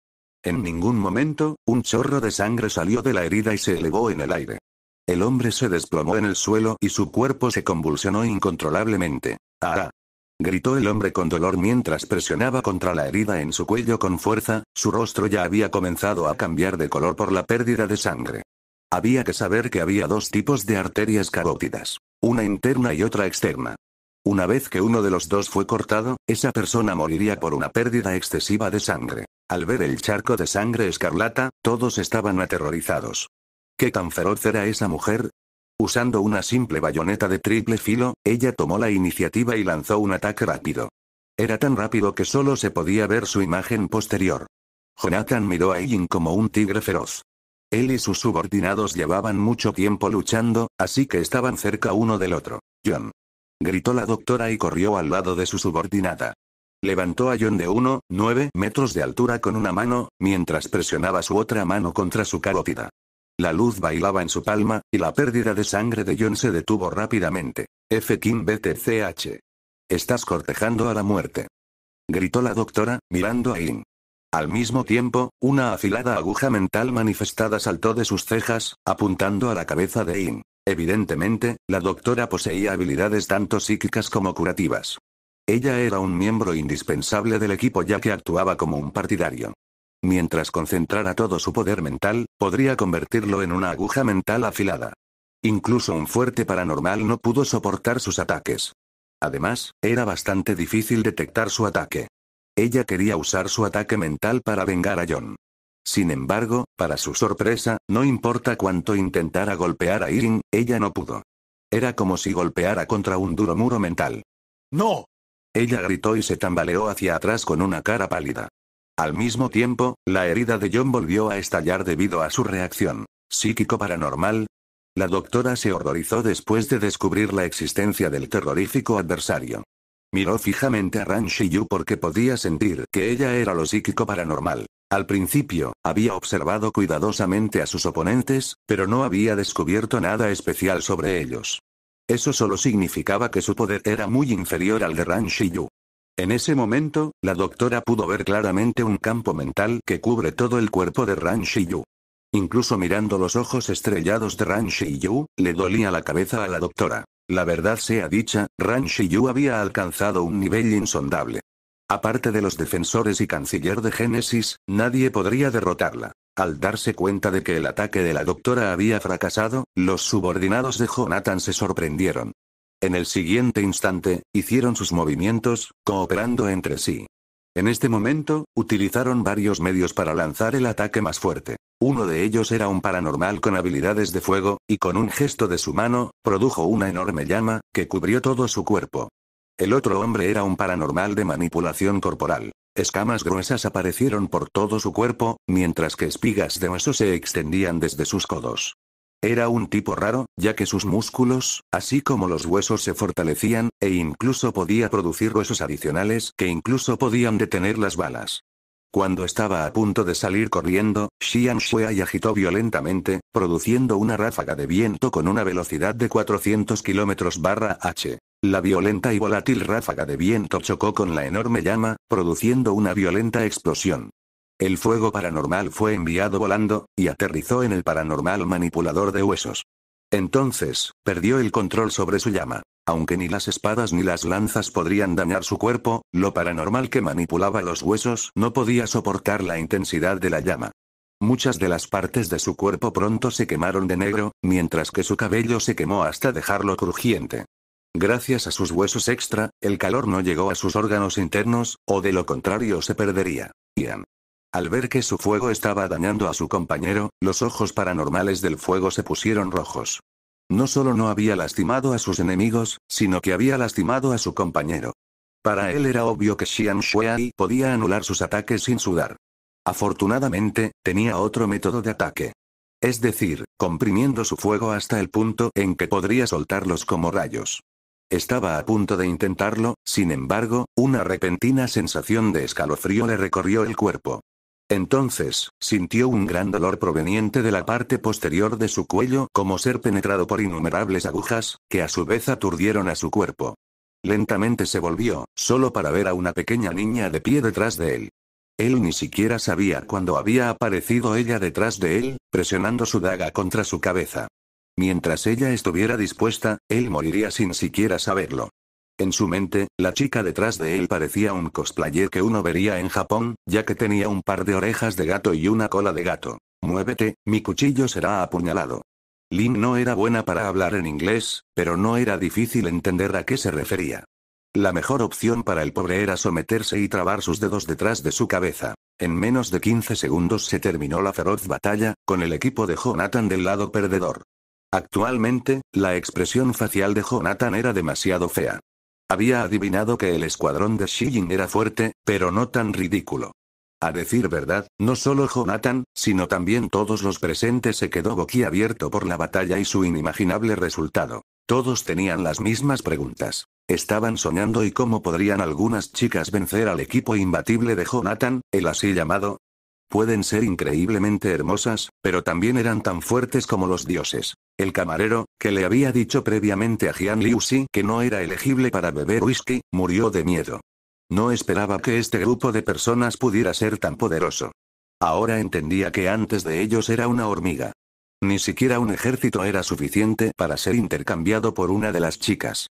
En ningún momento, un chorro de sangre salió de la herida y se elevó en el aire. El hombre se desplomó en el suelo y su cuerpo se convulsionó incontrolablemente. ¡Ah! Gritó el hombre con dolor mientras presionaba contra la herida en su cuello con fuerza, su rostro ya había comenzado a cambiar de color por la pérdida de sangre. Había que saber que había dos tipos de arterias carótidas, una interna y otra externa. Una vez que uno de los dos fue cortado, esa persona moriría por una pérdida excesiva de sangre. Al ver el charco de sangre escarlata, todos estaban aterrorizados. ¿Qué tan feroz era esa mujer? Usando una simple bayoneta de triple filo, ella tomó la iniciativa y lanzó un ataque rápido. Era tan rápido que solo se podía ver su imagen posterior. Jonathan miró a Eileen como un tigre feroz. Él y sus subordinados llevaban mucho tiempo luchando, así que estaban cerca uno del otro. John. Gritó la doctora y corrió al lado de su subordinada. Levantó a John de 1,9 metros de altura con una mano, mientras presionaba su otra mano contra su carótida. La luz bailaba en su palma, y la pérdida de sangre de John se detuvo rápidamente. F. Kim BTCH. Estás cortejando a la muerte. Gritó la doctora, mirando a In. Al mismo tiempo, una afilada aguja mental manifestada saltó de sus cejas, apuntando a la cabeza de In. Evidentemente, la doctora poseía habilidades tanto psíquicas como curativas. Ella era un miembro indispensable del equipo ya que actuaba como un partidario. Mientras concentrara todo su poder mental, podría convertirlo en una aguja mental afilada. Incluso un fuerte paranormal no pudo soportar sus ataques. Además, era bastante difícil detectar su ataque. Ella quería usar su ataque mental para vengar a John. Sin embargo, para su sorpresa, no importa cuánto intentara golpear a Irin, ella no pudo. Era como si golpeara contra un duro muro mental. ¡No! Ella gritó y se tambaleó hacia atrás con una cara pálida. Al mismo tiempo, la herida de John volvió a estallar debido a su reacción. ¿Psíquico paranormal? La doctora se horrorizó después de descubrir la existencia del terrorífico adversario. Miró fijamente a Ran Shiyu porque podía sentir que ella era lo psíquico paranormal. Al principio, había observado cuidadosamente a sus oponentes, pero no había descubierto nada especial sobre ellos. Eso solo significaba que su poder era muy inferior al de Ran Shiyu. En ese momento, la doctora pudo ver claramente un campo mental que cubre todo el cuerpo de Ran Shiyu. Incluso mirando los ojos estrellados de Ran Shiyu, le dolía la cabeza a la doctora. La verdad sea dicha, Ran Shiyu había alcanzado un nivel insondable. Aparte de los defensores y canciller de Génesis, nadie podría derrotarla. Al darse cuenta de que el ataque de la doctora había fracasado, los subordinados de Jonathan se sorprendieron. En el siguiente instante, hicieron sus movimientos, cooperando entre sí. En este momento, utilizaron varios medios para lanzar el ataque más fuerte. Uno de ellos era un paranormal con habilidades de fuego, y con un gesto de su mano, produjo una enorme llama, que cubrió todo su cuerpo. El otro hombre era un paranormal de manipulación corporal. Escamas gruesas aparecieron por todo su cuerpo, mientras que espigas de hueso se extendían desde sus codos. Era un tipo raro, ya que sus músculos, así como los huesos se fortalecían, e incluso podía producir huesos adicionales que incluso podían detener las balas. Cuando estaba a punto de salir corriendo, Xian y agitó violentamente, produciendo una ráfaga de viento con una velocidad de 400 km/h. La violenta y volátil ráfaga de viento chocó con la enorme llama, produciendo una violenta explosión. El fuego paranormal fue enviado volando, y aterrizó en el paranormal manipulador de huesos. Entonces, perdió el control sobre su llama. Aunque ni las espadas ni las lanzas podrían dañar su cuerpo, lo paranormal que manipulaba los huesos no podía soportar la intensidad de la llama. Muchas de las partes de su cuerpo pronto se quemaron de negro, mientras que su cabello se quemó hasta dejarlo crujiente. Gracias a sus huesos extra, el calor no llegó a sus órganos internos, o de lo contrario se perdería. Ian. Al ver que su fuego estaba dañando a su compañero, los ojos paranormales del fuego se pusieron rojos. No solo no había lastimado a sus enemigos, sino que había lastimado a su compañero. Para él era obvio que Xian Shuai podía anular sus ataques sin sudar. Afortunadamente, tenía otro método de ataque. Es decir, comprimiendo su fuego hasta el punto en que podría soltarlos como rayos. Estaba a punto de intentarlo, sin embargo, una repentina sensación de escalofrío le recorrió el cuerpo. Entonces, sintió un gran dolor proveniente de la parte posterior de su cuello como ser penetrado por innumerables agujas, que a su vez aturdieron a su cuerpo. Lentamente se volvió, solo para ver a una pequeña niña de pie detrás de él. Él ni siquiera sabía cuándo había aparecido ella detrás de él, presionando su daga contra su cabeza. Mientras ella estuviera dispuesta, él moriría sin siquiera saberlo. En su mente, la chica detrás de él parecía un cosplayer que uno vería en Japón, ya que tenía un par de orejas de gato y una cola de gato. Muévete, mi cuchillo será apuñalado. Lin no era buena para hablar en inglés, pero no era difícil entender a qué se refería. La mejor opción para el pobre era someterse y trabar sus dedos detrás de su cabeza. En menos de 15 segundos se terminó la feroz batalla, con el equipo de Jonathan del lado perdedor. Actualmente, la expresión facial de Jonathan era demasiado fea. Había adivinado que el escuadrón de Shijin era fuerte, pero no tan ridículo. A decir verdad, no solo Jonathan, sino también todos los presentes se quedó boquiabierto por la batalla y su inimaginable resultado. Todos tenían las mismas preguntas. Estaban soñando y cómo podrían algunas chicas vencer al equipo imbatible de Jonathan, el así llamado, Pueden ser increíblemente hermosas, pero también eran tan fuertes como los dioses. El camarero, que le había dicho previamente a Jian Xi que no era elegible para beber whisky, murió de miedo. No esperaba que este grupo de personas pudiera ser tan poderoso. Ahora entendía que antes de ellos era una hormiga. Ni siquiera un ejército era suficiente para ser intercambiado por una de las chicas.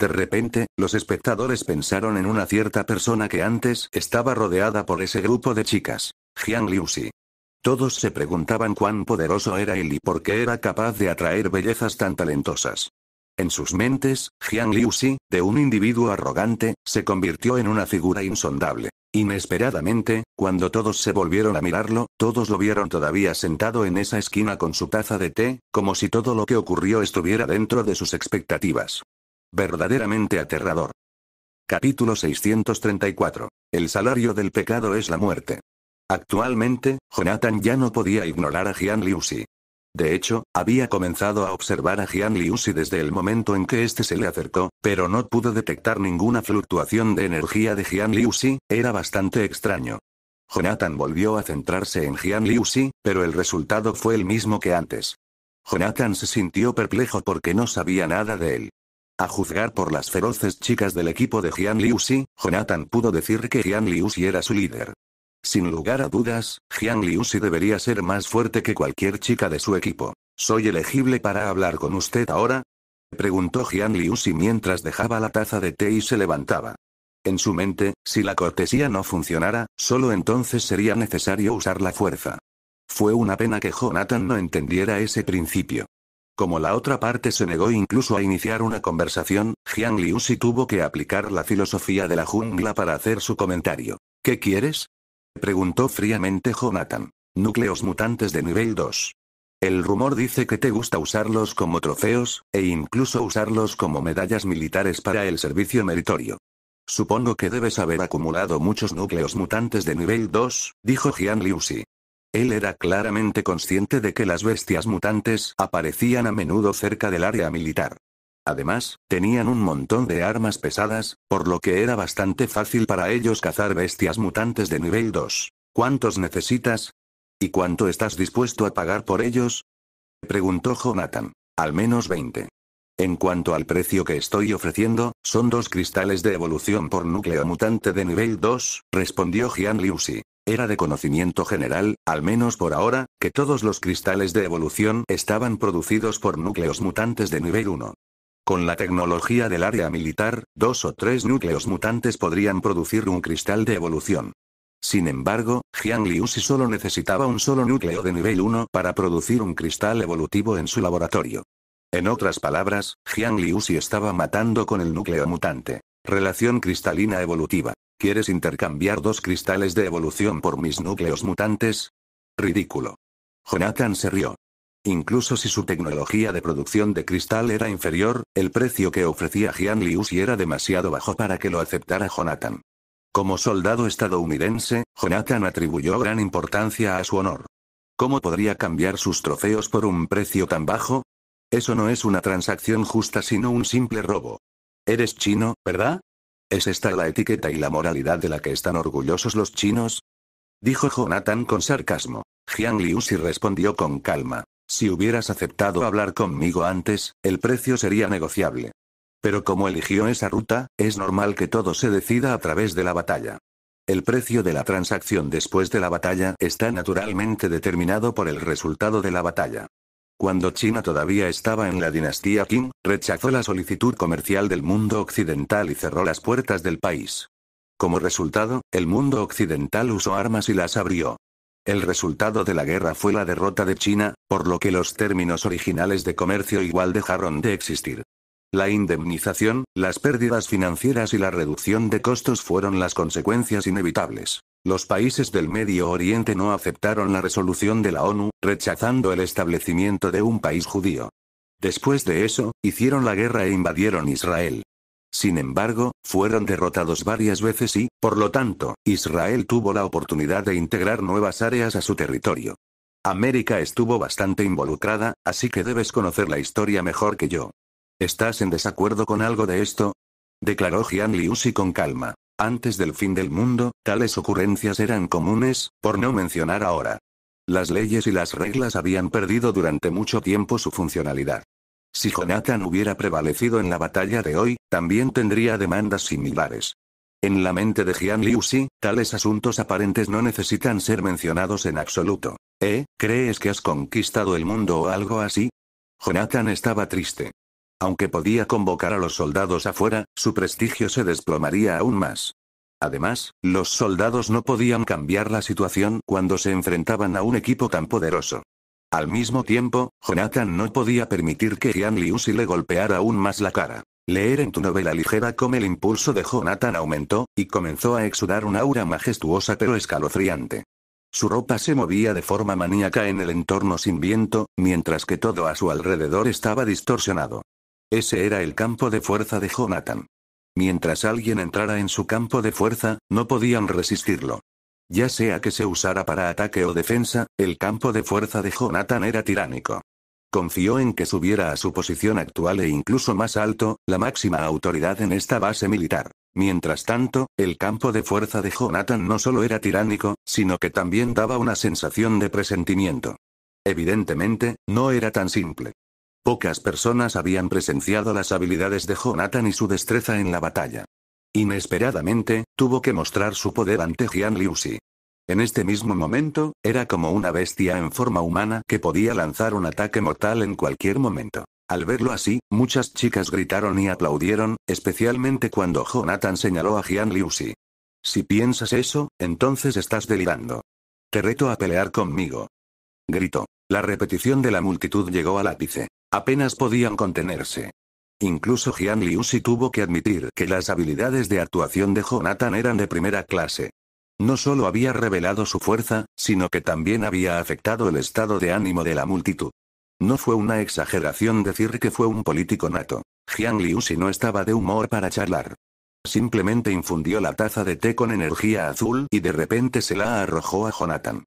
De repente, los espectadores pensaron en una cierta persona que antes estaba rodeada por ese grupo de chicas. Liu Liuxi. Todos se preguntaban cuán poderoso era él y por qué era capaz de atraer bellezas tan talentosas. En sus mentes, Jiang si, de un individuo arrogante, se convirtió en una figura insondable. Inesperadamente, cuando todos se volvieron a mirarlo, todos lo vieron todavía sentado en esa esquina con su taza de té, como si todo lo que ocurrió estuviera dentro de sus expectativas. Verdaderamente aterrador. Capítulo 634. El salario del pecado es la muerte. Actualmente, Jonathan ya no podía ignorar a Liu Xi. De hecho, había comenzado a observar a Liu Liusi desde el momento en que este se le acercó, pero no pudo detectar ninguna fluctuación de energía de Liu Xi, era bastante extraño. Jonathan volvió a centrarse en Liu Xi, pero el resultado fue el mismo que antes. Jonathan se sintió perplejo porque no sabía nada de él. A juzgar por las feroces chicas del equipo de Liu Si, Jonathan pudo decir que Liu Xi era su líder. Sin lugar a dudas, Jiang si debería ser más fuerte que cualquier chica de su equipo. ¿Soy elegible para hablar con usted ahora? Preguntó Jiang Liusi mientras dejaba la taza de té y se levantaba. En su mente, si la cortesía no funcionara, solo entonces sería necesario usar la fuerza. Fue una pena que Jonathan no entendiera ese principio. Como la otra parte se negó incluso a iniciar una conversación, Jiang Liusi tuvo que aplicar la filosofía de la jungla para hacer su comentario. ¿Qué quieres? preguntó fríamente Jonathan. Núcleos mutantes de nivel 2. El rumor dice que te gusta usarlos como trofeos, e incluso usarlos como medallas militares para el servicio meritorio. Supongo que debes haber acumulado muchos núcleos mutantes de nivel 2, dijo Liu Xi. Él era claramente consciente de que las bestias mutantes aparecían a menudo cerca del área militar. Además, tenían un montón de armas pesadas, por lo que era bastante fácil para ellos cazar bestias mutantes de nivel 2. ¿Cuántos necesitas? ¿Y cuánto estás dispuesto a pagar por ellos? Preguntó Jonathan. Al menos 20. En cuanto al precio que estoy ofreciendo, son dos cristales de evolución por núcleo mutante de nivel 2, respondió Liu Xi. Era de conocimiento general, al menos por ahora, que todos los cristales de evolución estaban producidos por núcleos mutantes de nivel 1. Con la tecnología del área militar, dos o tres núcleos mutantes podrían producir un cristal de evolución. Sin embargo, Jiang si solo necesitaba un solo núcleo de nivel 1 para producir un cristal evolutivo en su laboratorio. En otras palabras, Jiang si estaba matando con el núcleo mutante. Relación cristalina evolutiva. ¿Quieres intercambiar dos cristales de evolución por mis núcleos mutantes? Ridículo. Jonathan se rió. Incluso si su tecnología de producción de cristal era inferior, el precio que ofrecía Jian Liusi era demasiado bajo para que lo aceptara Jonathan. Como soldado estadounidense, Jonathan atribuyó gran importancia a su honor. ¿Cómo podría cambiar sus trofeos por un precio tan bajo? Eso no es una transacción justa sino un simple robo. Eres chino, ¿verdad? ¿Es esta la etiqueta y la moralidad de la que están orgullosos los chinos? Dijo Jonathan con sarcasmo. Jian Liusi respondió con calma. Si hubieras aceptado hablar conmigo antes, el precio sería negociable. Pero como eligió esa ruta, es normal que todo se decida a través de la batalla. El precio de la transacción después de la batalla está naturalmente determinado por el resultado de la batalla. Cuando China todavía estaba en la dinastía Qing, rechazó la solicitud comercial del mundo occidental y cerró las puertas del país. Como resultado, el mundo occidental usó armas y las abrió. El resultado de la guerra fue la derrota de China, por lo que los términos originales de comercio igual dejaron de existir. La indemnización, las pérdidas financieras y la reducción de costos fueron las consecuencias inevitables. Los países del Medio Oriente no aceptaron la resolución de la ONU, rechazando el establecimiento de un país judío. Después de eso, hicieron la guerra e invadieron Israel. Sin embargo, fueron derrotados varias veces y, por lo tanto, Israel tuvo la oportunidad de integrar nuevas áreas a su territorio. América estuvo bastante involucrada, así que debes conocer la historia mejor que yo. ¿Estás en desacuerdo con algo de esto? declaró Jian con calma. Antes del fin del mundo, tales ocurrencias eran comunes, por no mencionar ahora. Las leyes y las reglas habían perdido durante mucho tiempo su funcionalidad. Si Jonathan hubiera prevalecido en la batalla de hoy, también tendría demandas similares. En la mente de Jian Xi, tales asuntos aparentes no necesitan ser mencionados en absoluto. ¿Eh? ¿Crees que has conquistado el mundo o algo así? Jonathan estaba triste. Aunque podía convocar a los soldados afuera, su prestigio se desplomaría aún más. Además, los soldados no podían cambiar la situación cuando se enfrentaban a un equipo tan poderoso. Al mismo tiempo, Jonathan no podía permitir que Ian si le golpeara aún más la cara. Leer en tu novela ligera como el impulso de Jonathan aumentó, y comenzó a exudar un aura majestuosa pero escalofriante. Su ropa se movía de forma maníaca en el entorno sin viento, mientras que todo a su alrededor estaba distorsionado. Ese era el campo de fuerza de Jonathan. Mientras alguien entrara en su campo de fuerza, no podían resistirlo. Ya sea que se usara para ataque o defensa, el campo de fuerza de Jonathan era tiránico. Confió en que subiera a su posición actual e incluso más alto, la máxima autoridad en esta base militar. Mientras tanto, el campo de fuerza de Jonathan no solo era tiránico, sino que también daba una sensación de presentimiento. Evidentemente, no era tan simple. Pocas personas habían presenciado las habilidades de Jonathan y su destreza en la batalla. Inesperadamente, tuvo que mostrar su poder ante Jian Xi. En este mismo momento, era como una bestia en forma humana que podía lanzar un ataque mortal en cualquier momento. Al verlo así, muchas chicas gritaron y aplaudieron, especialmente cuando Jonathan señaló a Jian Xi. Si piensas eso, entonces estás delirando. Te reto a pelear conmigo. Gritó. La repetición de la multitud llegó al ápice. Apenas podían contenerse. Incluso Liu si tuvo que admitir que las habilidades de actuación de Jonathan eran de primera clase. No solo había revelado su fuerza, sino que también había afectado el estado de ánimo de la multitud. No fue una exageración decir que fue un político nato. Liu si no estaba de humor para charlar. Simplemente infundió la taza de té con energía azul y de repente se la arrojó a Jonathan.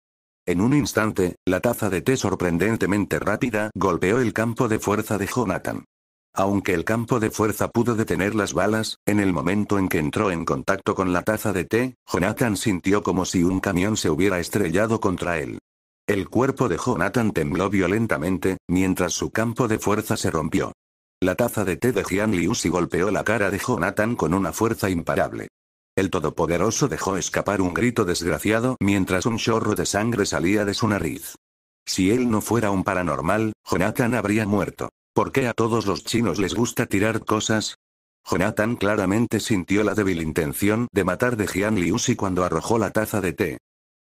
En un instante, la taza de té sorprendentemente rápida golpeó el campo de fuerza de Jonathan. Aunque el campo de fuerza pudo detener las balas, en el momento en que entró en contacto con la taza de té, Jonathan sintió como si un camión se hubiera estrellado contra él. El cuerpo de Jonathan tembló violentamente, mientras su campo de fuerza se rompió. La taza de té de Jian si golpeó la cara de Jonathan con una fuerza imparable. El todopoderoso dejó escapar un grito desgraciado mientras un chorro de sangre salía de su nariz. Si él no fuera un paranormal, Jonathan habría muerto. ¿Por qué a todos los chinos les gusta tirar cosas? Jonathan claramente sintió la débil intención de matar de Jian si cuando arrojó la taza de té.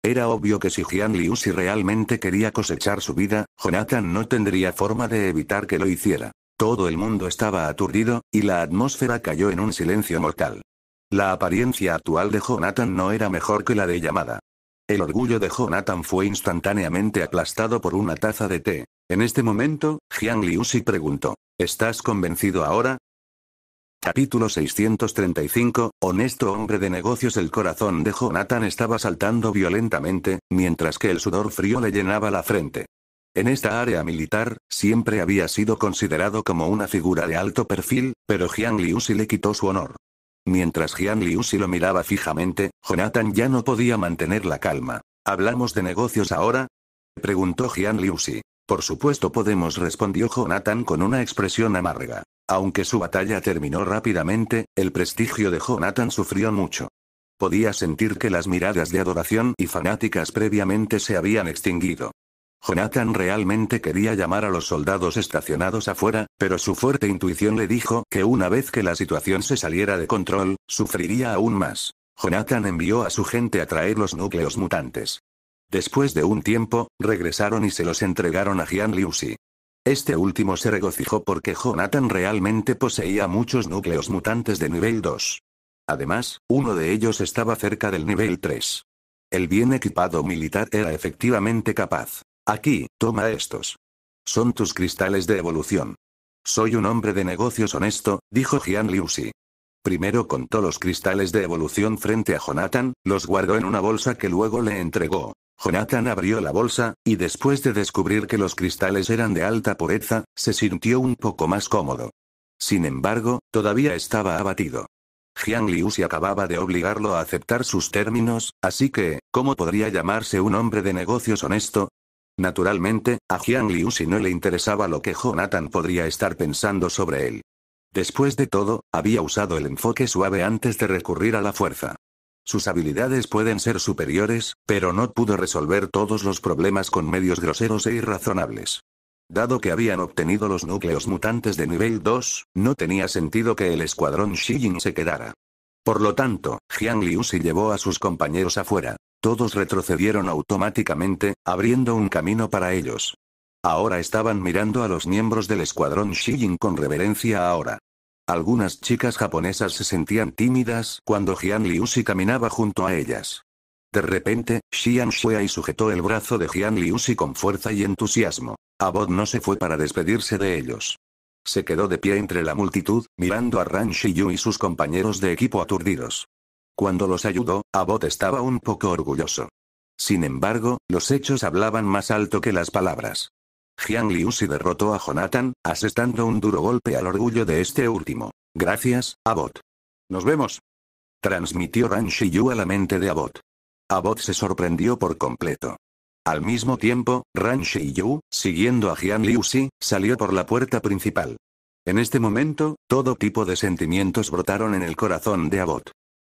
Era obvio que si Jian si realmente quería cosechar su vida, Jonathan no tendría forma de evitar que lo hiciera. Todo el mundo estaba aturdido, y la atmósfera cayó en un silencio mortal. La apariencia actual de Jonathan no era mejor que la de llamada. El orgullo de Jonathan fue instantáneamente aplastado por una taza de té. En este momento, Jiang si preguntó, ¿estás convencido ahora? Capítulo 635, Honesto hombre de negocios El corazón de Jonathan estaba saltando violentamente, mientras que el sudor frío le llenaba la frente. En esta área militar, siempre había sido considerado como una figura de alto perfil, pero Liu si le quitó su honor. Mientras Jiang Liusi lo miraba fijamente, Jonathan ya no podía mantener la calma. ¿Hablamos de negocios ahora? Preguntó Jiang si. Por supuesto podemos, respondió Jonathan con una expresión amarga. Aunque su batalla terminó rápidamente, el prestigio de Jonathan sufrió mucho. Podía sentir que las miradas de adoración y fanáticas previamente se habían extinguido. Jonathan realmente quería llamar a los soldados estacionados afuera, pero su fuerte intuición le dijo que una vez que la situación se saliera de control, sufriría aún más. Jonathan envió a su gente a traer los núcleos mutantes. Después de un tiempo, regresaron y se los entregaron a Jian Xi. Este último se regocijó porque Jonathan realmente poseía muchos núcleos mutantes de nivel 2. Además, uno de ellos estaba cerca del nivel 3. El bien equipado militar era efectivamente capaz. Aquí, toma estos. Son tus cristales de evolución. Soy un hombre de negocios honesto, dijo Liu Xi. Primero contó los cristales de evolución frente a Jonathan, los guardó en una bolsa que luego le entregó. Jonathan abrió la bolsa, y después de descubrir que los cristales eran de alta pureza, se sintió un poco más cómodo. Sin embargo, todavía estaba abatido. Jiang Liu se acababa de obligarlo a aceptar sus términos, así que, ¿cómo podría llamarse un hombre de negocios honesto? Naturalmente, a Jiang Liu si no le interesaba lo que Jonathan podría estar pensando sobre él. Después de todo, había usado el enfoque suave antes de recurrir a la fuerza. Sus habilidades pueden ser superiores, pero no pudo resolver todos los problemas con medios groseros e irrazonables. Dado que habían obtenido los núcleos mutantes de nivel 2, no tenía sentido que el escuadrón Shijin se quedara. Por lo tanto, Jiang se llevó a sus compañeros afuera. Todos retrocedieron automáticamente, abriendo un camino para ellos. Ahora estaban mirando a los miembros del escuadrón Shijin con reverencia ahora. Algunas chicas japonesas se sentían tímidas cuando Jian Xi caminaba junto a ellas. De repente, Xian y sujetó el brazo de Jian Liusi con fuerza y entusiasmo. Bot no se fue para despedirse de ellos. Se quedó de pie entre la multitud, mirando a Ran Shiyu y sus compañeros de equipo aturdidos. Cuando los ayudó, Abot estaba un poco orgulloso. Sin embargo, los hechos hablaban más alto que las palabras. Jiang si derrotó a Jonathan, asestando un duro golpe al orgullo de este último. Gracias, Abbott. Nos vemos. Transmitió Ran Shiyu a la mente de Abbott. Abbott se sorprendió por completo. Al mismo tiempo, Ran Shiyu, siguiendo a Jian si, salió por la puerta principal. En este momento, todo tipo de sentimientos brotaron en el corazón de Abbott.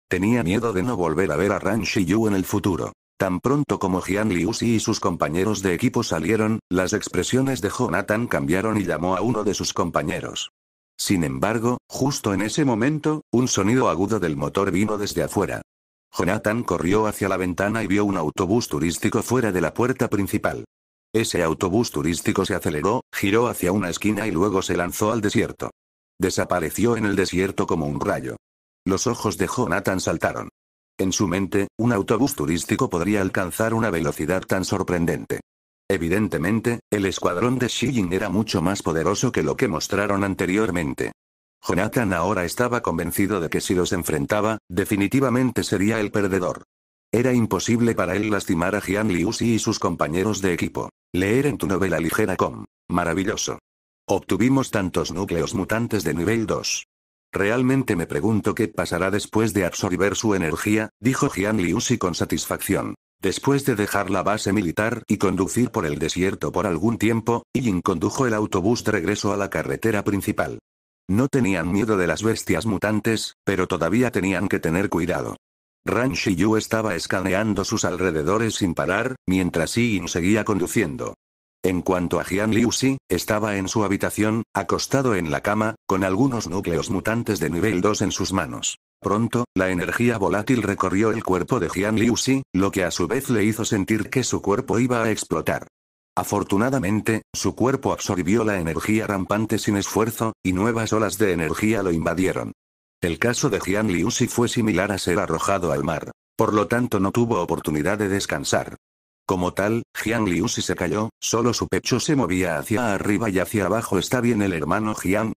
Tenía miedo de no volver a ver a Ran Shiyu en el futuro. Tan pronto como Liu Xi y sus compañeros de equipo salieron, las expresiones de Jonathan cambiaron y llamó a uno de sus compañeros. Sin embargo, justo en ese momento, un sonido agudo del motor vino desde afuera. Jonathan corrió hacia la ventana y vio un autobús turístico fuera de la puerta principal. Ese autobús turístico se aceleró, giró hacia una esquina y luego se lanzó al desierto. Desapareció en el desierto como un rayo. Los ojos de Jonathan saltaron. En su mente, un autobús turístico podría alcanzar una velocidad tan sorprendente. Evidentemente, el escuadrón de Shilling era mucho más poderoso que lo que mostraron anteriormente. Jonathan ahora estaba convencido de que si los enfrentaba, definitivamente sería el perdedor. Era imposible para él lastimar a Jian Xi y sus compañeros de equipo. Leer en tu novela ligera com. Maravilloso. Obtuvimos tantos núcleos mutantes de nivel 2. Realmente me pregunto qué pasará después de absorber su energía, dijo Jian Liusi con satisfacción. Después de dejar la base militar y conducir por el desierto por algún tiempo, Yin condujo el autobús de regreso a la carretera principal. No tenían miedo de las bestias mutantes, pero todavía tenían que tener cuidado. Ran Shiyu estaba escaneando sus alrededores sin parar, mientras Yin seguía conduciendo. En cuanto a Jian Xi, estaba en su habitación, acostado en la cama, con algunos núcleos mutantes de nivel 2 en sus manos. Pronto, la energía volátil recorrió el cuerpo de Jian Xi, lo que a su vez le hizo sentir que su cuerpo iba a explotar. Afortunadamente, su cuerpo absorbió la energía rampante sin esfuerzo, y nuevas olas de energía lo invadieron. El caso de Jian Xi fue similar a ser arrojado al mar. Por lo tanto no tuvo oportunidad de descansar. Como tal, Jiang si se cayó, solo su pecho se movía hacia arriba y hacia abajo. ¿Está bien el hermano Jiang?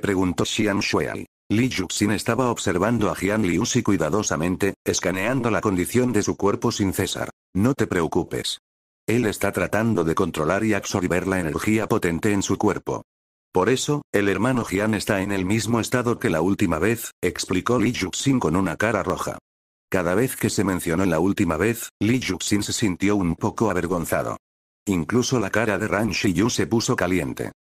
Preguntó Xiang Shuai. Li Yuxin estaba observando a Liu si cuidadosamente, escaneando la condición de su cuerpo sin cesar. No te preocupes. Él está tratando de controlar y absorber la energía potente en su cuerpo. Por eso, el hermano Jian está en el mismo estado que la última vez, explicó Li Yuxin con una cara roja. Cada vez que se mencionó la última vez, Li Yuxin se sintió un poco avergonzado. Incluso la cara de Ran Shiyu se puso caliente.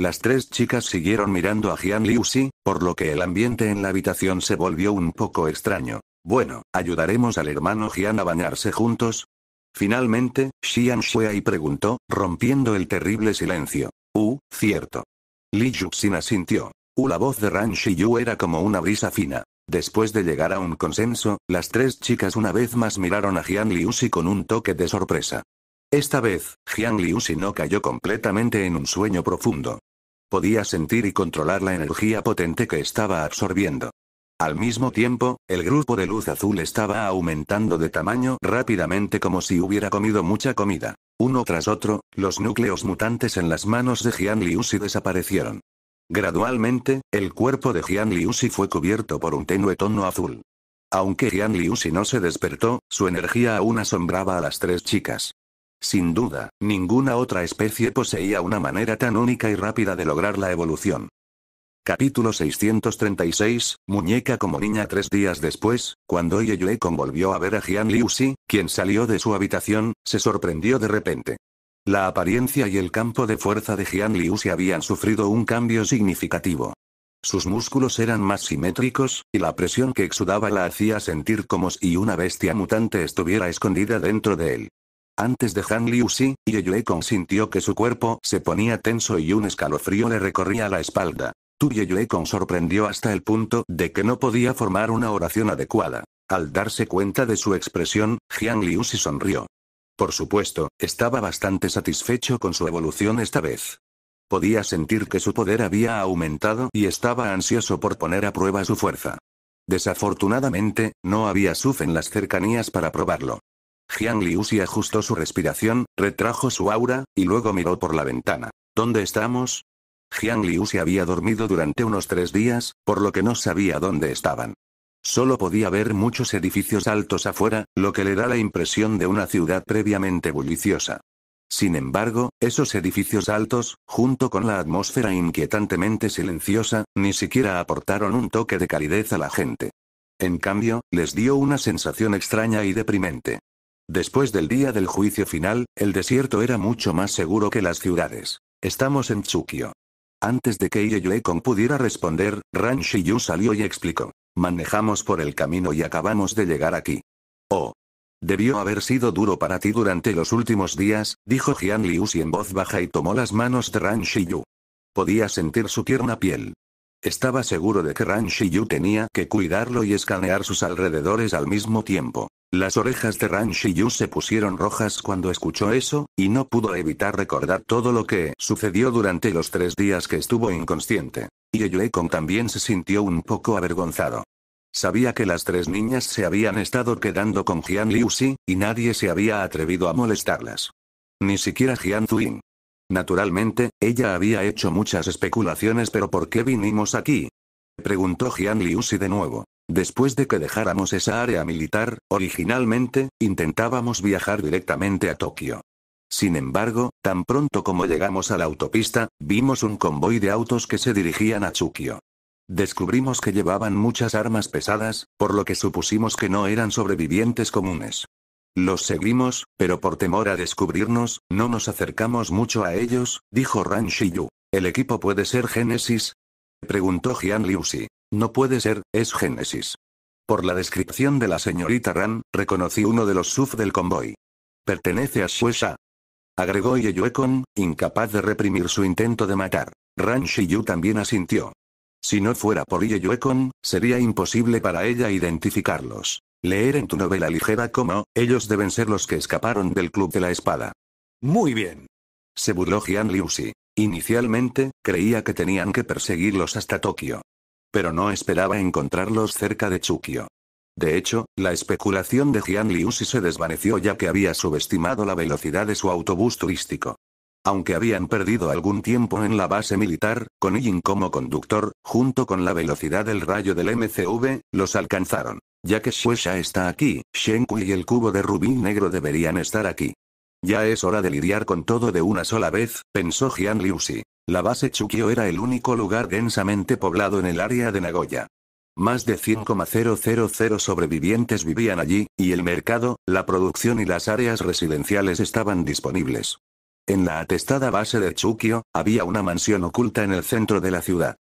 Las tres chicas siguieron mirando a Jian Xi, por lo que el ambiente en la habitación se volvió un poco extraño. Bueno, ¿ayudaremos al hermano Jian a bañarse juntos? Finalmente, Xian y preguntó, rompiendo el terrible silencio. Uh, cierto. Li Yuxin asintió. Uh, la voz de Ran Shiyu era como una brisa fina. Después de llegar a un consenso, las tres chicas una vez más miraron a Jiang Liusi con un toque de sorpresa. Esta vez, Jiang Liusi no cayó completamente en un sueño profundo. Podía sentir y controlar la energía potente que estaba absorbiendo. Al mismo tiempo, el grupo de luz azul estaba aumentando de tamaño rápidamente como si hubiera comido mucha comida. Uno tras otro, los núcleos mutantes en las manos de Liu Liusi desaparecieron. Gradualmente, el cuerpo de Jian Liusi fue cubierto por un tenue tono azul. Aunque Jian Liusi no se despertó, su energía aún asombraba a las tres chicas. Sin duda, ninguna otra especie poseía una manera tan única y rápida de lograr la evolución. Capítulo 636, Muñeca como niña Tres días después, cuando Yue convolvió a ver a Jian Liusi, quien salió de su habitación, se sorprendió de repente. La apariencia y el campo de fuerza de Jian Liu se habían sufrido un cambio significativo. Sus músculos eran más simétricos, y la presión que exudaba la hacía sentir como si una bestia mutante estuviera escondida dentro de él. Antes de Han Liu Yue Kong sintió que su cuerpo se ponía tenso y un escalofrío le recorría la espalda. Tu Kong sorprendió hasta el punto de que no podía formar una oración adecuada. Al darse cuenta de su expresión, Jian Liu Xi sonrió. Por supuesto, estaba bastante satisfecho con su evolución esta vez. Podía sentir que su poder había aumentado y estaba ansioso por poner a prueba su fuerza. Desafortunadamente, no había Suf en las cercanías para probarlo. Jiang si ajustó su respiración, retrajo su aura, y luego miró por la ventana. ¿Dónde estamos? Jiang Liu se había dormido durante unos tres días, por lo que no sabía dónde estaban. Solo podía ver muchos edificios altos afuera, lo que le da la impresión de una ciudad previamente bulliciosa. Sin embargo, esos edificios altos, junto con la atmósfera inquietantemente silenciosa, ni siquiera aportaron un toque de calidez a la gente. En cambio, les dio una sensación extraña y deprimente. Después del día del juicio final, el desierto era mucho más seguro que las ciudades. Estamos en Tsukio. Antes de que Kong pudiera responder, Ran Shiyu salió y explicó. Manejamos por el camino y acabamos de llegar aquí. Oh. Debió haber sido duro para ti durante los últimos días, dijo Jian si en voz baja y tomó las manos de Ran Shiyu. Podía sentir su tierna piel. Estaba seguro de que Ran Shiyu tenía que cuidarlo y escanear sus alrededores al mismo tiempo. Las orejas de Ran Yu se pusieron rojas cuando escuchó eso, y no pudo evitar recordar todo lo que sucedió durante los tres días que estuvo inconsciente. Y Kong también se sintió un poco avergonzado. Sabía que las tres niñas se habían estado quedando con Jian Xi, y nadie se había atrevido a molestarlas. Ni siquiera Jian Zuin. Naturalmente, ella había hecho muchas especulaciones pero ¿por qué vinimos aquí? Preguntó Jian Xi de nuevo. Después de que dejáramos esa área militar, originalmente, intentábamos viajar directamente a Tokio. Sin embargo, tan pronto como llegamos a la autopista, vimos un convoy de autos que se dirigían a Chukyo. Descubrimos que llevaban muchas armas pesadas, por lo que supusimos que no eran sobrevivientes comunes. Los seguimos, pero por temor a descubrirnos, no nos acercamos mucho a ellos, dijo Ran Shiyu. ¿El equipo puede ser Génesis? Preguntó Jian Si. No puede ser, es Génesis. Por la descripción de la señorita Ran, reconocí uno de los suf del convoy. Pertenece a sueza Agregó Yeyuekon, incapaz de reprimir su intento de matar. Ran Shiyu también asintió. Si no fuera por Yeyuekon, sería imposible para ella identificarlos. Leer en tu novela ligera como, ellos deben ser los que escaparon del Club de la Espada. Muy bien. Se burló liu Inicialmente, creía que tenían que perseguirlos hasta Tokio, pero no esperaba encontrarlos cerca de Chukyo. De hecho, la especulación de Jian si se desvaneció ya que había subestimado la velocidad de su autobús turístico. Aunque habían perdido algún tiempo en la base militar, con Yin como conductor, junto con la velocidad del rayo del MCV, los alcanzaron. Ya que Xuesha está aquí, Shen y el cubo de rubí negro deberían estar aquí. Ya es hora de lidiar con todo de una sola vez, pensó Jian La base Chukio era el único lugar densamente poblado en el área de Nagoya. Más de 100,000 sobrevivientes vivían allí, y el mercado, la producción y las áreas residenciales estaban disponibles. En la atestada base de Chukio, había una mansión oculta en el centro de la ciudad.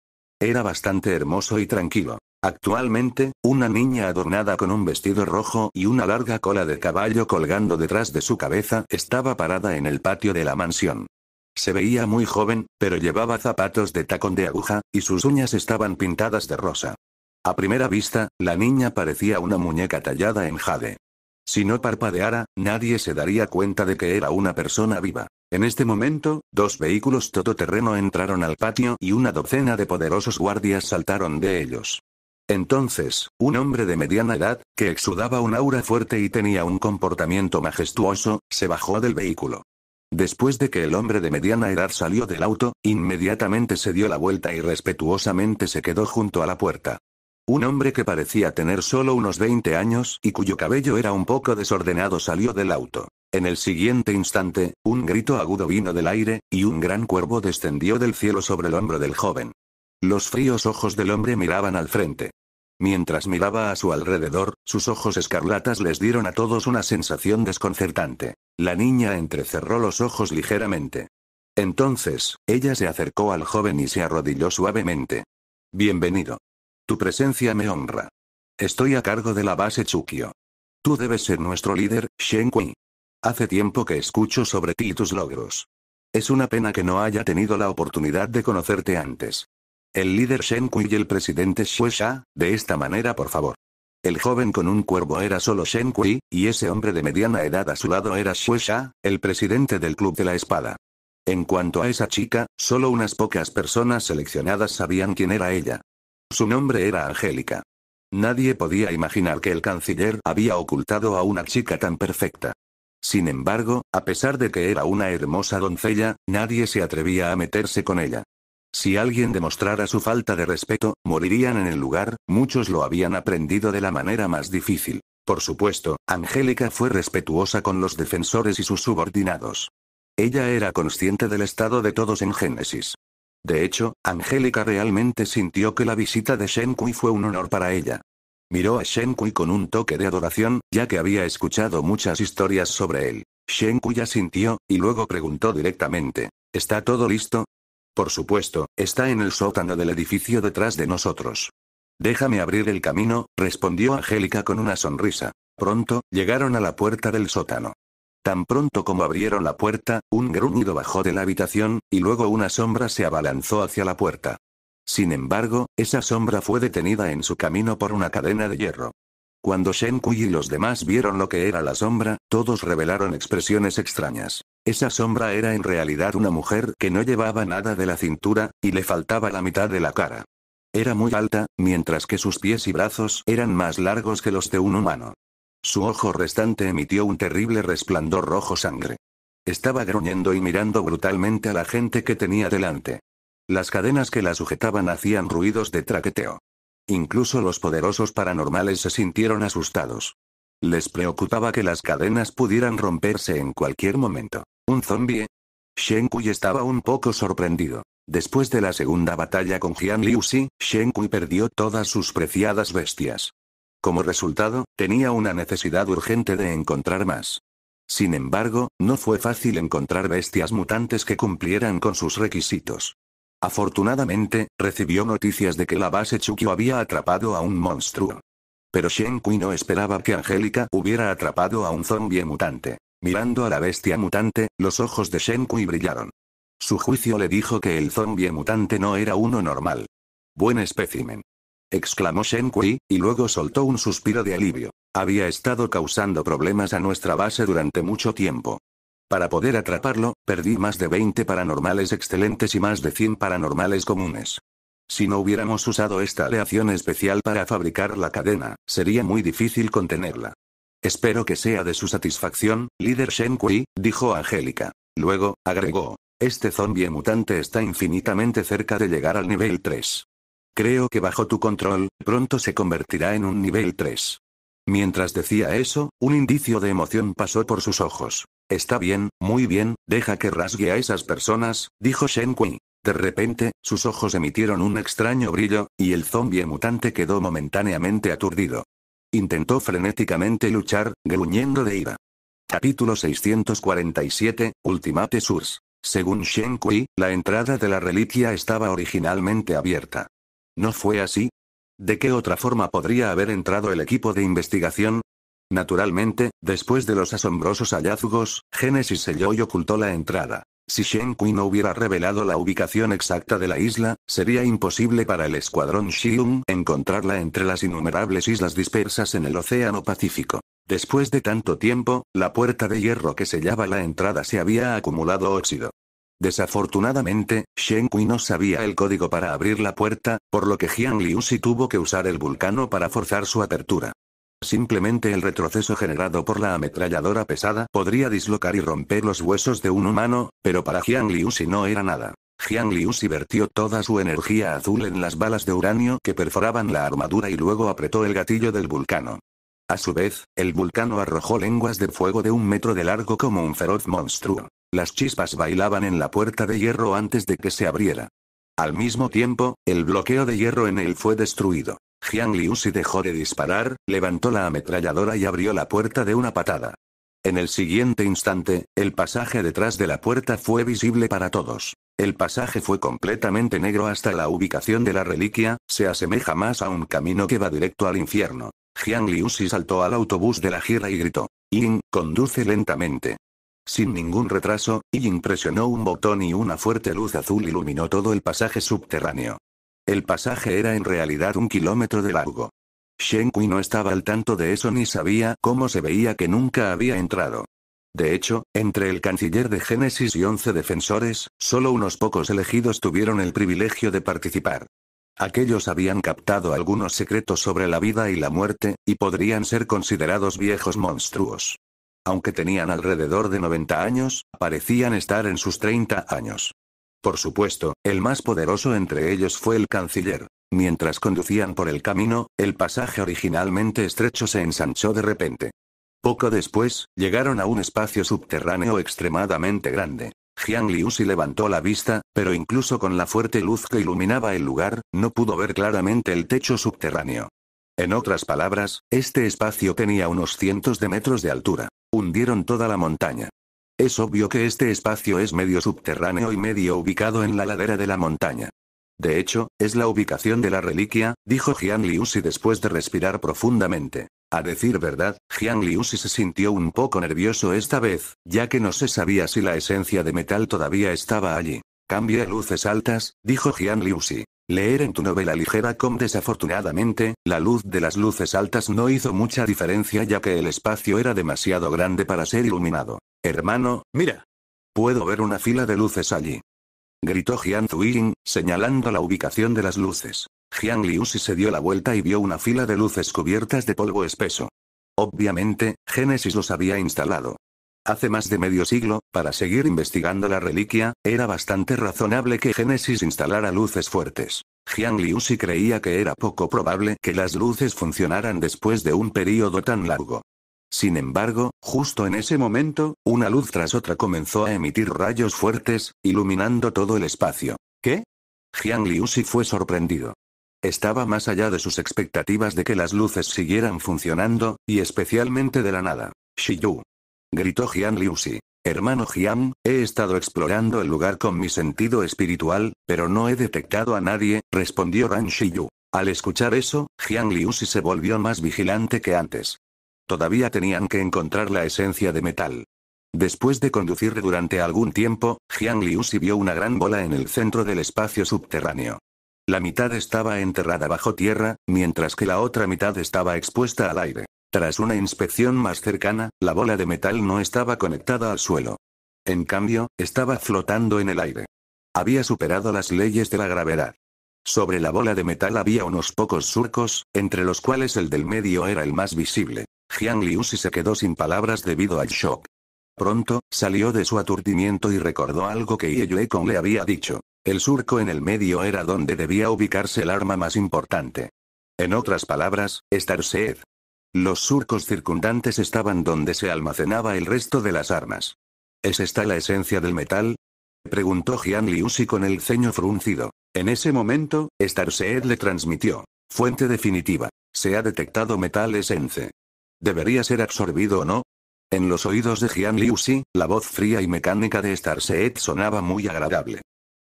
Era bastante hermoso y tranquilo. Actualmente, una niña adornada con un vestido rojo y una larga cola de caballo colgando detrás de su cabeza estaba parada en el patio de la mansión. Se veía muy joven, pero llevaba zapatos de tacón de aguja, y sus uñas estaban pintadas de rosa. A primera vista, la niña parecía una muñeca tallada en jade. Si no parpadeara, nadie se daría cuenta de que era una persona viva. En este momento, dos vehículos todoterreno entraron al patio y una docena de poderosos guardias saltaron de ellos. Entonces, un hombre de mediana edad, que exudaba un aura fuerte y tenía un comportamiento majestuoso, se bajó del vehículo. Después de que el hombre de mediana edad salió del auto, inmediatamente se dio la vuelta y respetuosamente se quedó junto a la puerta. Un hombre que parecía tener solo unos 20 años y cuyo cabello era un poco desordenado salió del auto. En el siguiente instante, un grito agudo vino del aire, y un gran cuervo descendió del cielo sobre el hombro del joven. Los fríos ojos del hombre miraban al frente. Mientras miraba a su alrededor, sus ojos escarlatas les dieron a todos una sensación desconcertante. La niña entrecerró los ojos ligeramente. Entonces, ella se acercó al joven y se arrodilló suavemente. Bienvenido. Tu presencia me honra. Estoy a cargo de la base Chukio. Tú debes ser nuestro líder, Shen Kui. Hace tiempo que escucho sobre ti y tus logros. Es una pena que no haya tenido la oportunidad de conocerte antes. El líder Shen Kui y el presidente Sha, de esta manera por favor. El joven con un cuervo era solo Shen Kui, y ese hombre de mediana edad a su lado era Sha, el presidente del Club de la Espada. En cuanto a esa chica, solo unas pocas personas seleccionadas sabían quién era ella. Su nombre era Angélica. Nadie podía imaginar que el canciller había ocultado a una chica tan perfecta. Sin embargo, a pesar de que era una hermosa doncella, nadie se atrevía a meterse con ella. Si alguien demostrara su falta de respeto, morirían en el lugar, muchos lo habían aprendido de la manera más difícil. Por supuesto, Angélica fue respetuosa con los defensores y sus subordinados. Ella era consciente del estado de todos en Génesis. De hecho, Angélica realmente sintió que la visita de Shen Kui fue un honor para ella. Miró a Shen Kui con un toque de adoración, ya que había escuchado muchas historias sobre él. Shen Kui sintió y luego preguntó directamente. ¿Está todo listo? Por supuesto, está en el sótano del edificio detrás de nosotros. Déjame abrir el camino, respondió Angélica con una sonrisa. Pronto, llegaron a la puerta del sótano. Tan pronto como abrieron la puerta, un gruñido bajó de la habitación, y luego una sombra se abalanzó hacia la puerta. Sin embargo, esa sombra fue detenida en su camino por una cadena de hierro. Cuando Shen Kui y los demás vieron lo que era la sombra, todos revelaron expresiones extrañas. Esa sombra era en realidad una mujer que no llevaba nada de la cintura, y le faltaba la mitad de la cara. Era muy alta, mientras que sus pies y brazos eran más largos que los de un humano. Su ojo restante emitió un terrible resplandor rojo sangre. Estaba gruñendo y mirando brutalmente a la gente que tenía delante. Las cadenas que la sujetaban hacían ruidos de traqueteo. Incluso los poderosos paranormales se sintieron asustados. Les preocupaba que las cadenas pudieran romperse en cualquier momento. ¿Un zombie? Shen Kui estaba un poco sorprendido. Después de la segunda batalla con Jian Xi, Shen Kui perdió todas sus preciadas bestias. Como resultado, tenía una necesidad urgente de encontrar más. Sin embargo, no fue fácil encontrar bestias mutantes que cumplieran con sus requisitos. Afortunadamente, recibió noticias de que la base Chukyo había atrapado a un monstruo. Pero Shen Kui no esperaba que Angélica hubiera atrapado a un zombie mutante. Mirando a la bestia mutante, los ojos de Shen Kui brillaron. Su juicio le dijo que el zombie mutante no era uno normal. Buen espécimen. Exclamó Shen Kui, y luego soltó un suspiro de alivio. Había estado causando problemas a nuestra base durante mucho tiempo. Para poder atraparlo, perdí más de 20 paranormales excelentes y más de 100 paranormales comunes. Si no hubiéramos usado esta aleación especial para fabricar la cadena, sería muy difícil contenerla. Espero que sea de su satisfacción, líder Shen Kui, dijo Angélica. Luego, agregó. Este zombie mutante está infinitamente cerca de llegar al nivel 3. Creo que bajo tu control, pronto se convertirá en un nivel 3. Mientras decía eso, un indicio de emoción pasó por sus ojos. Está bien, muy bien, deja que rasgue a esas personas, dijo Shen Kui. De repente, sus ojos emitieron un extraño brillo, y el zombie mutante quedó momentáneamente aturdido. Intentó frenéticamente luchar, gruñendo de ira. Capítulo 647, Ultimate Source. Según Shen Kui, la entrada de la reliquia estaba originalmente abierta. ¿No fue así? ¿De qué otra forma podría haber entrado el equipo de investigación? Naturalmente, después de los asombrosos hallazgos, Genesis selló y ocultó la entrada. Si Shen Kui no hubiera revelado la ubicación exacta de la isla, sería imposible para el escuadrón Xiun encontrarla entre las innumerables islas dispersas en el Océano Pacífico. Después de tanto tiempo, la puerta de hierro que sellaba la entrada se había acumulado óxido. Desafortunadamente, Shen Kui no sabía el código para abrir la puerta, por lo que Liu si tuvo que usar el vulcano para forzar su apertura. Simplemente el retroceso generado por la ametralladora pesada podría dislocar y romper los huesos de un humano, pero para Jiang si no era nada. Jiang si vertió toda su energía azul en las balas de uranio que perforaban la armadura y luego apretó el gatillo del vulcano. A su vez, el vulcano arrojó lenguas de fuego de un metro de largo como un feroz monstruo. Las chispas bailaban en la puerta de hierro antes de que se abriera. Al mismo tiempo, el bloqueo de hierro en él fue destruido. Jiang si dejó de disparar, levantó la ametralladora y abrió la puerta de una patada. En el siguiente instante, el pasaje detrás de la puerta fue visible para todos. El pasaje fue completamente negro hasta la ubicación de la reliquia, se asemeja más a un camino que va directo al infierno. Jiang Liu si saltó al autobús de la gira y gritó. Yin, conduce lentamente. Sin ningún retraso, Yin presionó un botón y una fuerte luz azul iluminó todo el pasaje subterráneo. El pasaje era en realidad un kilómetro de largo. Shen Kui no estaba al tanto de eso ni sabía cómo se veía que nunca había entrado. De hecho, entre el canciller de Génesis y 11 defensores, solo unos pocos elegidos tuvieron el privilegio de participar. Aquellos habían captado algunos secretos sobre la vida y la muerte, y podrían ser considerados viejos monstruos. Aunque tenían alrededor de 90 años, parecían estar en sus 30 años. Por supuesto, el más poderoso entre ellos fue el canciller. Mientras conducían por el camino, el pasaje originalmente estrecho se ensanchó de repente. Poco después, llegaron a un espacio subterráneo extremadamente grande. Jiang Liusi levantó la vista, pero incluso con la fuerte luz que iluminaba el lugar, no pudo ver claramente el techo subterráneo. En otras palabras, este espacio tenía unos cientos de metros de altura. Hundieron toda la montaña. Es obvio que este espacio es medio subterráneo y medio ubicado en la ladera de la montaña. De hecho, es la ubicación de la reliquia, dijo Jian Liusi después de respirar profundamente. A decir verdad, Jian Liusi se sintió un poco nervioso esta vez, ya que no se sabía si la esencia de metal todavía estaba allí. Cambia luces altas, dijo Jian Liusi. Leer en tu novela ligera com desafortunadamente, la luz de las luces altas no hizo mucha diferencia ya que el espacio era demasiado grande para ser iluminado. Hermano, mira. Puedo ver una fila de luces allí. Gritó Jian Ying, señalando la ubicación de las luces. Jian Liusi se dio la vuelta y vio una fila de luces cubiertas de polvo espeso. Obviamente, Génesis los había instalado hace más de medio siglo, para seguir investigando la reliquia, era bastante razonable que Génesis instalara luces fuertes. Jiang Liusi creía que era poco probable que las luces funcionaran después de un periodo tan largo. Sin embargo, justo en ese momento, una luz tras otra comenzó a emitir rayos fuertes, iluminando todo el espacio. ¿Qué? Jiang Liusi fue sorprendido. Estaba más allá de sus expectativas de que las luces siguieran funcionando, y especialmente de la nada. Shiyu, gritó Jian Liusi. Hermano Jian, he estado explorando el lugar con mi sentido espiritual, pero no he detectado a nadie, respondió Ran Shiyu. Al escuchar eso, Jian Liusi se volvió más vigilante que antes. Todavía tenían que encontrar la esencia de metal. Después de conducir durante algún tiempo, Jian Liusi vio una gran bola en el centro del espacio subterráneo. La mitad estaba enterrada bajo tierra, mientras que la otra mitad estaba expuesta al aire. Tras una inspección más cercana, la bola de metal no estaba conectada al suelo. En cambio, estaba flotando en el aire. Había superado las leyes de la gravedad. Sobre la bola de metal había unos pocos surcos, entre los cuales el del medio era el más visible. Jiang si se quedó sin palabras debido al shock. Pronto, salió de su aturdimiento y recordó algo que Ye Kong le había dicho. El surco en el medio era donde debía ubicarse el arma más importante. En otras palabras, estar sed, los surcos circundantes estaban donde se almacenaba el resto de las armas. ¿Es esta la esencia del metal? Preguntó Jian Liusi con el ceño fruncido. En ese momento, Starseed le transmitió. Fuente definitiva. Se ha detectado metal esence. ¿Debería ser absorbido o no? En los oídos de Jian Liusi, la voz fría y mecánica de Starseed sonaba muy agradable.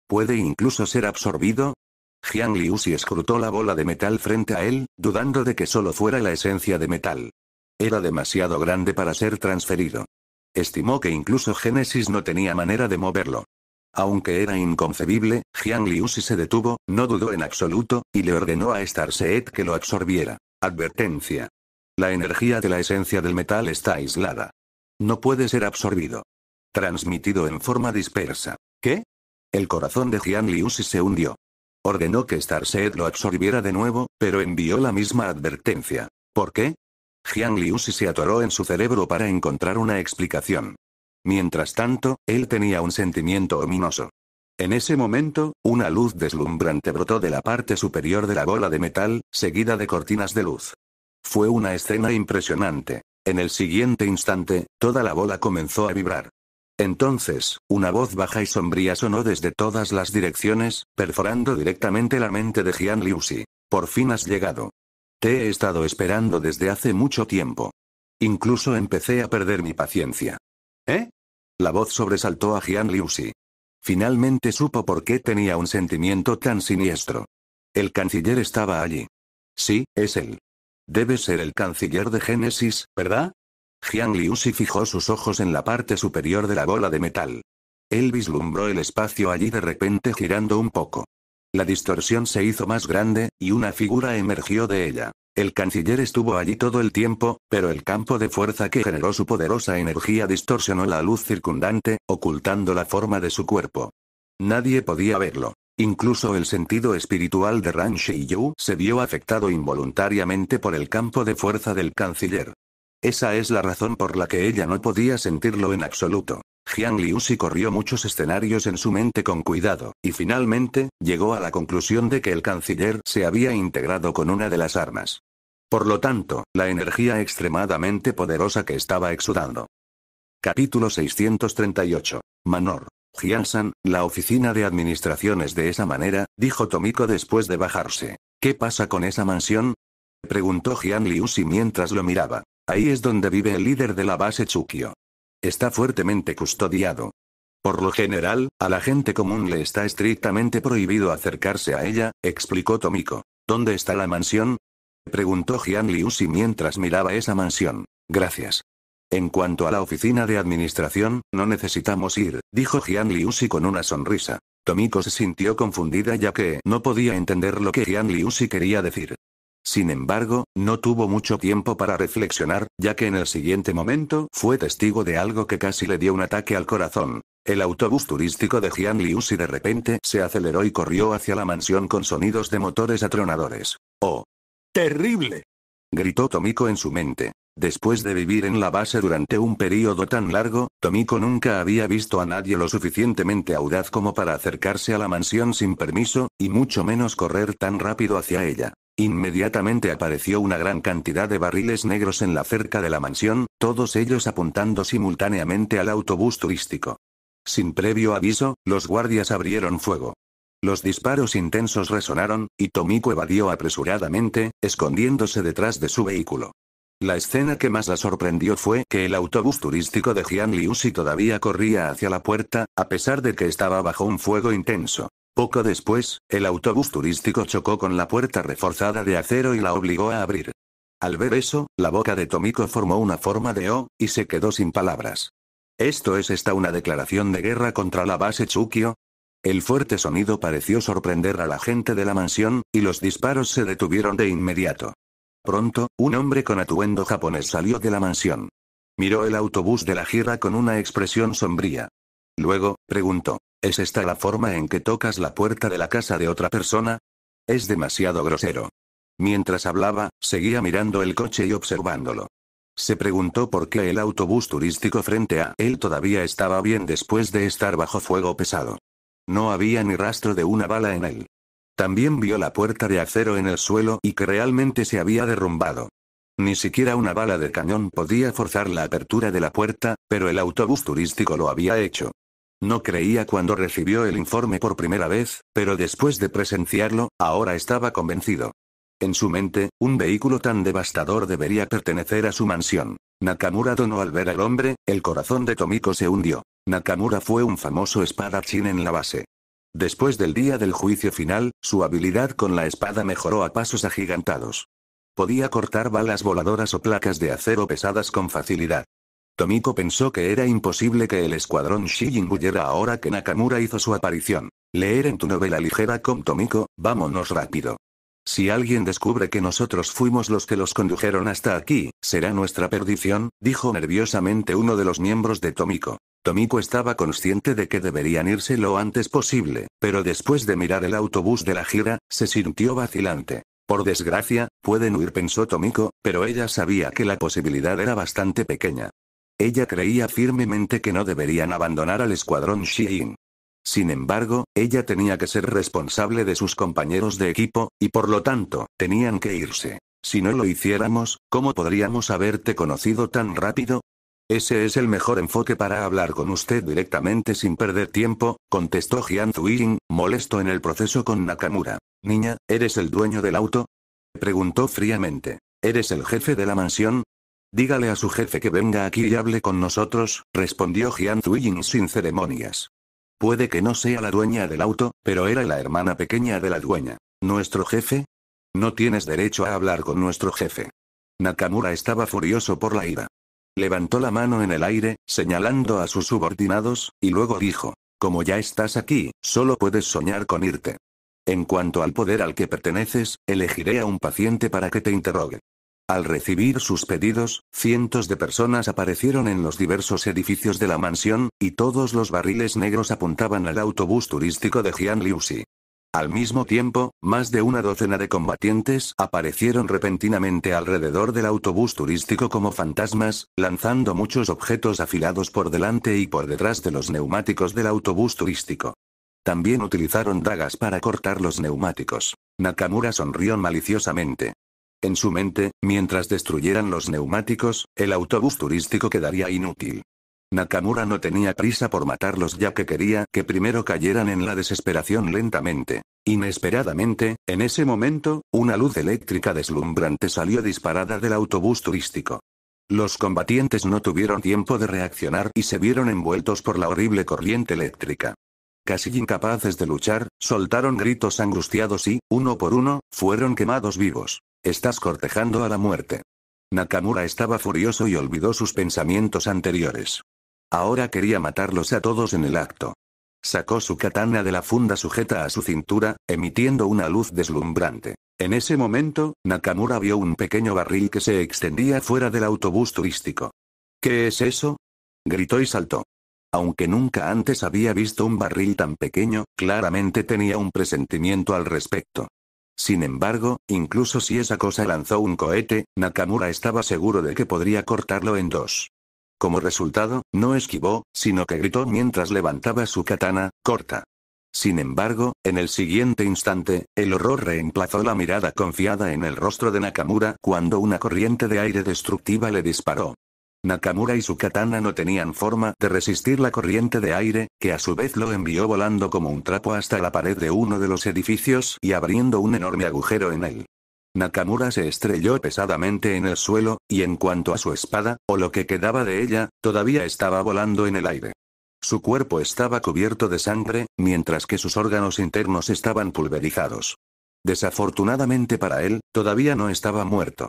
Puede incluso ser absorbido, Jiang Liusi escrutó la bola de metal frente a él, dudando de que solo fuera la esencia de metal. Era demasiado grande para ser transferido. Estimó que incluso Génesis no tenía manera de moverlo. Aunque era inconcebible, Jiang Liusi se detuvo, no dudó en absoluto, y le ordenó a Starseed que lo absorbiera. Advertencia. La energía de la esencia del metal está aislada. No puede ser absorbido. Transmitido en forma dispersa. ¿Qué? El corazón de Jiang Liusi se hundió. Ordenó que Starset lo absorbiera de nuevo, pero envió la misma advertencia. ¿Por qué? Jiang si se atoró en su cerebro para encontrar una explicación. Mientras tanto, él tenía un sentimiento ominoso. En ese momento, una luz deslumbrante brotó de la parte superior de la bola de metal, seguida de cortinas de luz. Fue una escena impresionante. En el siguiente instante, toda la bola comenzó a vibrar. Entonces, una voz baja y sombría sonó desde todas las direcciones, perforando directamente la mente de Jian Xi. Por fin has llegado. Te he estado esperando desde hace mucho tiempo. Incluso empecé a perder mi paciencia. ¿Eh? La voz sobresaltó a Jian Liusi. Finalmente supo por qué tenía un sentimiento tan siniestro. El canciller estaba allí. Sí, es él. Debe ser el canciller de Génesis, ¿verdad? Jiang si fijó sus ojos en la parte superior de la bola de metal. Él vislumbró el espacio allí de repente girando un poco. La distorsión se hizo más grande, y una figura emergió de ella. El canciller estuvo allí todo el tiempo, pero el campo de fuerza que generó su poderosa energía distorsionó la luz circundante, ocultando la forma de su cuerpo. Nadie podía verlo. Incluso el sentido espiritual de Ran Yu se vio afectado involuntariamente por el campo de fuerza del canciller. Esa es la razón por la que ella no podía sentirlo en absoluto. Jiang Liusi corrió muchos escenarios en su mente con cuidado, y finalmente, llegó a la conclusión de que el canciller se había integrado con una de las armas. Por lo tanto, la energía extremadamente poderosa que estaba exudando. Capítulo 638. Manor. San, la oficina de administraciones de esa manera, dijo Tomiko después de bajarse. ¿Qué pasa con esa mansión? Preguntó Jian Liusi mientras lo miraba. Ahí es donde vive el líder de la base Chukyo. Está fuertemente custodiado. Por lo general, a la gente común le está estrictamente prohibido acercarse a ella, explicó Tomiko. ¿Dónde está la mansión? Preguntó Jian mientras miraba esa mansión. Gracias. En cuanto a la oficina de administración, no necesitamos ir, dijo Jian con una sonrisa. Tomiko se sintió confundida ya que no podía entender lo que Jian quería decir. Sin embargo, no tuvo mucho tiempo para reflexionar, ya que en el siguiente momento fue testigo de algo que casi le dio un ataque al corazón. El autobús turístico de Jian si de repente se aceleró y corrió hacia la mansión con sonidos de motores atronadores. ¡Oh! ¡Terrible! gritó Tomiko en su mente. Después de vivir en la base durante un período tan largo, Tomiko nunca había visto a nadie lo suficientemente audaz como para acercarse a la mansión sin permiso, y mucho menos correr tan rápido hacia ella. Inmediatamente apareció una gran cantidad de barriles negros en la cerca de la mansión, todos ellos apuntando simultáneamente al autobús turístico. Sin previo aviso, los guardias abrieron fuego. Los disparos intensos resonaron, y Tomiko evadió apresuradamente, escondiéndose detrás de su vehículo. La escena que más la sorprendió fue que el autobús turístico de si todavía corría hacia la puerta, a pesar de que estaba bajo un fuego intenso. Poco después, el autobús turístico chocó con la puerta reforzada de acero y la obligó a abrir. Al ver eso, la boca de Tomiko formó una forma de O, y se quedó sin palabras. ¿Esto es esta una declaración de guerra contra la base Chukyo. El fuerte sonido pareció sorprender a la gente de la mansión, y los disparos se detuvieron de inmediato. Pronto, un hombre con atuendo japonés salió de la mansión. Miró el autobús de la gira con una expresión sombría. Luego, preguntó, ¿es esta la forma en que tocas la puerta de la casa de otra persona? Es demasiado grosero. Mientras hablaba, seguía mirando el coche y observándolo. Se preguntó por qué el autobús turístico frente a él todavía estaba bien después de estar bajo fuego pesado. No había ni rastro de una bala en él. También vio la puerta de acero en el suelo y que realmente se había derrumbado. Ni siquiera una bala de cañón podía forzar la apertura de la puerta, pero el autobús turístico lo había hecho. No creía cuando recibió el informe por primera vez, pero después de presenciarlo, ahora estaba convencido. En su mente, un vehículo tan devastador debería pertenecer a su mansión. Nakamura donó al ver al hombre, el corazón de Tomiko se hundió. Nakamura fue un famoso espadachín en la base. Después del día del juicio final, su habilidad con la espada mejoró a pasos agigantados. Podía cortar balas voladoras o placas de acero pesadas con facilidad. Tomiko pensó que era imposible que el escuadrón Shijin huyera ahora que Nakamura hizo su aparición. Leer en tu novela ligera con Tomiko, vámonos rápido. Si alguien descubre que nosotros fuimos los que los condujeron hasta aquí, será nuestra perdición, dijo nerviosamente uno de los miembros de Tomiko. Tomiko estaba consciente de que deberían irse lo antes posible, pero después de mirar el autobús de la gira, se sintió vacilante. Por desgracia, pueden huir, pensó Tomiko, pero ella sabía que la posibilidad era bastante pequeña. Ella creía firmemente que no deberían abandonar al escuadrón Shein. Sin embargo, ella tenía que ser responsable de sus compañeros de equipo, y por lo tanto, tenían que irse. Si no lo hiciéramos, ¿cómo podríamos haberte conocido tan rápido? Ese es el mejor enfoque para hablar con usted directamente sin perder tiempo, contestó Jian Zuiyin, molesto en el proceso con Nakamura. Niña, ¿eres el dueño del auto? Preguntó fríamente. ¿Eres el jefe de la mansión? Dígale a su jefe que venga aquí y hable con nosotros, respondió Jian Zuiyin sin ceremonias. Puede que no sea la dueña del auto, pero era la hermana pequeña de la dueña. ¿Nuestro jefe? No tienes derecho a hablar con nuestro jefe. Nakamura estaba furioso por la ira. Levantó la mano en el aire, señalando a sus subordinados, y luego dijo, como ya estás aquí, solo puedes soñar con irte. En cuanto al poder al que perteneces, elegiré a un paciente para que te interrogue. Al recibir sus pedidos, cientos de personas aparecieron en los diversos edificios de la mansión, y todos los barriles negros apuntaban al autobús turístico de Jian al mismo tiempo, más de una docena de combatientes aparecieron repentinamente alrededor del autobús turístico como fantasmas, lanzando muchos objetos afilados por delante y por detrás de los neumáticos del autobús turístico. También utilizaron dagas para cortar los neumáticos. Nakamura sonrió maliciosamente. En su mente, mientras destruyeran los neumáticos, el autobús turístico quedaría inútil. Nakamura no tenía prisa por matarlos ya que quería que primero cayeran en la desesperación lentamente. Inesperadamente, en ese momento, una luz eléctrica deslumbrante salió disparada del autobús turístico. Los combatientes no tuvieron tiempo de reaccionar y se vieron envueltos por la horrible corriente eléctrica. Casi incapaces de luchar, soltaron gritos angustiados y, uno por uno, fueron quemados vivos. Estás cortejando a la muerte. Nakamura estaba furioso y olvidó sus pensamientos anteriores. Ahora quería matarlos a todos en el acto. Sacó su katana de la funda sujeta a su cintura, emitiendo una luz deslumbrante. En ese momento, Nakamura vio un pequeño barril que se extendía fuera del autobús turístico. ¿Qué es eso? gritó y saltó. Aunque nunca antes había visto un barril tan pequeño, claramente tenía un presentimiento al respecto. Sin embargo, incluso si esa cosa lanzó un cohete, Nakamura estaba seguro de que podría cortarlo en dos. Como resultado, no esquivó, sino que gritó mientras levantaba su katana, corta. Sin embargo, en el siguiente instante, el horror reemplazó la mirada confiada en el rostro de Nakamura cuando una corriente de aire destructiva le disparó. Nakamura y su katana no tenían forma de resistir la corriente de aire, que a su vez lo envió volando como un trapo hasta la pared de uno de los edificios y abriendo un enorme agujero en él. Nakamura se estrelló pesadamente en el suelo, y en cuanto a su espada, o lo que quedaba de ella, todavía estaba volando en el aire. Su cuerpo estaba cubierto de sangre, mientras que sus órganos internos estaban pulverizados. Desafortunadamente para él, todavía no estaba muerto.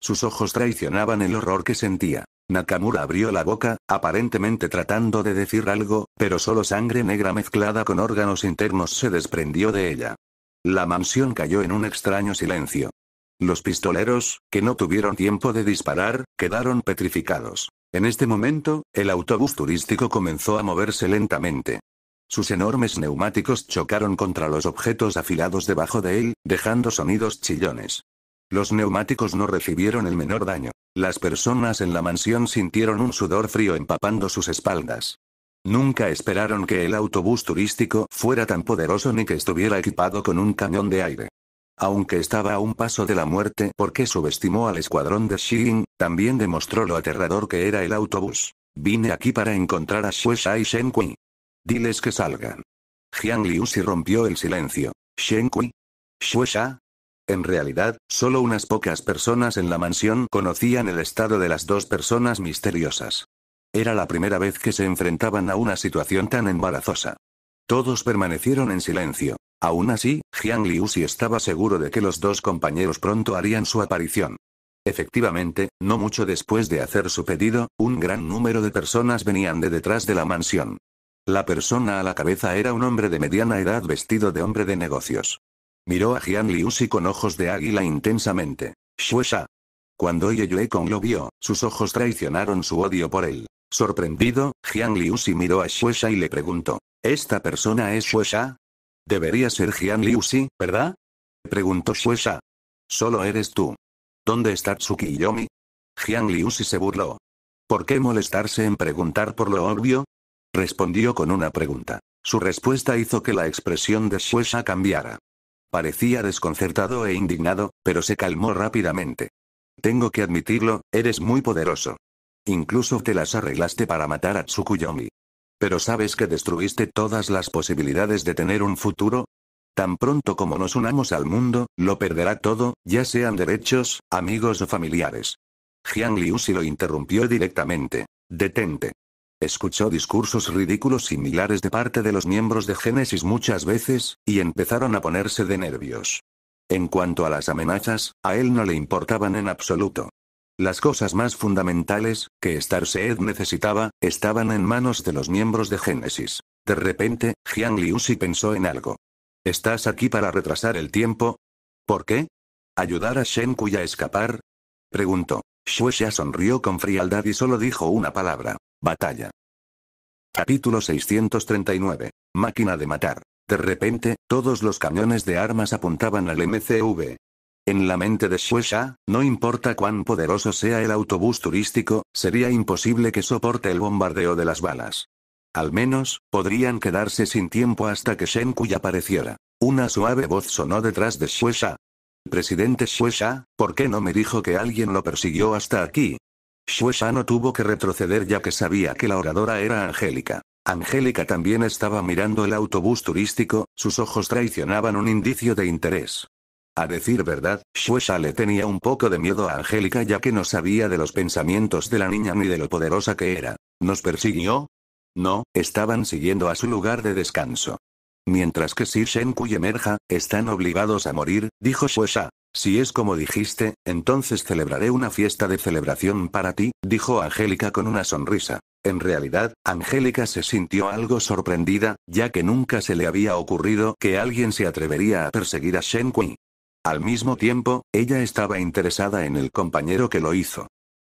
Sus ojos traicionaban el horror que sentía. Nakamura abrió la boca, aparentemente tratando de decir algo, pero solo sangre negra mezclada con órganos internos se desprendió de ella. La mansión cayó en un extraño silencio. Los pistoleros, que no tuvieron tiempo de disparar, quedaron petrificados. En este momento, el autobús turístico comenzó a moverse lentamente. Sus enormes neumáticos chocaron contra los objetos afilados debajo de él, dejando sonidos chillones. Los neumáticos no recibieron el menor daño. Las personas en la mansión sintieron un sudor frío empapando sus espaldas. Nunca esperaron que el autobús turístico fuera tan poderoso ni que estuviera equipado con un cañón de aire. Aunque estaba a un paso de la muerte porque subestimó al escuadrón de Xing, también demostró lo aterrador que era el autobús. Vine aquí para encontrar a Xue y Shen Kui. Diles que salgan. Jiang si rompió el silencio. ¿Shen Kui? xia En realidad, solo unas pocas personas en la mansión conocían el estado de las dos personas misteriosas. Era la primera vez que se enfrentaban a una situación tan embarazosa. Todos permanecieron en silencio. Aún así, Jiang si estaba seguro de que los dos compañeros pronto harían su aparición. Efectivamente, no mucho después de hacer su pedido, un gran número de personas venían de detrás de la mansión. La persona a la cabeza era un hombre de mediana edad vestido de hombre de negocios. Miró a Jian Liusi con ojos de águila intensamente. Shuesha. Cuando Ye Yue Kong lo vio, sus ojos traicionaron su odio por él. Sorprendido, liu Liusi miró a Shuesha y le preguntó. ¿Esta persona es Shuesha? Debería ser Jian Liu Si, ¿verdad? Preguntó Sha. Solo eres tú. ¿Dónde está Tsukiyomi? Jian Liu se burló. ¿Por qué molestarse en preguntar por lo obvio? Respondió con una pregunta. Su respuesta hizo que la expresión de Sha cambiara. Parecía desconcertado e indignado, pero se calmó rápidamente. Tengo que admitirlo, eres muy poderoso. Incluso te las arreglaste para matar a Tsukuyomi. Pero ¿sabes que destruiste todas las posibilidades de tener un futuro? Tan pronto como nos unamos al mundo, lo perderá todo, ya sean derechos, amigos o familiares. Jiang Liu si lo interrumpió directamente. Detente. Escuchó discursos ridículos similares de parte de los miembros de Génesis muchas veces, y empezaron a ponerse de nervios. En cuanto a las amenazas, a él no le importaban en absoluto. Las cosas más fundamentales, que Starseed necesitaba, estaban en manos de los miembros de Génesis. De repente, Jiang si pensó en algo. ¿Estás aquí para retrasar el tiempo? ¿Por qué? ¿Ayudar a Shen Kui a escapar? Preguntó. Xia sonrió con frialdad y solo dijo una palabra. Batalla. Capítulo 639. Máquina de matar. De repente, todos los cañones de armas apuntaban al MCV. En la mente de sueza no importa cuán poderoso sea el autobús turístico, sería imposible que soporte el bombardeo de las balas. Al menos, podrían quedarse sin tiempo hasta que Shenkuy apareciera. Una suave voz sonó detrás de El Presidente sueza ¿por qué no me dijo que alguien lo persiguió hasta aquí? sueza no tuvo que retroceder ya que sabía que la oradora era Angélica. Angélica también estaba mirando el autobús turístico, sus ojos traicionaban un indicio de interés. A decir verdad, Shuesha le tenía un poco de miedo a Angélica ya que no sabía de los pensamientos de la niña ni de lo poderosa que era. ¿Nos persiguió? No, estaban siguiendo a su lugar de descanso. Mientras que si y emerja, están obligados a morir, dijo Shuesha. Si es como dijiste, entonces celebraré una fiesta de celebración para ti, dijo Angélica con una sonrisa. En realidad, Angélica se sintió algo sorprendida, ya que nunca se le había ocurrido que alguien se atrevería a perseguir a Shen al mismo tiempo, ella estaba interesada en el compañero que lo hizo.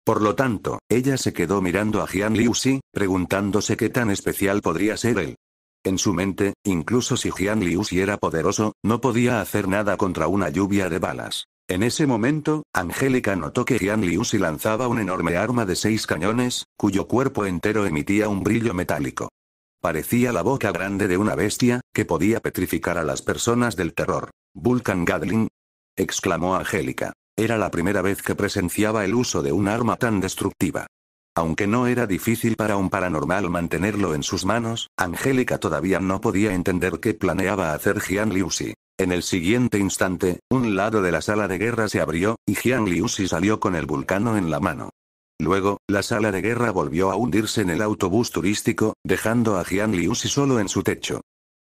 Por lo tanto, ella se quedó mirando a Jian Liuxi, preguntándose qué tan especial podría ser él. En su mente, incluso si Jian Liuxi era poderoso, no podía hacer nada contra una lluvia de balas. En ese momento, Angélica notó que Jian Liuxi lanzaba un enorme arma de seis cañones, cuyo cuerpo entero emitía un brillo metálico. Parecía la boca grande de una bestia, que podía petrificar a las personas del terror. Vulcan Gadling, exclamó Angélica. Era la primera vez que presenciaba el uso de un arma tan destructiva. Aunque no era difícil para un paranormal mantenerlo en sus manos, Angélica todavía no podía entender qué planeaba hacer Jian Xi. En el siguiente instante, un lado de la sala de guerra se abrió, y Jian Xi salió con el vulcano en la mano. Luego, la sala de guerra volvió a hundirse en el autobús turístico, dejando a Jian Xi solo en su techo.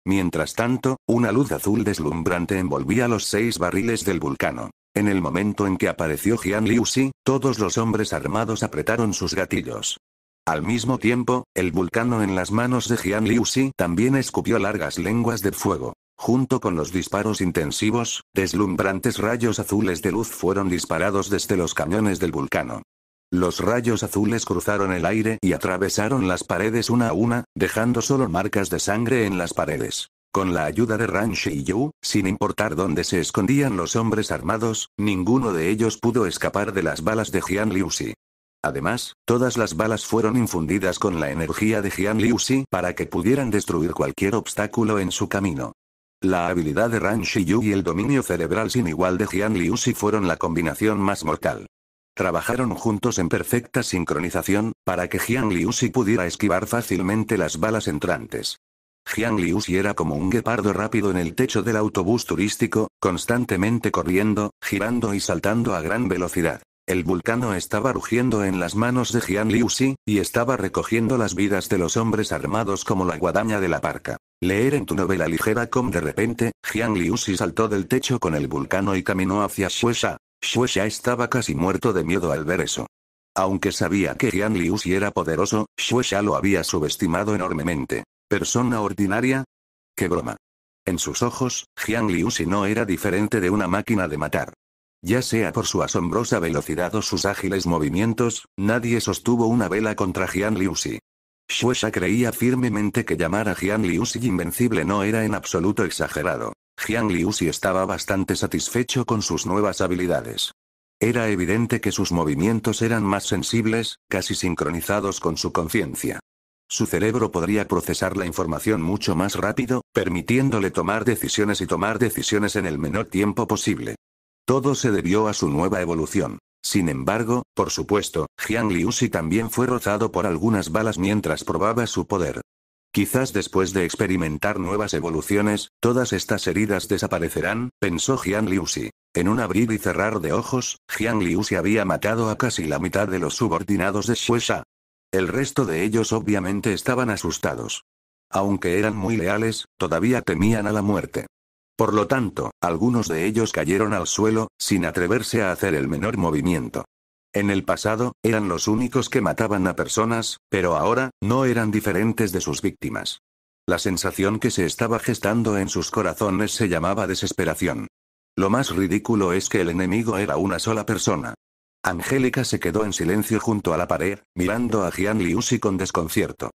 Mientras tanto, una luz azul deslumbrante envolvía los seis barriles del vulcano. En el momento en que apareció Jian Xi, todos los hombres armados apretaron sus gatillos. Al mismo tiempo, el vulcano en las manos de Jian Xi también escupió largas lenguas de fuego. Junto con los disparos intensivos, deslumbrantes rayos azules de luz fueron disparados desde los cañones del vulcano. Los rayos azules cruzaron el aire y atravesaron las paredes una a una, dejando solo marcas de sangre en las paredes. Con la ayuda de Ran y Yu, sin importar dónde se escondían los hombres armados, ninguno de ellos pudo escapar de las balas de Jian Liuxi. Además, todas las balas fueron infundidas con la energía de Jian Liuxi para que pudieran destruir cualquier obstáculo en su camino. La habilidad de Ran Yu y el dominio cerebral sin igual de Jian Xi fueron la combinación más mortal. Trabajaron juntos en perfecta sincronización, para que Jiang Liusi pudiera esquivar fácilmente las balas entrantes. Jiang Liusi era como un guepardo rápido en el techo del autobús turístico, constantemente corriendo, girando y saltando a gran velocidad. El vulcano estaba rugiendo en las manos de Jian Liusi, y estaba recogiendo las vidas de los hombres armados como la guadaña de la parca. Leer en tu novela ligera com de repente, liu Liusi saltó del techo con el vulcano y caminó hacia Xuesha. Xia estaba casi muerto de miedo al ver eso. Aunque sabía que Jian Liu si era poderoso, Xia lo había subestimado enormemente. ¿Persona ordinaria? ¡Qué broma! En sus ojos, Jian Liu si no era diferente de una máquina de matar. Ya sea por su asombrosa velocidad o sus ágiles movimientos, nadie sostuvo una vela contra Jian Xue Xia creía firmemente que llamar a Jian Xi invencible no era en absoluto exagerado. Jiang si estaba bastante satisfecho con sus nuevas habilidades. Era evidente que sus movimientos eran más sensibles, casi sincronizados con su conciencia. Su cerebro podría procesar la información mucho más rápido, permitiéndole tomar decisiones y tomar decisiones en el menor tiempo posible. Todo se debió a su nueva evolución. Sin embargo, por supuesto, Jiang si también fue rozado por algunas balas mientras probaba su poder. Quizás después de experimentar nuevas evoluciones, todas estas heridas desaparecerán, pensó Jian Xi. En un abrir y cerrar de ojos, Jian Xi había matado a casi la mitad de los subordinados de Sha. El resto de ellos obviamente estaban asustados. Aunque eran muy leales, todavía temían a la muerte. Por lo tanto, algunos de ellos cayeron al suelo, sin atreverse a hacer el menor movimiento. En el pasado, eran los únicos que mataban a personas, pero ahora, no eran diferentes de sus víctimas. La sensación que se estaba gestando en sus corazones se llamaba desesperación. Lo más ridículo es que el enemigo era una sola persona. Angélica se quedó en silencio junto a la pared, mirando a Gian y con desconcierto.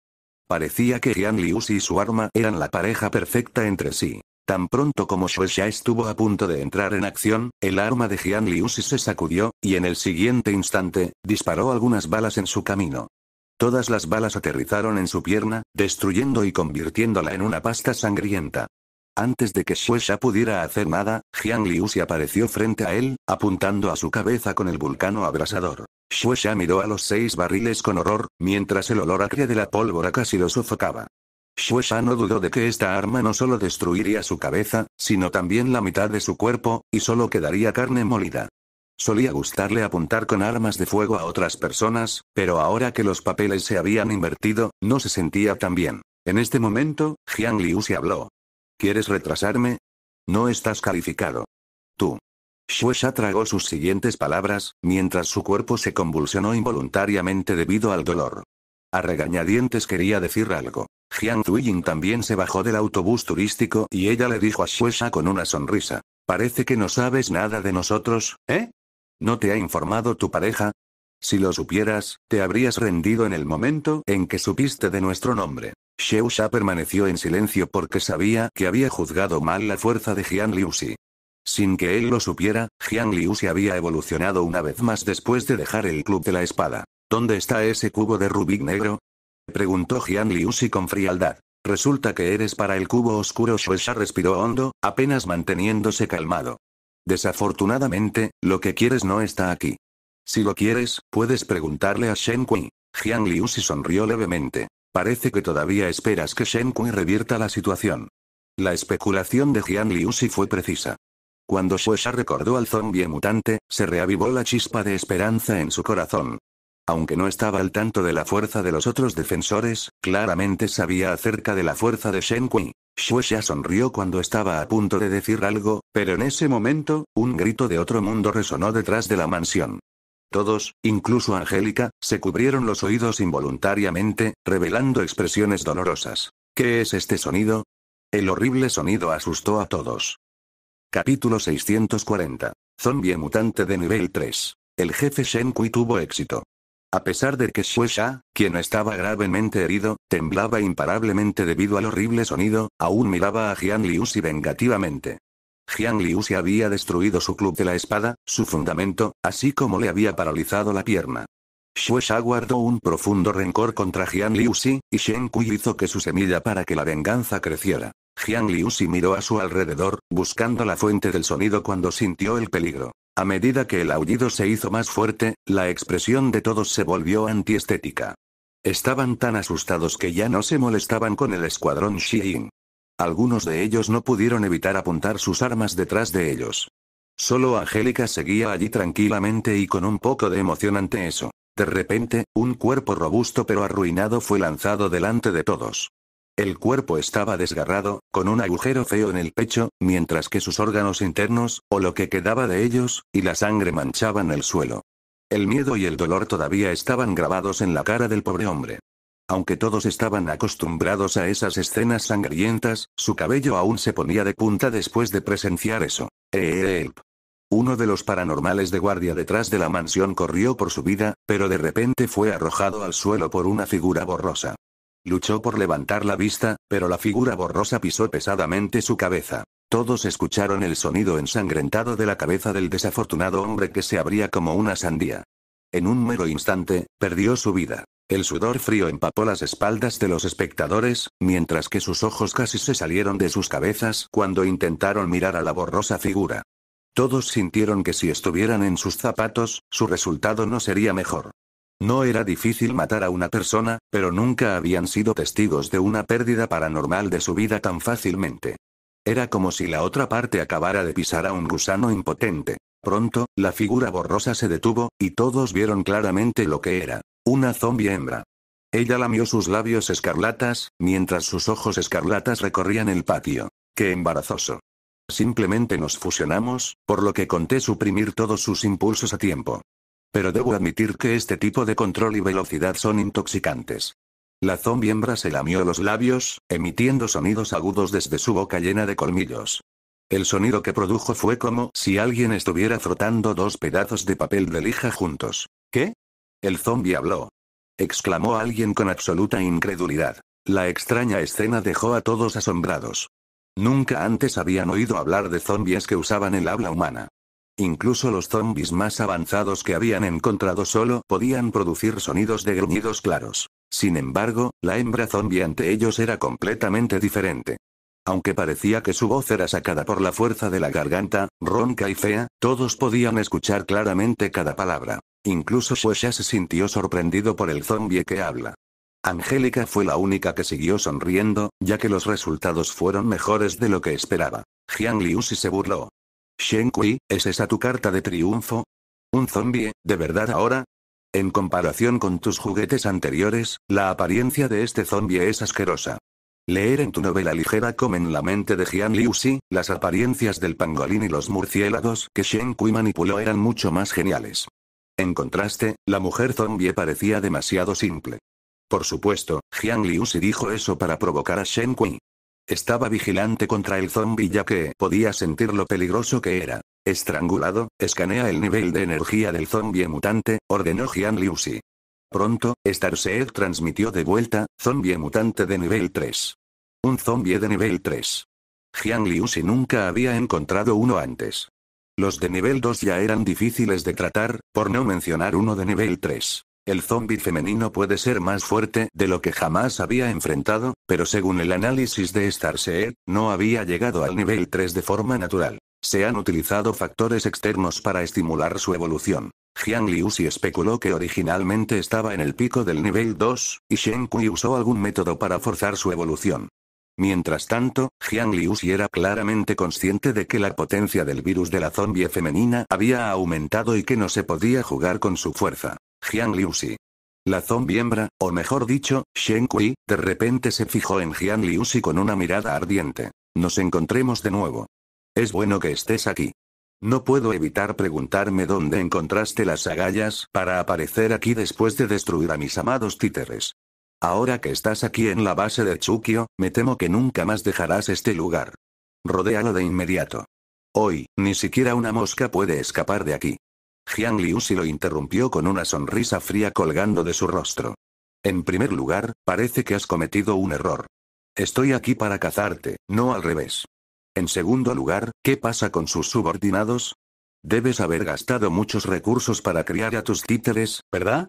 Parecía que Gian y su arma eran la pareja perfecta entre sí. Tan pronto como Ya estuvo a punto de entrar en acción, el arma de Jian Liusi se sacudió, y en el siguiente instante, disparó algunas balas en su camino. Todas las balas aterrizaron en su pierna, destruyendo y convirtiéndola en una pasta sangrienta. Antes de que Ya pudiera hacer nada, Jian Liusi apareció frente a él, apuntando a su cabeza con el vulcano abrasador. Xia miró a los seis barriles con horror, mientras el olor acre de la pólvora casi lo sofocaba. Shuesha no dudó de que esta arma no solo destruiría su cabeza, sino también la mitad de su cuerpo, y solo quedaría carne molida. Solía gustarle apuntar con armas de fuego a otras personas, pero ahora que los papeles se habían invertido, no se sentía tan bien. En este momento, Jiang Liu se habló. ¿Quieres retrasarme? No estás calificado. Tú. Shuesha tragó sus siguientes palabras, mientras su cuerpo se convulsionó involuntariamente debido al dolor. A regañadientes quería decir algo. Jiang Zuiying también se bajó del autobús turístico y ella le dijo a Sha con una sonrisa. Parece que no sabes nada de nosotros, ¿eh? ¿No te ha informado tu pareja? Si lo supieras, te habrías rendido en el momento en que supiste de nuestro nombre. Sha permaneció en silencio porque sabía que había juzgado mal la fuerza de Liu Liuxi. Sin que él lo supiera, Liu Liuxi había evolucionado una vez más después de dejar el Club de la Espada. ¿Dónde está ese cubo de rubí negro? preguntó Jian Xi con frialdad. Resulta que eres para el cubo oscuro. Xia respiró hondo, apenas manteniéndose calmado. Desafortunadamente, lo que quieres no está aquí. Si lo quieres, puedes preguntarle a Shen Kui. Jian Xi sonrió levemente. Parece que todavía esperas que Shen Kui revierta la situación. La especulación de Jian Liusi fue precisa. Cuando Xia recordó al zombie mutante, se reavivó la chispa de esperanza en su corazón. Aunque no estaba al tanto de la fuerza de los otros defensores, claramente sabía acerca de la fuerza de Shen Kui. Xia sonrió cuando estaba a punto de decir algo, pero en ese momento, un grito de otro mundo resonó detrás de la mansión. Todos, incluso Angélica, se cubrieron los oídos involuntariamente, revelando expresiones dolorosas. ¿Qué es este sonido? El horrible sonido asustó a todos. Capítulo 640. Zombie mutante de nivel 3. El jefe Shen Kui tuvo éxito. A pesar de que Xia, quien estaba gravemente herido, temblaba imparablemente debido al horrible sonido, aún miraba a Jian Xi vengativamente. Jian Xi había destruido su club de la espada, su fundamento, así como le había paralizado la pierna. Xia guardó un profundo rencor contra Jian Xi, y Shen Kui hizo que su semilla para que la venganza creciera. Jian Xi miró a su alrededor, buscando la fuente del sonido cuando sintió el peligro. A medida que el aullido se hizo más fuerte, la expresión de todos se volvió antiestética. Estaban tan asustados que ya no se molestaban con el escuadrón Xi'in. Algunos de ellos no pudieron evitar apuntar sus armas detrás de ellos. Solo Angélica seguía allí tranquilamente y con un poco de emoción ante eso. De repente, un cuerpo robusto pero arruinado fue lanzado delante de todos. El cuerpo estaba desgarrado, con un agujero feo en el pecho, mientras que sus órganos internos, o lo que quedaba de ellos, y la sangre manchaban el suelo. El miedo y el dolor todavía estaban grabados en la cara del pobre hombre. Aunque todos estaban acostumbrados a esas escenas sangrientas, su cabello aún se ponía de punta después de presenciar eso. Help. Eh, eh, eh, Uno de los paranormales de guardia detrás de la mansión corrió por su vida, pero de repente fue arrojado al suelo por una figura borrosa. Luchó por levantar la vista, pero la figura borrosa pisó pesadamente su cabeza. Todos escucharon el sonido ensangrentado de la cabeza del desafortunado hombre que se abría como una sandía. En un mero instante, perdió su vida. El sudor frío empapó las espaldas de los espectadores, mientras que sus ojos casi se salieron de sus cabezas cuando intentaron mirar a la borrosa figura. Todos sintieron que si estuvieran en sus zapatos, su resultado no sería mejor. No era difícil matar a una persona, pero nunca habían sido testigos de una pérdida paranormal de su vida tan fácilmente. Era como si la otra parte acabara de pisar a un gusano impotente. Pronto, la figura borrosa se detuvo, y todos vieron claramente lo que era. Una zombie hembra. Ella lamió sus labios escarlatas, mientras sus ojos escarlatas recorrían el patio. ¡Qué embarazoso! Simplemente nos fusionamos, por lo que conté suprimir todos sus impulsos a tiempo. Pero debo admitir que este tipo de control y velocidad son intoxicantes. La zombie hembra se lamió los labios, emitiendo sonidos agudos desde su boca llena de colmillos. El sonido que produjo fue como si alguien estuviera frotando dos pedazos de papel de lija juntos. ¿Qué? El zombie habló. Exclamó alguien con absoluta incredulidad. La extraña escena dejó a todos asombrados. Nunca antes habían oído hablar de zombies que usaban el habla humana. Incluso los zombies más avanzados que habían encontrado solo podían producir sonidos de gruñidos claros. Sin embargo, la hembra zombie ante ellos era completamente diferente. Aunque parecía que su voz era sacada por la fuerza de la garganta, ronca y fea, todos podían escuchar claramente cada palabra. Incluso Ya se sintió sorprendido por el zombie que habla. Angélica fue la única que siguió sonriendo, ya que los resultados fueron mejores de lo que esperaba. Jiang si se burló. Shen Kui, ¿es esa tu carta de triunfo? ¿Un zombie, de verdad ahora? En comparación con tus juguetes anteriores, la apariencia de este zombie es asquerosa. Leer en tu novela ligera como en la mente de Jian Xi, las apariencias del pangolín y los murciélagos que Shen Kui manipuló eran mucho más geniales. En contraste, la mujer zombie parecía demasiado simple. Por supuesto, Jian Xi dijo eso para provocar a Shen Kui. Estaba vigilante contra el zombie ya que podía sentir lo peligroso que era. Estrangulado, escanea el nivel de energía del zombie mutante, ordenó Liu Xi. Pronto, Starseed transmitió de vuelta, zombie mutante de nivel 3. Un zombie de nivel 3. Liu Xi nunca había encontrado uno antes. Los de nivel 2 ya eran difíciles de tratar, por no mencionar uno de nivel 3. El zombi femenino puede ser más fuerte de lo que jamás había enfrentado, pero según el análisis de Starseed, no había llegado al nivel 3 de forma natural. Se han utilizado factores externos para estimular su evolución. Jiang si especuló que originalmente estaba en el pico del nivel 2, y Shen Kui usó algún método para forzar su evolución. Mientras tanto, Jiang si era claramente consciente de que la potencia del virus de la zombie femenina había aumentado y que no se podía jugar con su fuerza. Jian La zombie o mejor dicho, Shen Kui, de repente se fijó en Jian Xi con una mirada ardiente. Nos encontremos de nuevo. Es bueno que estés aquí. No puedo evitar preguntarme dónde encontraste las agallas para aparecer aquí después de destruir a mis amados títeres. Ahora que estás aquí en la base de Chukio, me temo que nunca más dejarás este lugar. Rodéalo de inmediato. Hoy, ni siquiera una mosca puede escapar de aquí. Jiang si lo interrumpió con una sonrisa fría colgando de su rostro. En primer lugar, parece que has cometido un error. Estoy aquí para cazarte, no al revés. En segundo lugar, ¿qué pasa con sus subordinados? Debes haber gastado muchos recursos para criar a tus títeres, ¿verdad?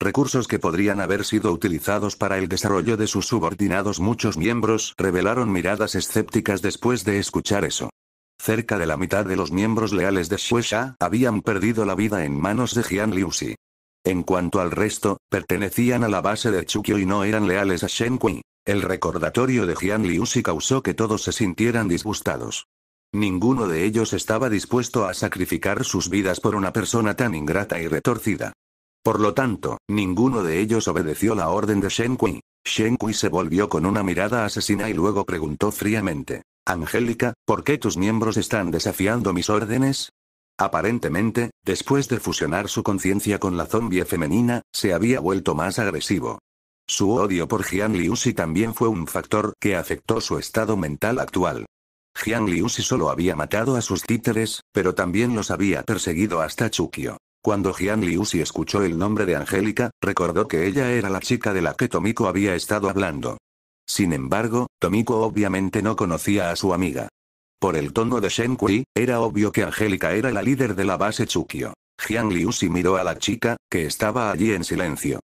Recursos que podrían haber sido utilizados para el desarrollo de sus subordinados. Muchos miembros revelaron miradas escépticas después de escuchar eso. Cerca de la mitad de los miembros leales de Xuexia habían perdido la vida en manos de Jian Xi. En cuanto al resto, pertenecían a la base de Chukyo y no eran leales a Shen Kui. El recordatorio de Jian Xi causó que todos se sintieran disgustados. Ninguno de ellos estaba dispuesto a sacrificar sus vidas por una persona tan ingrata y retorcida. Por lo tanto, ninguno de ellos obedeció la orden de Shen Kui. Shen Kui se volvió con una mirada asesina y luego preguntó fríamente. Angélica, ¿por qué tus miembros están desafiando mis órdenes? Aparentemente, después de fusionar su conciencia con la zombie femenina, se había vuelto más agresivo. Su odio por Jian si también fue un factor que afectó su estado mental actual. Jian si solo había matado a sus títeres, pero también los había perseguido hasta Chukio. Cuando Jian si escuchó el nombre de Angélica, recordó que ella era la chica de la que Tomiko había estado hablando. Sin embargo, Tomiko obviamente no conocía a su amiga. Por el tono de Shen Kui, era obvio que Angélica era la líder de la base Chukio. Jian si miró a la chica, que estaba allí en silencio.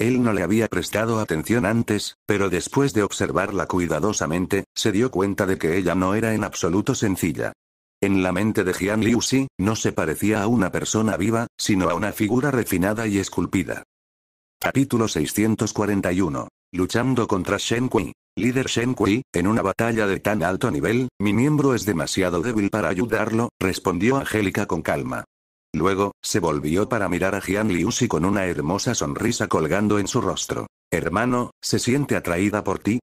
Él no le había prestado atención antes, pero después de observarla cuidadosamente, se dio cuenta de que ella no era en absoluto sencilla. En la mente de Jian Xi, no se parecía a una persona viva, sino a una figura refinada y esculpida. Capítulo 641. Luchando contra Shen Kui. Líder Shen Kui, en una batalla de tan alto nivel, mi miembro es demasiado débil para ayudarlo, respondió Angélica con calma. Luego, se volvió para mirar a Jian Xi con una hermosa sonrisa colgando en su rostro. Hermano, ¿se siente atraída por ti?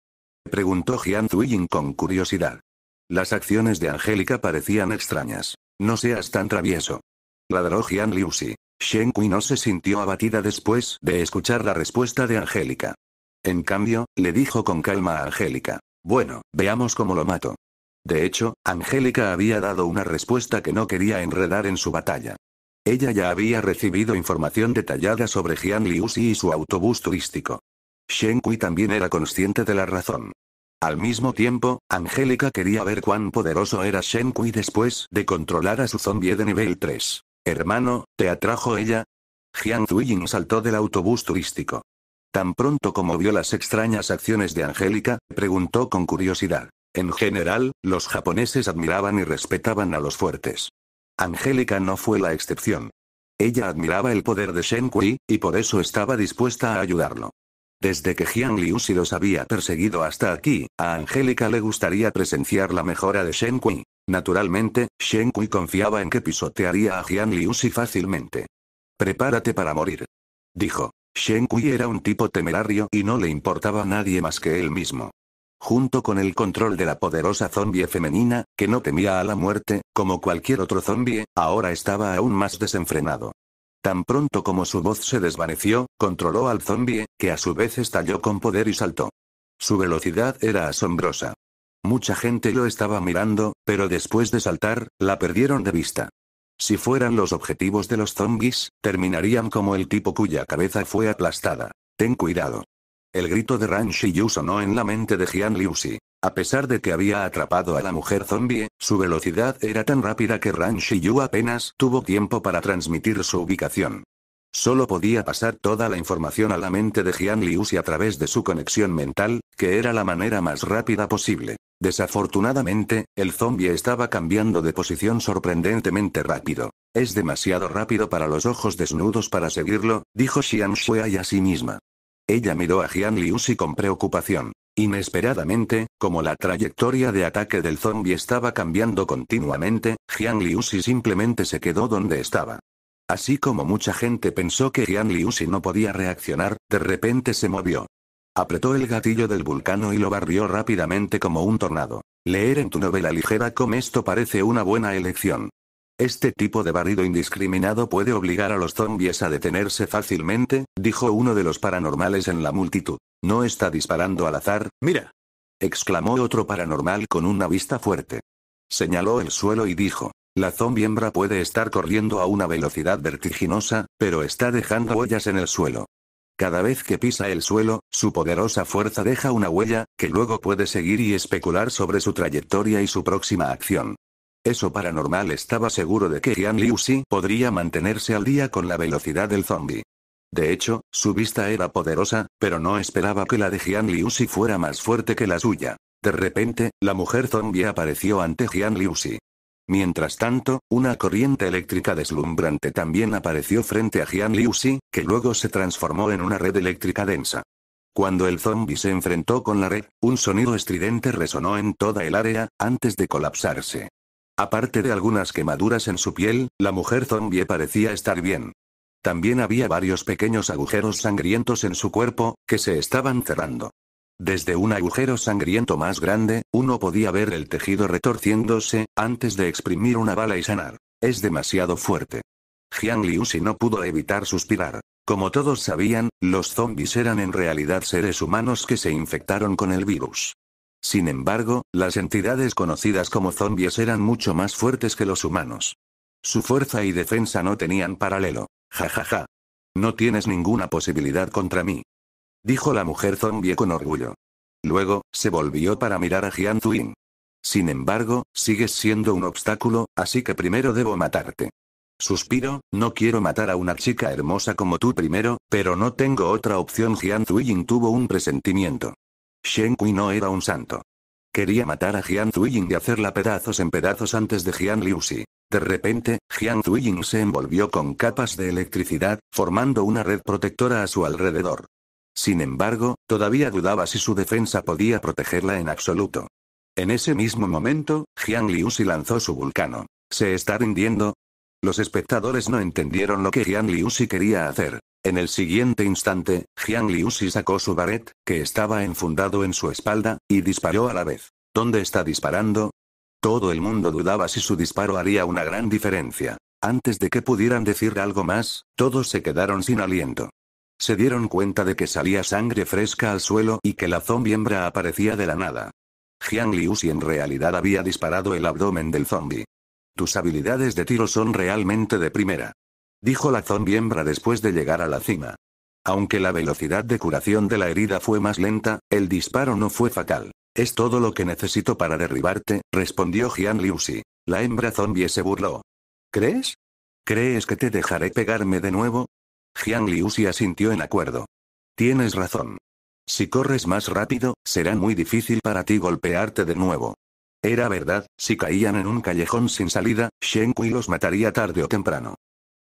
Preguntó Jian Zuiyin con curiosidad. Las acciones de Angélica parecían extrañas. No seas tan travieso. Ladró Jian Si, Shen Kui no se sintió abatida después de escuchar la respuesta de Angélica. En cambio, le dijo con calma a Angélica. Bueno, veamos cómo lo mato. De hecho, Angélica había dado una respuesta que no quería enredar en su batalla. Ella ya había recibido información detallada sobre Jian Si y su autobús turístico. Shen Kui también era consciente de la razón. Al mismo tiempo, Angélica quería ver cuán poderoso era Shen Kui después de controlar a su zombie de nivel 3. Hermano, ¿te atrajo ella? Jiang Zuiying saltó del autobús turístico. Tan pronto como vio las extrañas acciones de Angélica, preguntó con curiosidad. En general, los japoneses admiraban y respetaban a los fuertes. Angélica no fue la excepción. Ella admiraba el poder de Shen Kui, y por eso estaba dispuesta a ayudarlo. Desde que Liu si los había perseguido hasta aquí, a Angélica le gustaría presenciar la mejora de Shen Kui. Naturalmente, Shen Kui confiaba en que pisotearía a Liu si fácilmente. Prepárate para morir. Dijo. Shen Kui era un tipo temerario y no le importaba a nadie más que él mismo. Junto con el control de la poderosa zombie femenina, que no temía a la muerte, como cualquier otro zombie, ahora estaba aún más desenfrenado. Tan pronto como su voz se desvaneció, controló al zombie, que a su vez estalló con poder y saltó. Su velocidad era asombrosa. Mucha gente lo estaba mirando, pero después de saltar, la perdieron de vista. Si fueran los objetivos de los zombies, terminarían como el tipo cuya cabeza fue aplastada. Ten cuidado. El grito de Ran Shiyu sonó en la mente de Jian Xi. A pesar de que había atrapado a la mujer zombie, su velocidad era tan rápida que Ran Shiyu apenas tuvo tiempo para transmitir su ubicación. Solo podía pasar toda la información a la mente de Jian Xi a través de su conexión mental, que era la manera más rápida posible. Desafortunadamente, el zombie estaba cambiando de posición sorprendentemente rápido. Es demasiado rápido para los ojos desnudos para seguirlo, dijo Xian Shuai a sí misma. Ella miró a Jian si con preocupación. Inesperadamente, como la trayectoria de ataque del zombie estaba cambiando continuamente, Liu si simplemente se quedó donde estaba. Así como mucha gente pensó que Liu si no podía reaccionar, de repente se movió. Apretó el gatillo del vulcano y lo barrió rápidamente como un tornado. Leer en tu novela ligera como esto parece una buena elección. Este tipo de barrido indiscriminado puede obligar a los zombies a detenerse fácilmente, dijo uno de los paranormales en la multitud. No está disparando al azar, mira. exclamó otro paranormal con una vista fuerte. Señaló el suelo y dijo, la zombie hembra puede estar corriendo a una velocidad vertiginosa, pero está dejando huellas en el suelo. Cada vez que pisa el suelo, su poderosa fuerza deja una huella, que luego puede seguir y especular sobre su trayectoria y su próxima acción. Eso paranormal estaba seguro de que Jian Liu podría mantenerse al día con la velocidad del zombie. De hecho, su vista era poderosa, pero no esperaba que la de Jian Xi fuera más fuerte que la suya. De repente, la mujer zombie apareció ante Jian Xi. Mientras tanto, una corriente eléctrica deslumbrante también apareció frente a Jian Xi, que luego se transformó en una red eléctrica densa. Cuando el zombie se enfrentó con la red, un sonido estridente resonó en toda el área, antes de colapsarse. Aparte de algunas quemaduras en su piel, la mujer zombie parecía estar bien. También había varios pequeños agujeros sangrientos en su cuerpo, que se estaban cerrando. Desde un agujero sangriento más grande, uno podía ver el tejido retorciéndose, antes de exprimir una bala y sanar. Es demasiado fuerte. Jiang si no pudo evitar suspirar. Como todos sabían, los zombies eran en realidad seres humanos que se infectaron con el virus. Sin embargo, las entidades conocidas como zombies eran mucho más fuertes que los humanos. Su fuerza y defensa no tenían paralelo. Ja ja ja. No tienes ninguna posibilidad contra mí. Dijo la mujer zombie con orgullo. Luego, se volvió para mirar a Jian Twing. Sin embargo, sigues siendo un obstáculo, así que primero debo matarte. Suspiro, no quiero matar a una chica hermosa como tú primero, pero no tengo otra opción. Jian Twing tuvo un presentimiento. Shen Kui no era un santo. Quería matar a Jian Zuiying y hacerla pedazos en pedazos antes de Jian Xi. De repente, Jian Ying se envolvió con capas de electricidad, formando una red protectora a su alrededor. Sin embargo, todavía dudaba si su defensa podía protegerla en absoluto. En ese mismo momento, Jian Xi lanzó su vulcano. ¿Se está rindiendo? Los espectadores no entendieron lo que Jian Xi quería hacer. En el siguiente instante, Jiang Liusi sacó su baret, que estaba enfundado en su espalda, y disparó a la vez. ¿Dónde está disparando? Todo el mundo dudaba si su disparo haría una gran diferencia. Antes de que pudieran decir algo más, todos se quedaron sin aliento. Se dieron cuenta de que salía sangre fresca al suelo y que la zombie hembra aparecía de la nada. Jiang Liusi en realidad había disparado el abdomen del zombie. Tus habilidades de tiro son realmente de primera dijo la zombie hembra después de llegar a la cima. Aunque la velocidad de curación de la herida fue más lenta, el disparo no fue fatal. Es todo lo que necesito para derribarte, respondió Liu si. La hembra zombie se burló. ¿Crees? ¿Crees que te dejaré pegarme de nuevo? Liu Liusi asintió en acuerdo. Tienes razón. Si corres más rápido, será muy difícil para ti golpearte de nuevo. Era verdad, si caían en un callejón sin salida, Kui los mataría tarde o temprano.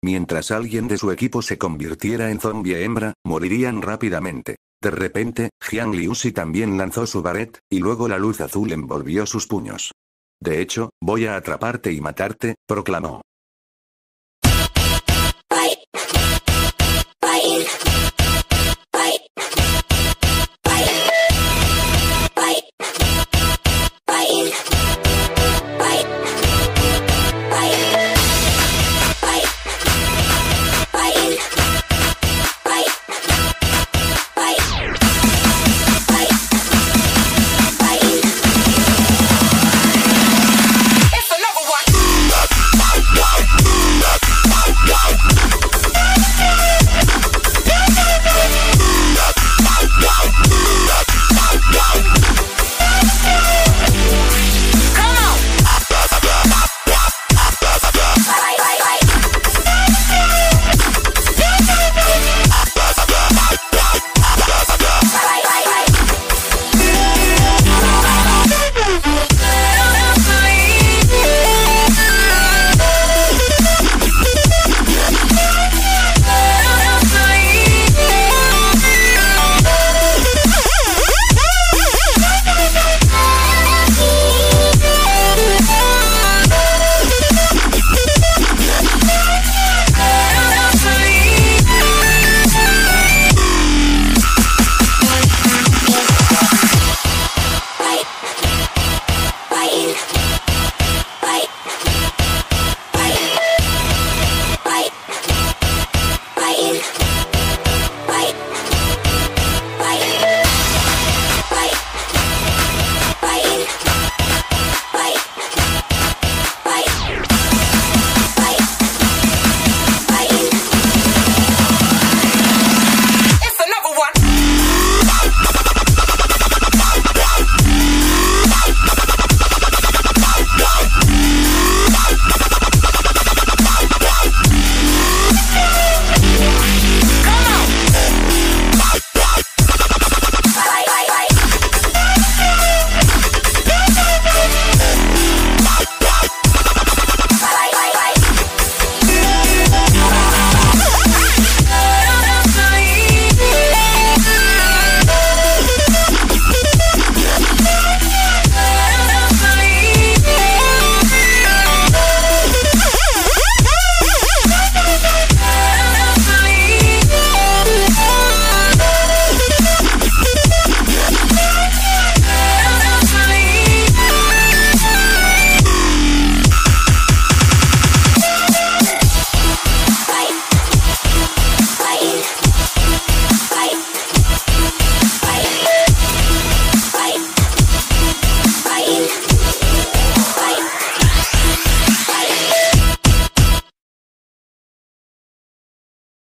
Mientras alguien de su equipo se convirtiera en zombie hembra, morirían rápidamente. De repente, Jiang Liusi también lanzó su baret, y luego la luz azul envolvió sus puños. De hecho, voy a atraparte y matarte, proclamó.